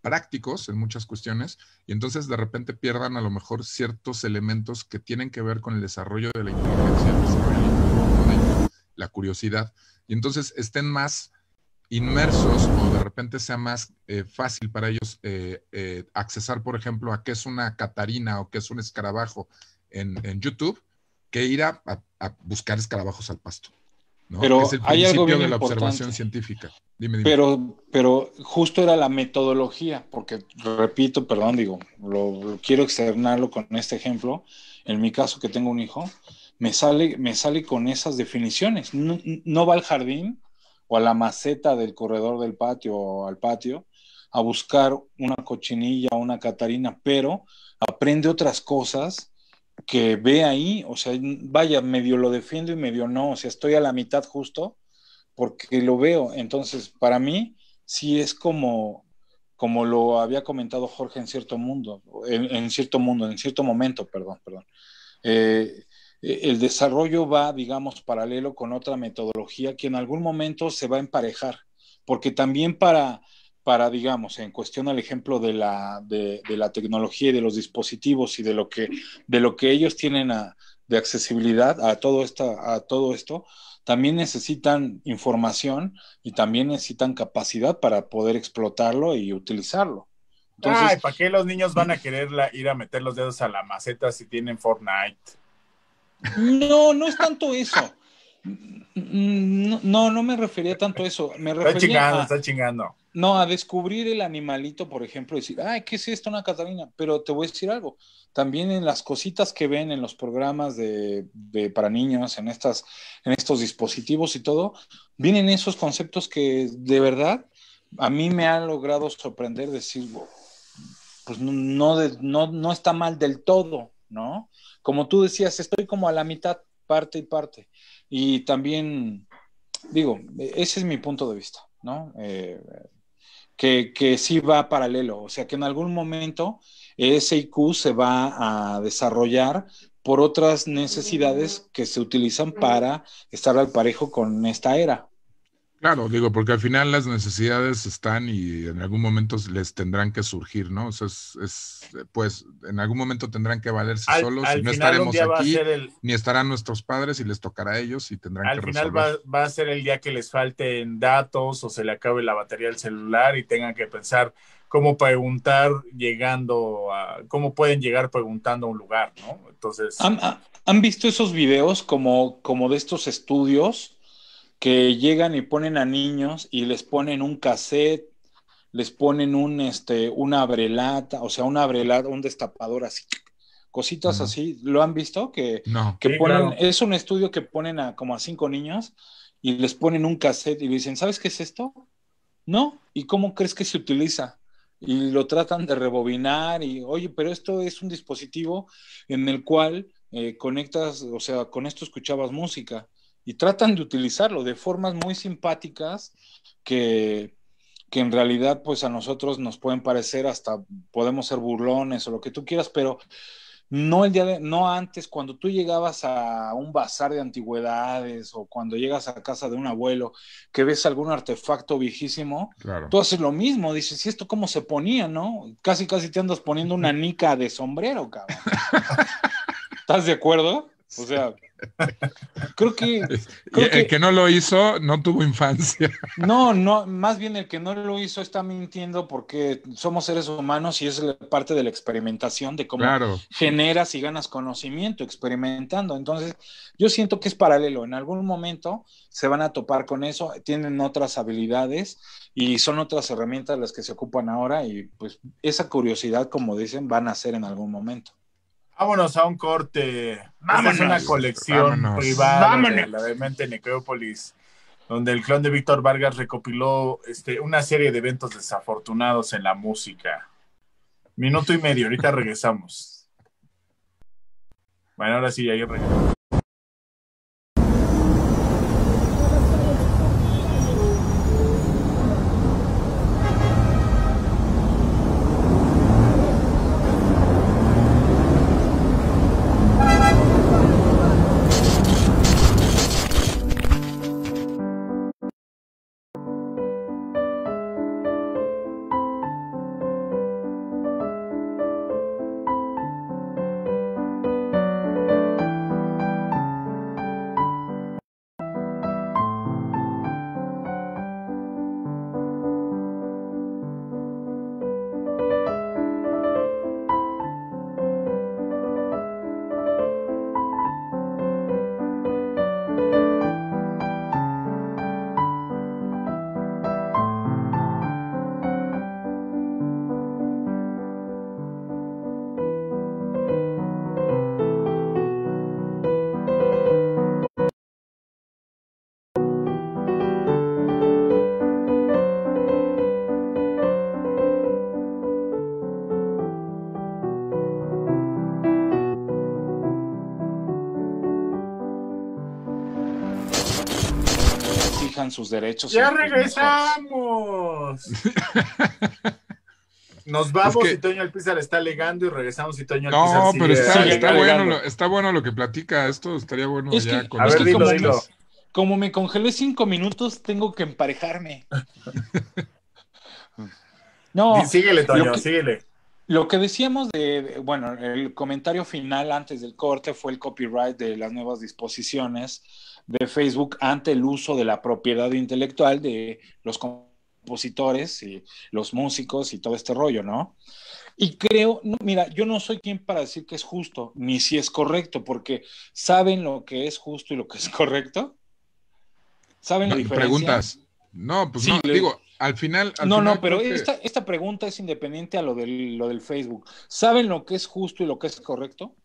prácticos en muchas cuestiones y entonces de repente pierdan a lo mejor ciertos elementos que tienen que ver con el desarrollo de la inteligencia, la curiosidad y entonces estén más inmersos o de repente sea más eh, fácil para ellos eh, eh, accesar, por ejemplo, a qué es una Catarina o qué es un escarabajo en, YouTube, que ir a buscar escarabajos al pasto. Pero hay algo bien de la observación científica. Pero, pero justo era la metodología, porque repito, perdón, digo, lo, quiero externarlo con este ejemplo. En mi caso, que tengo un hijo, me sale, me sale con esas definiciones. No, no va al jardín o a la maceta del corredor del patio o al patio a buscar una cochinilla o una catarina, pero aprende otras cosas que ve ahí, o sea, vaya, medio lo defiendo y medio no, o sea, estoy a la mitad justo porque lo veo. Entonces, para mí, sí es como, como lo había comentado Jorge en cierto mundo, en, cierto mundo, en cierto momento, perdón, perdón. Eh, el desarrollo va, digamos, paralelo con otra metodología que en algún momento se va a emparejar, porque también para para, digamos, en cuestión al ejemplo de la, de, la tecnología y de los dispositivos y de lo que, de lo que ellos tienen de accesibilidad a todo, a todo esto, también necesitan información y también necesitan capacidad para poder explotarlo y utilizarlo. Entonces, ¿para qué los niños van a querer ir a meter los dedos a la maceta si tienen Fortnite? No, no es tanto eso. Mm, mm, no, no me refería tanto a eso. Me refería está chingando, está chingando. No, a descubrir el animalito, por ejemplo, decir, ay, ¿qué es esto, una Catalina? Pero te voy a decir algo. También en las cositas que ven en los programas de, para niños, en, estas, en estos dispositivos y todo, vienen esos conceptos que de verdad a mí me han logrado sorprender, decir, pues no, no, no está mal del todo, ¿no? Como tú decías, estoy como a la mitad, parte y parte y también, digo, e, ese es mi punto de vista, ¿no? Eh, que, que sí va paralelo, o sea que en algún momento ese IQ se va a desarrollar por otras necesidades que se utilizan para estar al parejo con esta era. Claro, digo, porque al final las necesidades están y en algún momento les tendrán que surgir, ¿no? O sea, es, pues en algún momento tendrán que valerse solos y no estaremos aquí, ni estarán nuestros padres y les tocará a ellos y tendrán que resolver. Al final va, a ser el día que les falten datos o se le acabe la batería del celular y tengan que pensar cómo preguntar llegando a, cómo pueden llegar preguntando a un lugar, ¿no? Entonces... ¿Han, han visto esos videos como, como de estos estudios? que llegan y ponen a niños y les ponen un cassette, les ponen un, este, una abrelata, o sea, una abrelata, un destapador así, cositas así. ¿Lo han visto? Que, no. que ponen, es un estudio que ponen a como a cinco niños y les ponen un cassette y dicen, ¿sabes qué es esto? No, ¿y cómo crees que se utiliza? Y lo tratan de rebobinar y, oye, pero esto es un dispositivo en el cual eh, conectas, o sea, con esto escuchabas música y tratan de utilizarlo de formas muy simpáticas que, en realidad pues a nosotros nos pueden parecer hasta podemos ser burlones o lo que tú quieras, pero no el día de, no antes, cuando tú llegabas a un bazar de antigüedades o cuando llegas a casa de un abuelo que ves algún artefacto viejísimo, tú haces lo mismo, dices, ¿y esto cómo se ponía, no? Casi, casi te andas poniendo una nica de sombrero, cabrón. ¿Estás de acuerdo? O sea, creo que, El que no lo hizo no tuvo infancia. No, no, más bien el que no lo hizo está mintiendo porque somos seres humanos y es parte de la experimentación, de cómo generas y ganas conocimiento experimentando. Entonces, yo siento que es paralelo. En algún momento se van a topar con eso, tienen otras habilidades y son otras herramientas las que se ocupan ahora y pues esa curiosidad, como dicen, van a ser en algún momento. Vámonos a un corte. Vamos a una colección privada de la demente Necrópolis, donde el clon de Víctor Vargas recopiló este, una serie de eventos desafortunados en la música. Minuto y medio, ahorita regresamos. Bueno, ahora sí, ahí regresamos. sus derechos. ¡Ya regresamos! Nos vamos y Toño Alpizar está alegando y regresamos y Toño Alpizar No, pero está, está, bueno lo, está, bueno lo, que platica. Esto estaría bueno ya A ver, dilo, como, dilo. como me congelé cinco minutos, tengo que emparejarme. no. síguele, Toño, síguele. Lo que decíamos de, bueno, el comentario final antes del corte fue el copyright de las nuevas disposiciones de Facebook ante el uso de la propiedad intelectual de los compositores y los músicos y todo este rollo, ¿no? Y creo, mira, yo no soy quien para decir que es justo, ni si es correcto, porque ¿saben lo que es justo y lo que es correcto? ¿Saben la diferencia? Preguntas. No, pues no, digo, al final. no, no, pero esta, pregunta es independiente a lo del, lo del Facebook. ¿Saben lo que es justo y lo que es correcto?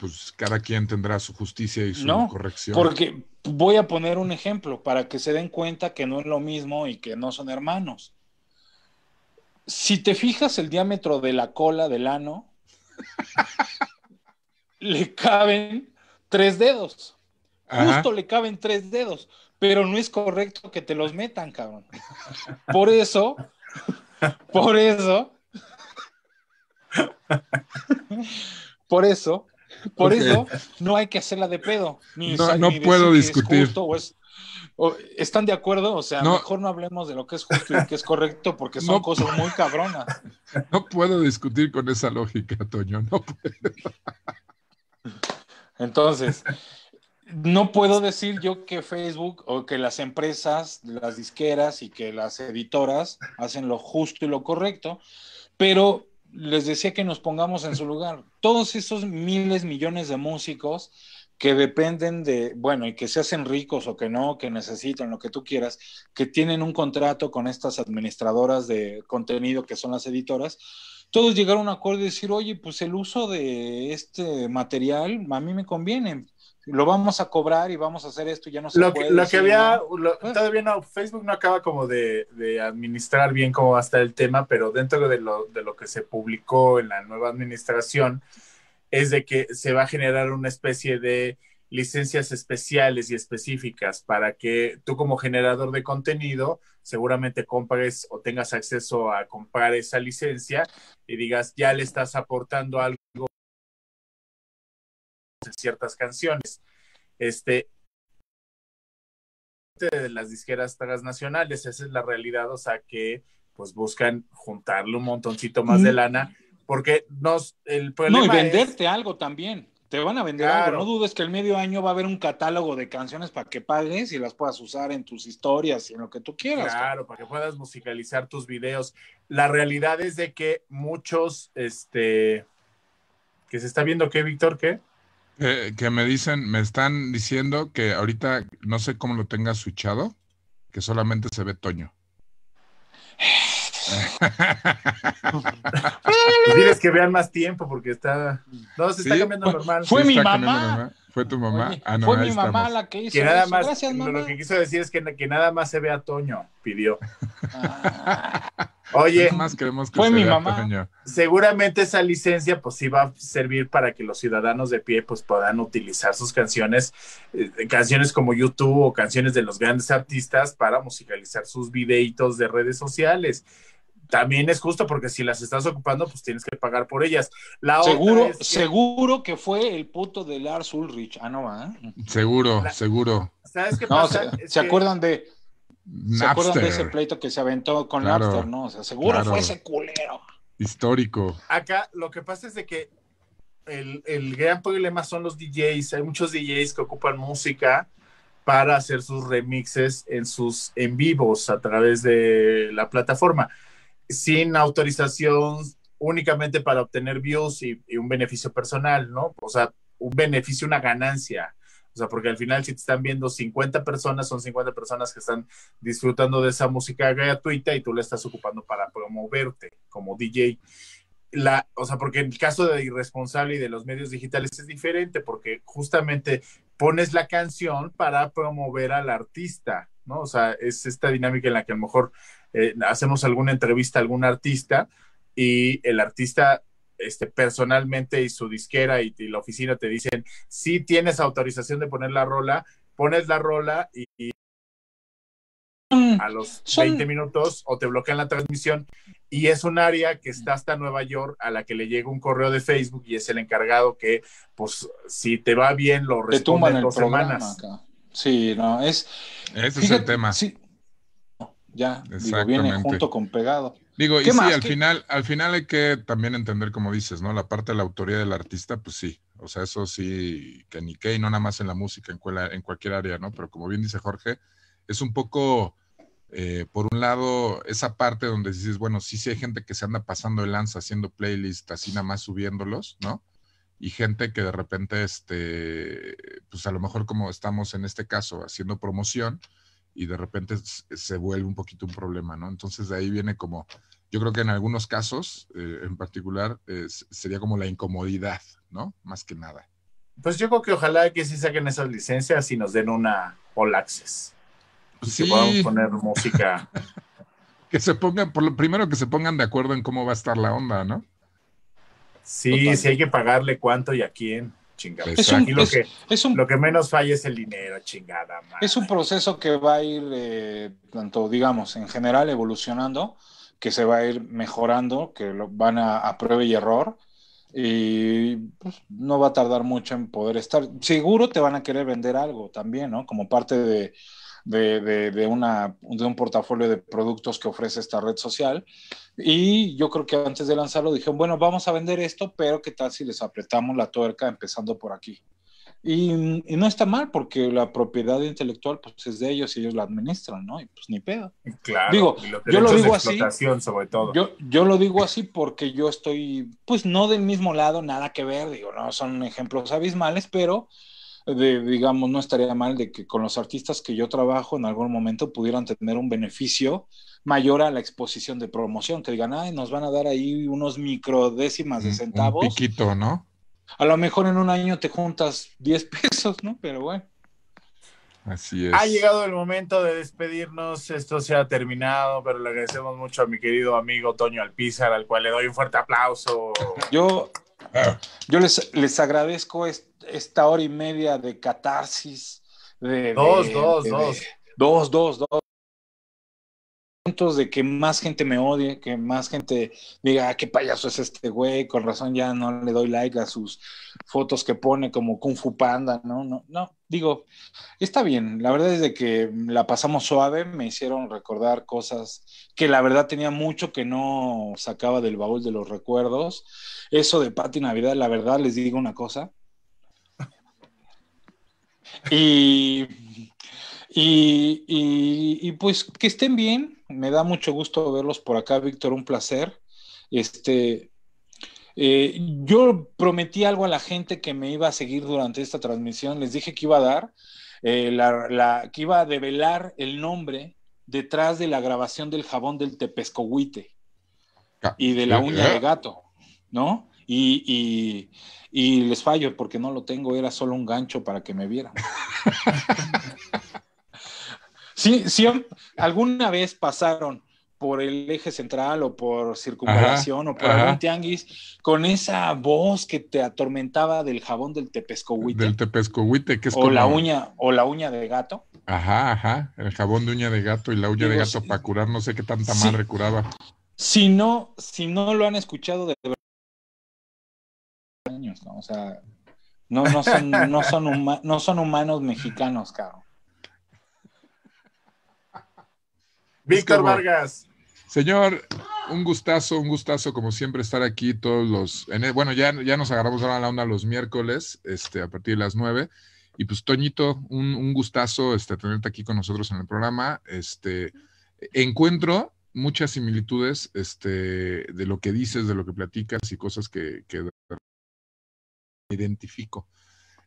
pues cada quien tendrá su justicia y su corrección. Porque voy a poner un ejemplo para que se den cuenta que no es lo mismo y que no son hermanos. Si te fijas el diámetro de la cola del ano, le caben tres dedos. Justo le caben tres dedos, pero no es correcto que te los metan, cabrón. Por eso, por eso, por eso, por eso no hay que hacerla de pedo. no, puedo discutir. ¿Están de acuerdo? O sea, mejor no hablemos de lo que es justo y lo que es correcto porque son cosas muy cabronas. No puedo discutir con esa lógica, Toño. No Entonces, no puedo decir yo que Facebook o que las empresas, las disqueras y que las editoras hacen lo justo y lo correcto, pero les decía que nos pongamos en su lugar. Todos esos miles, millones de músicos que dependen de, bueno, y que se hacen ricos o que no, que necesitan lo que tú quieras, que tienen un contrato con estas administradoras de contenido que son las editoras, todos llegaron a un acuerdo y decir, oye, pues el uso de este material a mí me conviene, lo vamos a cobrar y vamos a hacer esto, ya no se lo Que, lo que había, pues, todavía no, Facebook no acaba como de, administrar bien cómo va a estar el tema, pero dentro de lo, de lo que se publicó en la nueva administración es de que se va a generar una especie de licencias especiales y específicas para que tú como generador de contenido seguramente compres o tengas acceso a comprar esa licencia y digas, ya le estás aportando algo ciertas canciones. Este, de las disqueras transnacionales esa es la realidad, o sea que pues buscan juntarle un montoncito más de lana, porque nos, el problema No, y venderte algo también, te van a vender algo, no dudes que el medio año va a haber un catálogo de canciones para que pagues y las puedas usar en tus historias y en lo que tú quieras. Claro, para que puedas musicalizar tus videos. La realidad es de que muchos, este, que se está viendo que, Víctor, ¿qué? Eh, que me dicen, me están diciendo que ahorita no sé cómo lo tenga switchado, que solamente se ve Toño. Pues diles que vean más tiempo porque está. No, se está cambiando normal. Fue mi mamá. Fue tu mamá. Ah, fue mi mamá la que hizo. nada Más, Gracias, mamá. Lo que quiso decir es que, nada más se ve a Toño, pidió. Ah. Oye, más queremos que fue mi mamá. Seguramente esa licencia pues sí va a servir para que los ciudadanos de pie pues puedan utilizar sus canciones, eh, canciones como YouTube o canciones de los grandes artistas para musicalizar sus videitos de redes sociales también es justo porque si las estás ocupando, pues tienes que pagar por ellas. seguro, que... seguro que fue el puto de Lars Ulrich. Ah, no, Seguro, seguro. ¿Sabes qué pasa? se, acuerdan de. ¿Se acuerdan de ese pleito que se aventó con Lars No, seguro fue ese culero. Histórico. Acá lo que pasa es de que el, el gran problema son los DJs. Hay muchos DJs que ocupan música para hacer sus remixes en sus en vivos a través de la plataforma sin autorización únicamente para obtener views y, un beneficio personal, ¿no? O sea, un beneficio, una ganancia. O sea, porque al final si te están viendo 50 personas, son 50 personas que están disfrutando de esa música gratuita y tú la estás ocupando para promoverte como DJ. La, o sea, porque en el caso de Irresponsable y de los medios digitales es diferente, porque justamente pones la canción para promover al artista, o sea, es esta dinámica en la que a lo mejor eh, hacemos alguna entrevista a algún artista y el artista este, personalmente y su disquera y, la oficina te dicen, si tienes autorización de poner la rola, pones la rola y, mm, a los 20 minutos o te bloquean la transmisión y es un área que mm. está hasta Nueva York a la que le llega un correo de Facebook y es el encargado que pues si te va bien lo responde en dos semanas. Sí, no, es. Ese es el tema. Sí. Ya, digo, viene junto con pegado. Digo, y sí, al final, al final hay que también entender, como dices, ¿no? La parte de la autoría del artista, pues sí. O sea, eso sí, que ni qué, y no nada más en la música, en, en cualquier área, ¿no? Pero como bien dice Jorge, es un poco, eh, por un lado, esa parte donde dices, bueno, sí, sí hay gente que se anda pasando el lanza, haciendo playlists, así nada más subiéndolos, ¿no? y gente que de repente, este, pues a lo mejor como estamos en este caso haciendo promoción y de repente se vuelve un poquito un problema, ¿no? Entonces de ahí viene como, yo creo que en algunos casos eh, en particular sería como la incomodidad, ¿no? Más que nada. Pues yo creo que ojalá que sí saquen esas licencias y nos den una all access. Pues sí. podamos poner música. que se pongan, por lo primero que se pongan de acuerdo en cómo va a estar la onda, ¿no? Sí, si sí hay que pagarle cuánto y a quién. Chingada. lo, que, es lo que menos falla es el dinero, chingada. Madre. Es un proceso que va a ir, eh, tanto digamos, en general evolucionando, que se va a ir mejorando, que lo, van a, prueba y error y pues, no va a tardar mucho en poder estar. Seguro te van a querer vender algo también, ¿no? Como parte de, de, una, de un portafolio de productos que ofrece esta red social. Y yo creo que antes de lanzarlo dijeron, bueno, vamos a vender esto, pero ¿qué tal si les apretamos la tuerca empezando por aquí? Y, no está mal porque la propiedad intelectual pues es de ellos y ellos la administran, ¿no? Y pues ni pedo. Claro. Digo, yo lo digo así. Sobre todo. Yo, yo lo digo así porque yo estoy, pues no del mismo lado, nada que ver, digo, no, son ejemplos abismales, pero digamos, no estaría mal de que con los artistas que yo trabajo en algún momento pudieran tener un beneficio mayor a la exposición de promoción, que digan, ay, nos van a dar ahí unos microdécimas de centavos. Un piquito, ¿no? A lo mejor en un año te juntas 10 pesos, ¿no? Pero bueno. Así es. Ha llegado el momento de despedirnos. Esto se ha terminado, pero le agradecemos mucho a mi querido amigo Toño Alpizar, al cual le doy un fuerte aplauso. Yo, ah. yo les, les agradezco esta hora y media de catarsis. De, dos, dos, dos. dos, dos, dos de que más gente me odie, que más gente diga, ah, qué payaso es este güey, con razón ya no le doy like a sus fotos que pone como Kung Fu Panda, ¿no? No, no, digo, está bien, la verdad es de que la pasamos suave, me hicieron recordar cosas que la verdad tenía mucho que no sacaba del baúl de los recuerdos. Eso de Pati Navidad, la verdad les digo una cosa. y, y, y pues que estén bien, me da mucho gusto verlos por acá, Víctor, un placer. Este, eh, yo prometí algo a la gente que me iba a seguir durante esta transmisión. Les dije que iba a dar, eh, la, que iba a develar el nombre detrás de la grabación del jabón del tepescohuite ah, y de la uña de ¿eh? gato, ¿no? Y, y les fallo porque no lo tengo, era solo un gancho para que me vieran. Sí, sí, alguna vez pasaron por el eje central o por circunvalación o por algún tianguis con esa voz que te atormentaba del jabón del tepescohuite. Del tepescohuite, que es o la uña o la uña de gato. Ajá, ajá, el jabón de uña de gato y la uña de gato para curar, no sé qué tanta madre curaba. Si no, si no lo han escuchado de años, ¿no? O sea, no, no son, no son, no son humanos mexicanos, caro. Víctor Vargas. Señor, un gustazo, un gustazo como siempre estar aquí todos los, en, bueno, ya, ya nos agarramos ahora la onda los miércoles, este, a partir de las nueve. Y pues Toñito, un, gustazo este, tenerte aquí con nosotros en el programa. Este, encuentro muchas similitudes este, de lo que dices, de lo que platicas y cosas que, que identifico.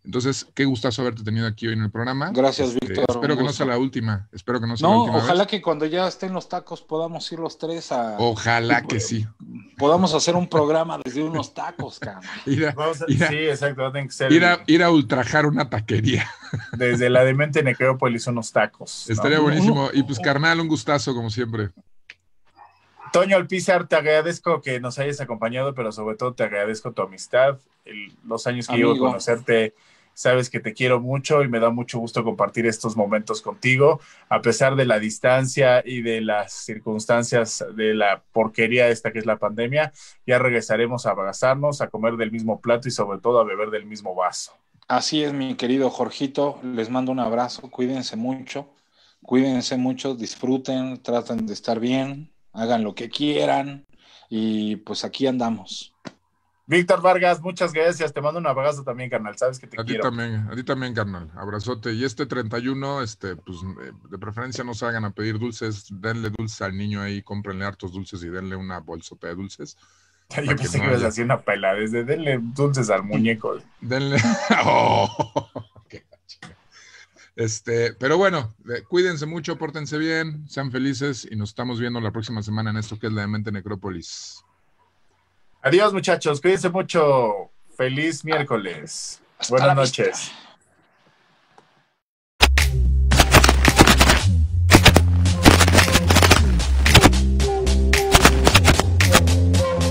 Entonces, qué gustazo haberte tenido aquí hoy en el programa. Gracias, este, Víctor. espero que no sea la última. Espero que no sea la última. Ojalá que cuando ya estén los tacos podamos ir los tres a. Ojalá que pues, sí. Podamos hacer un programa desde unos tacos, cara. sí, exacto. ir, a, ultrajar una taquería. Desde la demente Necrópolis, unos tacos. Estaría uh, uh, buenísimo. Y uh, pues, carnal, un gustazo, como siempre. Toño Alpizar, te agradezco que nos hayas acompañado, pero sobre todo te agradezco tu amistad, los años que llevo a conocerte Sabes que te quiero mucho y me da mucho gusto compartir estos momentos contigo, a pesar de la distancia y de las circunstancias de la porquería esta que es la pandemia. Ya regresaremos a abrazarnos, a comer del mismo plato y sobre todo a beber del mismo vaso. Así es, mi querido Jorgito. Les mando un abrazo. Cuídense mucho. Cuídense mucho. Disfruten. Traten de estar bien. Hagan lo que quieran. Y pues aquí andamos. Víctor Vargas, muchas gracias. Te mando un abrazo también, carnal. Sabes que te a quiero. Ti también, a ti también, carnal. Abrazote. Y este 31, este, pues, eh, de preferencia no hagan a pedir dulces. Denle dulces al niño ahí, cómprenle hartos dulces y denle una bolsota de dulces. Yo pensé que, ibas a una pela. Desde denle dulces al muñeco. Denle. Oh, este, pero bueno, eh, cuídense mucho, pórtense bien, sean felices y nos estamos viendo la próxima semana en esto que es la mente Necrópolis. Adiós, muchachos. Cuídense mucho. Feliz miércoles. Buenas noches.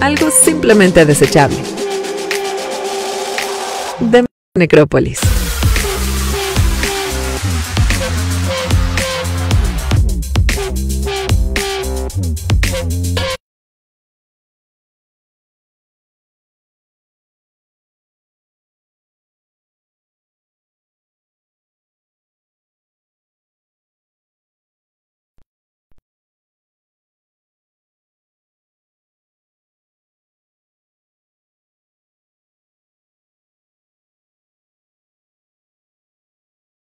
algo simplemente desechable. De Necrópolis.